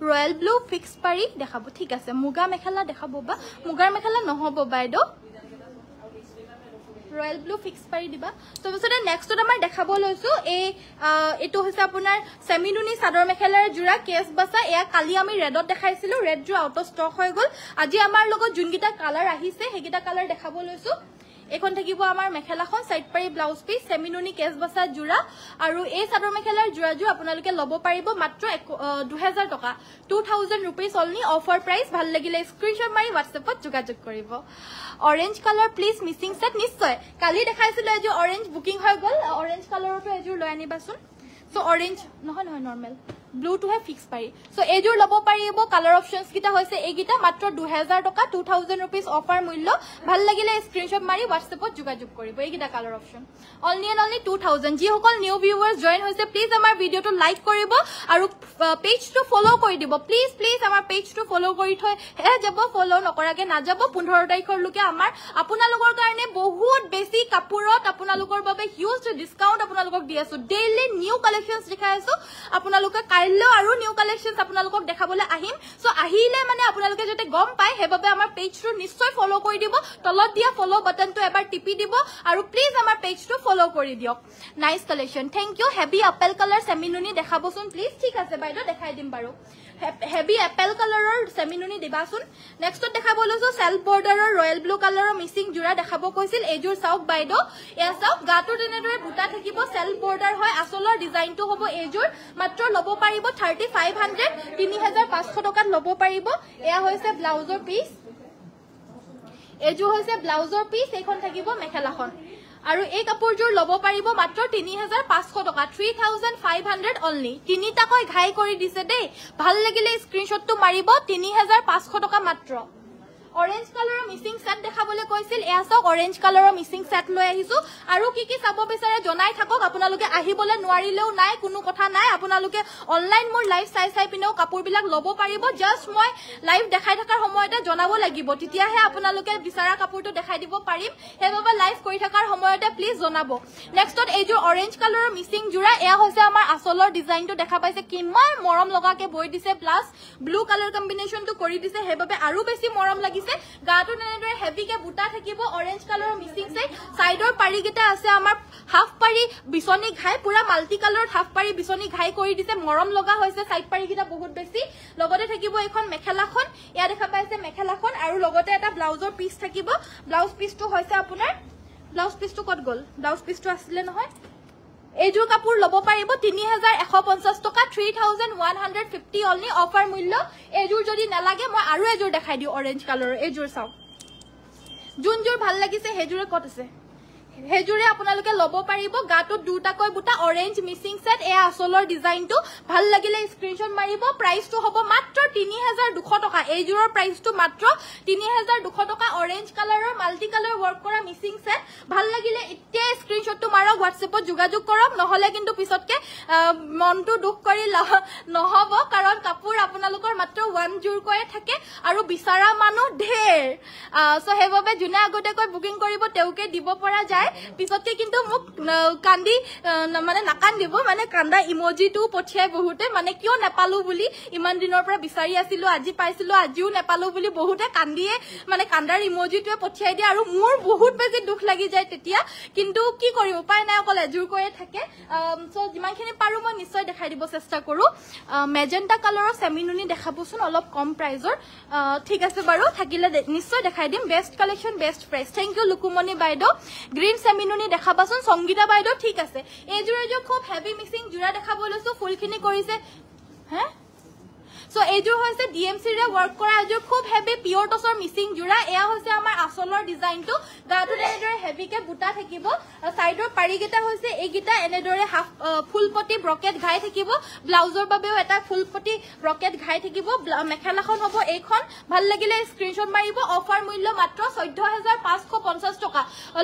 ৰয়েল ব্লু ফিক্স পাৰি দেখাব ঠিক আছে মুগা মেখেলা দেখাব বা মুগাৰ মেখেলা নহ'ব বাইদেউ ৰয়েল ব্লু ফিক্স পাৰি দিবা তাৰপিছতে নেক্সটত আমাৰ দেখাব লৈছো এই এইটো হৈছে আপোনাৰ চেমিনুনি চাদৰ মেখেলাৰে যোৰা কেছ বাচা এয়া কালি আমি ৰেডত দেখাইছিলো ৰেড যোৰ আউট অফ ষ্টক হৈ গল আজি আমাৰ লগত যোনকেইটা কালাৰ আহিছে সেইকেইটা কালাৰ দেখাব লৈছো এখন থাকিব আমাৰ মেখেলাখন সাইড পাৰি ব্লাউজ পিস সেমিনুনি কেশ বসা জোড়া আৰ এই চাদৰ মেখেলাৰ জোড়াজু আপোনালোকে লব পাৰিব মাত্ৰ দুহাজাৰ টকা টু থাউজেন্ড ৰুপিজ অলনি অফাৰ প্ৰাইস ভাল লাগিলে স্ক্ৰিনশট মাৰি হোয়াটসঅ্যাপত যোগাযোগ কৰিব orange colour please Mising set নিশ্চয় কালি দেখাইছিল এযোৰ অৰেঞ্জ বুকিং গ'ল গেল অৰেঞ্জ কালাৰতো এযোৰ লৈ আনিবাচোন সো অৰেঞ্জ নহয় নহয় নৰ্মেল ব্লু টুহে ফিক্স পাৰি সো এজোৰ লব পাৰিব কালৰ অপচনস কিটা হৈছে এইকিটা মাত্ৰ 2000 টকা 2000 ৰুপিস অফাৰ মূল্য ভাল লাগিলে স্ক্ৰিনশট মাৰি WhatsApp-ত যোগাযোগ কৰিব এইকিটা কালৰ অপচন অনলি এন অনলি 2000 জি হকল নিউ ভিউৱাৰ্স জয়েন হৈছে প্লিজ আমাৰ ভিডিওটো লাইক কৰিব আৰু পেজটো ফলো কৰি দিব প্লিজ প্লিজ আমাৰ পেজটো ফলো কৰি থৈ হে যাব ফলো নকৰাকে না যাব 15 তাৰিখৰ লৈকে আমাৰ আপোনালোকৰ কাৰণে বহুত বেছি কাপোৰত আপোনালোকৰ বাবে হিউজ ডিসকাউন্ট আপোনালোকক দি আছো ডেইলি নিউ কালেকচনস দেখাই আছো আপোনালোকৰ বাল্য আৰু নিউ কালেকশ্যন আপোনালোকক দেখাবলৈ আহিম চ' আহিলে মানে আপোনালোকে যাতে গম পায় সেইবাবে আমাৰ পেজটো নিশ্চয় ফ'ল' কৰি দিব তলত দিয়া ফ'ল' বাটনটো এবাৰ টিপি দিব আৰু প্লিজ আমাৰ পেজটো ফ'ল' কৰি দিয়ক nice collection thank you heavy apple colour চেমিনুনি দেখাবচোন প্লিজ ঠিক আছে বাইদেউ দেখাই দিম বাৰু হেভি এপেল কালাৰৰ চেমিনুনি দিবাচোন নেক্সটত দেখাব লৈছো চেল্ফ বৰ্ডাৰৰ ৰয়েল ব্লু কালাৰৰ মিচিং যোৰা দেখাব কৈছিল এইযোৰ চাওক বাইদেউ এয়া চাওক গাটো তেনেদৰে বুটা থাকিব চেল্ফ বৰ্ডাৰ হয় আচলৰ ডিজাইনটো হব এইযোৰ মাত্ৰ লব পাৰিব থাৰ্টি ফাইভ হাণ্ড্ৰেড তিনি হাজাৰ পাঁচশ টকাত লব পাৰিব এয়া হৈছে ব্লাউজৰ পিচ এইযোৰ হৈছে ব্লাউজৰ পিচ এইখন থাকিব মেখেলাখন আৰু এই কাপোৰযোৰ ল'ব পাৰিব মাত্ৰ তিনি হাজাৰ পাঁচশ টকা three thousand five hundred only তিনিটাকৈ ঘাই কৰি দিছে দেই ভাল লাগিলে স্ক্ৰীণশ্বটটো মাৰিব তিনি হাজাৰ পাঁচশ টকা মাত্ৰ অৰেঞ্জ কালাৰৰ মিসিং সেট দেখাবলৈ কৈছিল এয়া সক অৰেঞ্জ কালাৰেৰ মিসিং সেট লৈ আহিছো আৰু কি কি সাব বিচাৰে জনায় থাকক আপোনালোকে আহিবলে নোৱাৰিলেও নাই কোনো কথা নাই আপোনালোকে অনলাইন মোৰ লাইভ চাই চাই পিনেও কাপোৰ লব পাৰিব জাস্ট মই লাইভ দেখাই থাকাৰ সময়তে জনাব লাগিব তেতিয়াহে আপোনালোকে বিচৰা কাপোৰটো দেখাই দিব পাৰিম সেইবাবে লাইভ কৰি থকাৰ সময়তে প্লিজ জনাব নেক্সটত এইযোৰ অৰেঞ্জ কালাৰৰ মিসিং যোৰা এয়া হৈছে আমাৰ আচলৰ ডিজাইনটো দেখা পাইছে কিমান মৰম লগাকে বৈ দিছে প্লাছ ব্লু কালাৰ কম্বিনেশ্যনটো কৰি দিছে সেইবাবে আৰু বেছি মৰম লাগিছে আহিছে গাটো এনেদৰে হেভিকে বুটা থাকিব অৰেঞ্জ কালাৰৰ মিচিং চাইডৰ পাৰিকেইটা আছে আমাৰ হাফ পাৰি বিচনী ঘাই পুৰা মাল্টি কালাৰত হাফ পাৰি বিচনী ঘাই কৰি দিছে মৰম লগা হৈছে চাইড পাৰিকেইটা বহুত বেছি লগতে থাকিব এইখন মেখেলাখন ইয়াত দেখা পাইছে মেখেলাখন আৰু লগতে এটা ব্লাউজৰ পিচ থাকিব ব্লাউজ পিচটো হৈছে আপোনাৰ ব্লাউজ পিচটো কত গল ব্লাউজ পিচটো আছিলে নহয় এইযোৰ কাপোৰ ল'ব পাৰিব তিনি হেজাৰ এশ পঞ্চাছ টকা three thousand one hundred fifty অলনি অফাৰ মূল্য এইযোৰ যদি নালাগে মই আৰু এযোৰ দেখাই দিওঁ অৰেঞ্জ কালাৰৰ এইযোৰ চাওক যোনযোৰ ভাল লাগিছে সেইযোৰে ক'ত আছে হেজুৰে আপনাদেৰ লব পাৰিব গাটো দুটা কই বুটা অৰেঞ্জ মিসিং সেট এ আসলৰ ডিজাইনটো ভাল লাগিলে স্ক্ৰিনশট মাৰিব প্ৰাইসটো হব মাত্ৰ 3200 টাকা এই জুৰৰ প্ৰাইসটো মাত্ৰ 3200 টাকা অৰেঞ্জ কালাৰৰ মাল্টি কালার ওয়ার্ক করা মিসিং সেট ভাল লাগিলে ইতে স্ক্রিনশটটো মারক হোয়াটসঅ্যাপত যোগাযোগ করব নহলে কিন্তু পিছতকে মনটো দুখ করি নহব কারণ কাপড় আপনাদের মাত্র ওয়ান জুর থাকে আর বিচারা মানু ঢের সো যোনে আগতে বুকিং করব তেওকে দিব পৰা যায় পেলাই পিছতকে কিন্তু মোক কান্দি মানে নাকান্দিব মানে কান্দা ইমজিটো পঠিয়াই বহুতে মানে কিয় নেপালো বুলি ইমান দিনৰ পৰা বিচাৰি আছিলো আজি পাইছিলো আজিও নেপালো বুলি বহুতে কান্দিয়ে মানে কান্দাৰ ইমজিটোৱে পঠিয়াই দিয়ে আৰু মোৰ বহুত বেছি দুখ লাগি যায় তেতিয়া কিন্তু কি কৰিম উপায় নাই অকল এযোৰ কৰি থাকে চ' যিমানখিনি পাৰো মই নিশ্চয় দেখাই দিব চেষ্টা কৰোঁ মেজেণ্টা কালাৰৰ চেমিনুনি দেখাবচোন অলপ কম প্ৰাইজৰ ঠিক আছে বাৰু থাকিলে নিশ্চয় দেখাই দিম best collection best price thank you Lukumoni বাইদেউ গ্ৰীণ গ্ৰীণ চেমিনুনি দেখাবাচোন সংগীতা বাইদেউ ঠিক আছে এইযোৰ এযোৰ খুব হেভি মিক্সিং যোৰা দেখাবলৈছো ফুলখিনি কৰিছে হে সো হৈছে হয়েছে ডিএমসির ওয়ার্ক করা এইযোর খুব হেভি পিওর টসর মিসিং জোড়া এয়া হয়েছে আমার আসলের ডিজাইনটা গাটো এনেদরে হেভিকে গুটা থাকিব সাইডর পারিগিতা হয়েছে এইগিতা এনেদরে হাফ ফুলপটি ব্রকেট ঘাই থাকিব ব্লাউজর বাবেও এটা ফুলপটি ব্রকেট ঘাই থাকিব মেখালাখন হবো এইখন ভাল লাগিলে স্ক্রিনশট মারিব অফার মূল্য মাত্ৰ চৈধ্য হাজাৰ পাঁচশো পঞ্চাশ টাকা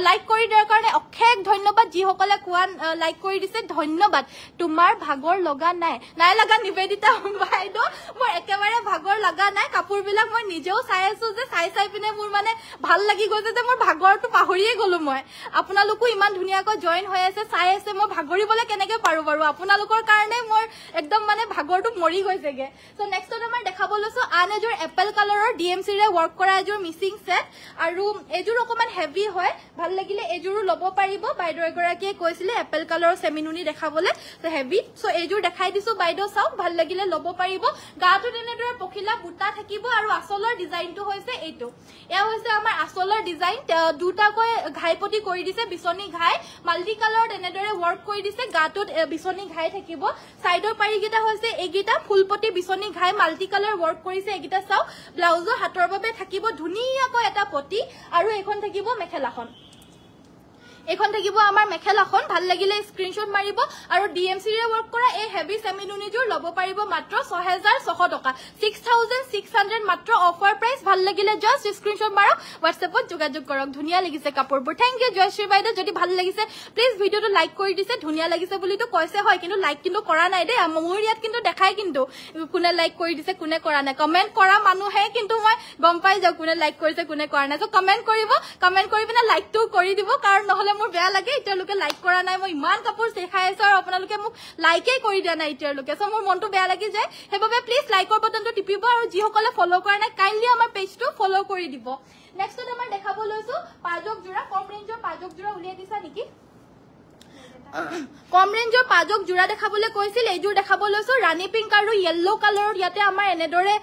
লাইক কৰে দেওয়াৰ কাৰণে অশেষ ধন্যবাদ যিসকলে কুয়া লাইক কৰে দিছে ধন্যবাদ তোমাৰ ভাগৰ লগা নাই নাই লাগা নিবেদিতা বাইদেউ মোৰ একেবাৰে ভাগৰ লগা নাই কাপোৰ বিলাক মই নিজেও চাই আছো যে চাই চাই পিনে মোৰ মানে ভাল লাগি গৈছে যে মোৰ ভাগৰটো পাহৰিয়ে গলো মই আপোনালোকো ইমান ধুনীয়াকৈ জইন হৈ আছে চাই আছে মই ভাগৰিবলৈ কেনেকে পাৰো বাৰু আপোনালোকৰ কাৰণে মোৰ একদম মানে ভাগৰটো মৰি গৈছেগে চ' নেক্সটত আমাৰ দেখাব লৈছো আন এযোৰ এপেল কালাৰৰ ডি এম চিৰে ৱৰ্ক কৰা এযোৰ মিচিং ছেট আৰু এযোৰ অকণমান হেভি হয় ভাল লাগিলে এযোৰো ল'ব পাৰিব বাইদেউ এগৰাকীয়ে কৈছিলে এপেল কালাৰৰ চেমিনুনি দেখাবলৈ হেভি চ' এইযোৰ দেখাই দিছো বাইদেউ চাওক ভাল লাগিলে ল'ব পাৰিব গাটো তেনেদৰে পখিলা বুটা থাকিব আৰু আচলৰ ডিজাইনটো হৈছে এইটো এয়া হৈছে আমাৰ আচলৰ ডিজাইন দুটাকৈ ঘাইপতি কৰি দিছে বিচনী ঘাই মাল্টি কালাৰত এনেদৰে ৱৰ্ক কৰি দিছে গাটোত বিচনী ঘাই থাকিব ছাইডৰ পাৰিকেইটা হৈছে এইকেইটা ফুলপতি বিচনী ঘাই মাল্টি কালাৰ ৱৰ্ক কৰিছে এইকেইটা চাওক ব্লাউজৰ হাতৰ বাবে থাকিব ধুনীয়াকৈ এটা পতি আৰু এইখন থাকিব মেখেলাখন এইখন থাকিব আমাৰ মেখেলাখন ভাল লাগিলে স্ক্ৰীণশ্বট মাৰিব আৰু ডি এম ডিএমসিৰে ৱৰ্ক কৰা এই হেভি সেমিলুনিজৰ লব পাৰিব মাত্ৰ ছহেজাৰ ছশ টকা ছিক্স ছিক্স থাউজেণ্ড হাণ্ড্ৰেড মাত্ৰ অফাৰ প্ৰাইচ ভাল লাগিলে জাস্ট স্ক্ৰিনশ্বট মাৰক হোৱাটছএপত ত যোগাযোগ কৰক ধুনিয়া লাগিছে কাপোৰবোৰ থ্যাংক ইউ জয়শ্ৰী বাইদেউ যদি ভাল লাগিছে প্লিজ ভিডিঅ'টো লাইক কৰি দিছে ধুনীয়া লাগিছে বুলিতো কৈছে হয় কিন্তু লাইক কিন্তু কৰা নাই দেই মোৰ ইয়াত কিন্তু দেখাই কিন্তু কোনে লাইক কৰি দিছে কোনে কৰা নাই কমেণ্ট কৰা মানুহে কিন্তু মই গম পাই যাওঁ কোনে লাইক কৰিছে কোনে কৰা নাই কমেণ্ট কৰিব কমেণ্ট কৰি পিনে লাইকটো কৰি দিব কাৰণ নহ'লে মোৰ বেয়া লাগে এতিয়ালৈকে লাইক কৰা নাই মই ইমান কাপোৰ দেখাই আছো আৰু আপোনালোকে মোক লাইকেই কৰি দিয়া নাই এতিয়ালৈকে চ' মোৰ মনটো বেয়া লাগি যায় সেইবাবে প্লিজ লাইকৰ বটনটো টিপিব আৰু যিসকলে ফলো কৰা নাই কাইণ্ডলি আমাৰ পেজটো ফলো কৰি দিব নেক্সটত আমাৰ দেখাব লৈছো পাজক যোৰা কম ৰেঞ্জৰ পাজক যোৰা উলিয়াই দিছা নেকি কম ৰেঞ্জৰ পাজক যোৰা দেখাবলৈ কৈছিল এইযোৰ দেখাব লৈছো ৰাণী পিংক আৰু য়েল্লো কালাৰত ইয়াতে আমাৰ এনেদৰে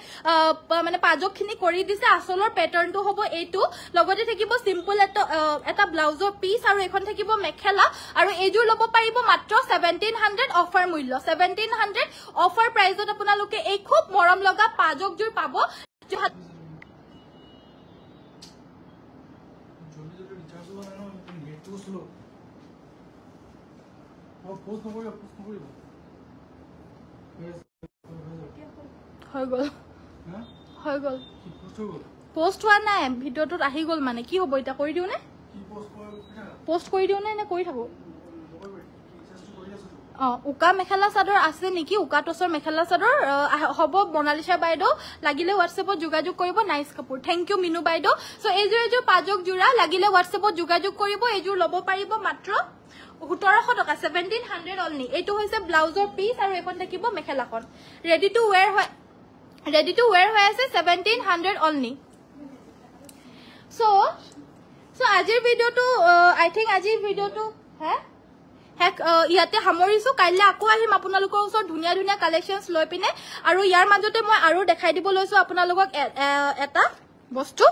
মানে পাজকখিনি কৰি দিছে আচলৰ পেটাৰ্ণটো হ'ব এইটো লগতে থাকিব চিম্পল এটা ব্লাউজৰ পিচ আৰু এইখন থাকিব মেখেলা আৰু এইযোৰ ল'ব পাৰিব মাত্ৰ ছেভেণ্টিন হাণ্ড্ৰেড অফাৰ মূল্য ছেভেণ্টিন হাণ্ড্ৰেড অফাৰ প্ৰাইজত আপোনালোকে এই খুব মৰম লগা পাজকযোৰ পাব হৈ গ'ল হৈ গ'ল পষ্ট হোৱা নাই ভিডিঅ'টোত আহি গ'ল মানে কি হ'ব এতিয়া কৰি দিওঁ নে পষ্ট কৰি দিওঁ নে নে কৰি থাকোঁ অঁ উকা মেখেলা চাদৰ আছে নেকি উকা টচৰ মেখেলা চাদৰ হ'ব বৰ্ণালিচা বাইদেউ লাগিলে হোৱাটছএপত যোগাযোগ কৰিব নাইচ কাপোৰ থেংক ইউ মিনু বাইদেউ চ' এইযোৰ এইযোৰ পাজক যোৰা লাগিলে হোৱাটছএপত যোগাযোগ কৰিব এইযোৰ ল'ব পাৰিব মাত্ৰ সোতৰশ টকা ছেভেণ্টিন হাণ্ড্ৰেড অলনি এইটো হৈছে ব্লাউজৰ পিচ আৰু এইখন থাকিব মেখেলাখন ৰেডি টু ৱেৰ হয় ৰেডি টু ৱেৰ হৈ আছে ছেভেণ্টিন হাণ্ড্ৰেড অলনি চ' চ' আজিৰ ভিডিঅ'টো আই থিংক আজিৰ ভিডিঅ'টো হে শেষ ইয়াতে সামৰিছো কাইলে আকৌ আহিম আপোনালোকৰ ওচৰত ধুনীয়া ধুনীয়া কালেকশ্যন লৈ পিনে আৰু ইয়াৰ মাজতে মই আৰু দেখাই দিব লৈছো আপোনালোকক এটা বস্তু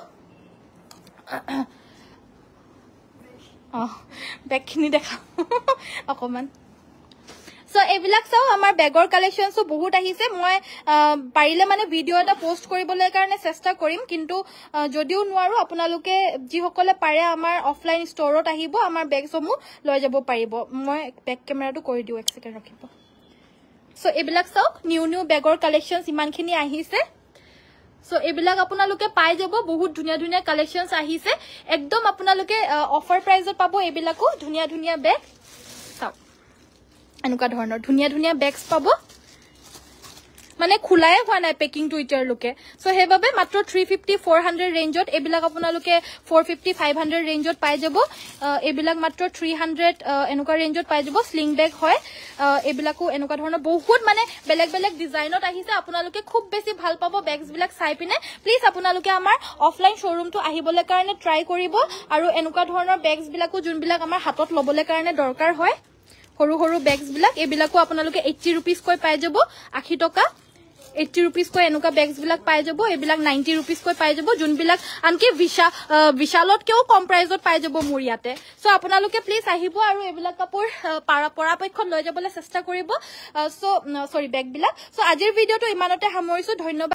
বেগখিনি দেখা অকণমান চ' এইবিলাক চাওঁ আমাৰ বেগৰ কালেকশ্যনছো বহুত আহিছে মই পাৰিলে মানে ভিডিঅ' এটা পষ্ট কৰিবলৈ কাৰণে চেষ্টা কৰিম কিন্তু যদিও নোৱাৰোঁ আপোনালোকে যিসকলে পাৰে আমাৰ অফলাইন ষ্ট'ৰত আহিব আমাৰ বেগসমূহ লৈ যাব পাৰিব মই বেগ কেমেৰাটো কৰি দিওঁ এক ছেকেণ্ড ৰখিব চ' এইবিলাক চাওক নিউ নিউ বেগৰ কালেকশ্যনছ ইমানখিনি আহিছে সো এইবিলাক আপোনালোকে পাই যাব বহুত ধুনীয়া ধুনীয়া কালেকশ্যনস আহিছে একদম আপোনালোকে অফাৰ প্ৰাইজত পাব এইবিলাকো ধুনীয়া ধুনীয়া বেগ চাওক এনেকুৱা ধৰণৰ ধুনীয়া ধুনীয়া বেগছ পাব মানে খোলাই হোৱা নাই পেকিংটো এতিয়ালৈকে চ' সেইবাবে মাত্ৰ থ্ৰী ফিফটি ফ'ৰ হাণ্ড্ৰেড ৰেঞ্জত এইবিলাক আপোনালোকে ফ'ৰ ফিফটি ফাইভ হাণ্ড্ৰেড ৰেঞ্জত পাই যাব এইবিলাক মাত্ৰ থ্ৰী হাণ্ড্ৰেড এনেকুৱা ৰেঞ্জত পাই যাব শ্লিং বেগ হয় এইবিলাকো এনেকুৱা ধৰণৰ বহুত মানে বেলেগ বেলেগ ডিজাইনত আহিছে আপোনালোকে খুব বেছি ভাল পাব বেগছবিলাক চাই পিনে প্লিজ আপোনালোকে আমাৰ অফলাইন শ্ব'ৰুমটো আহিবলৈ কাৰণে ট্ৰাই কৰিব আৰু এনেকুৱা ধৰণৰ বেগছবিলাকো যোনবিলাক আমাৰ হাতত ল'বলৈ কাৰণে দৰকাৰ হয় সৰু সৰু বেগছবিলাক এইবিলাকো আপোনালোকে এইট্টি ৰুপিজকৈ পাই যাব আশী টকা এইটি ৰুপিজকৈ এনেকুৱা বেগছ বিলাক পাই যাব এইবিলাক নাইণ্টি ৰুপিজকৈ পাই যাব যোনবিলাক আনকি বিশাল বিশালতকৈও কম প্ৰাইজত পাই যাব মোৰ ইয়াতে চ' আপোনালোকে প্লিজ আহিব আৰু এইবিলাক কাপোৰ পৰাপক্ষত লৈ যাবলৈ চেষ্টা কৰিব চ' চৰি বেগবিলাক চ' আজিৰ ভিডিঅ'টো ইমানতে সামৰিছো ধন্যবাদ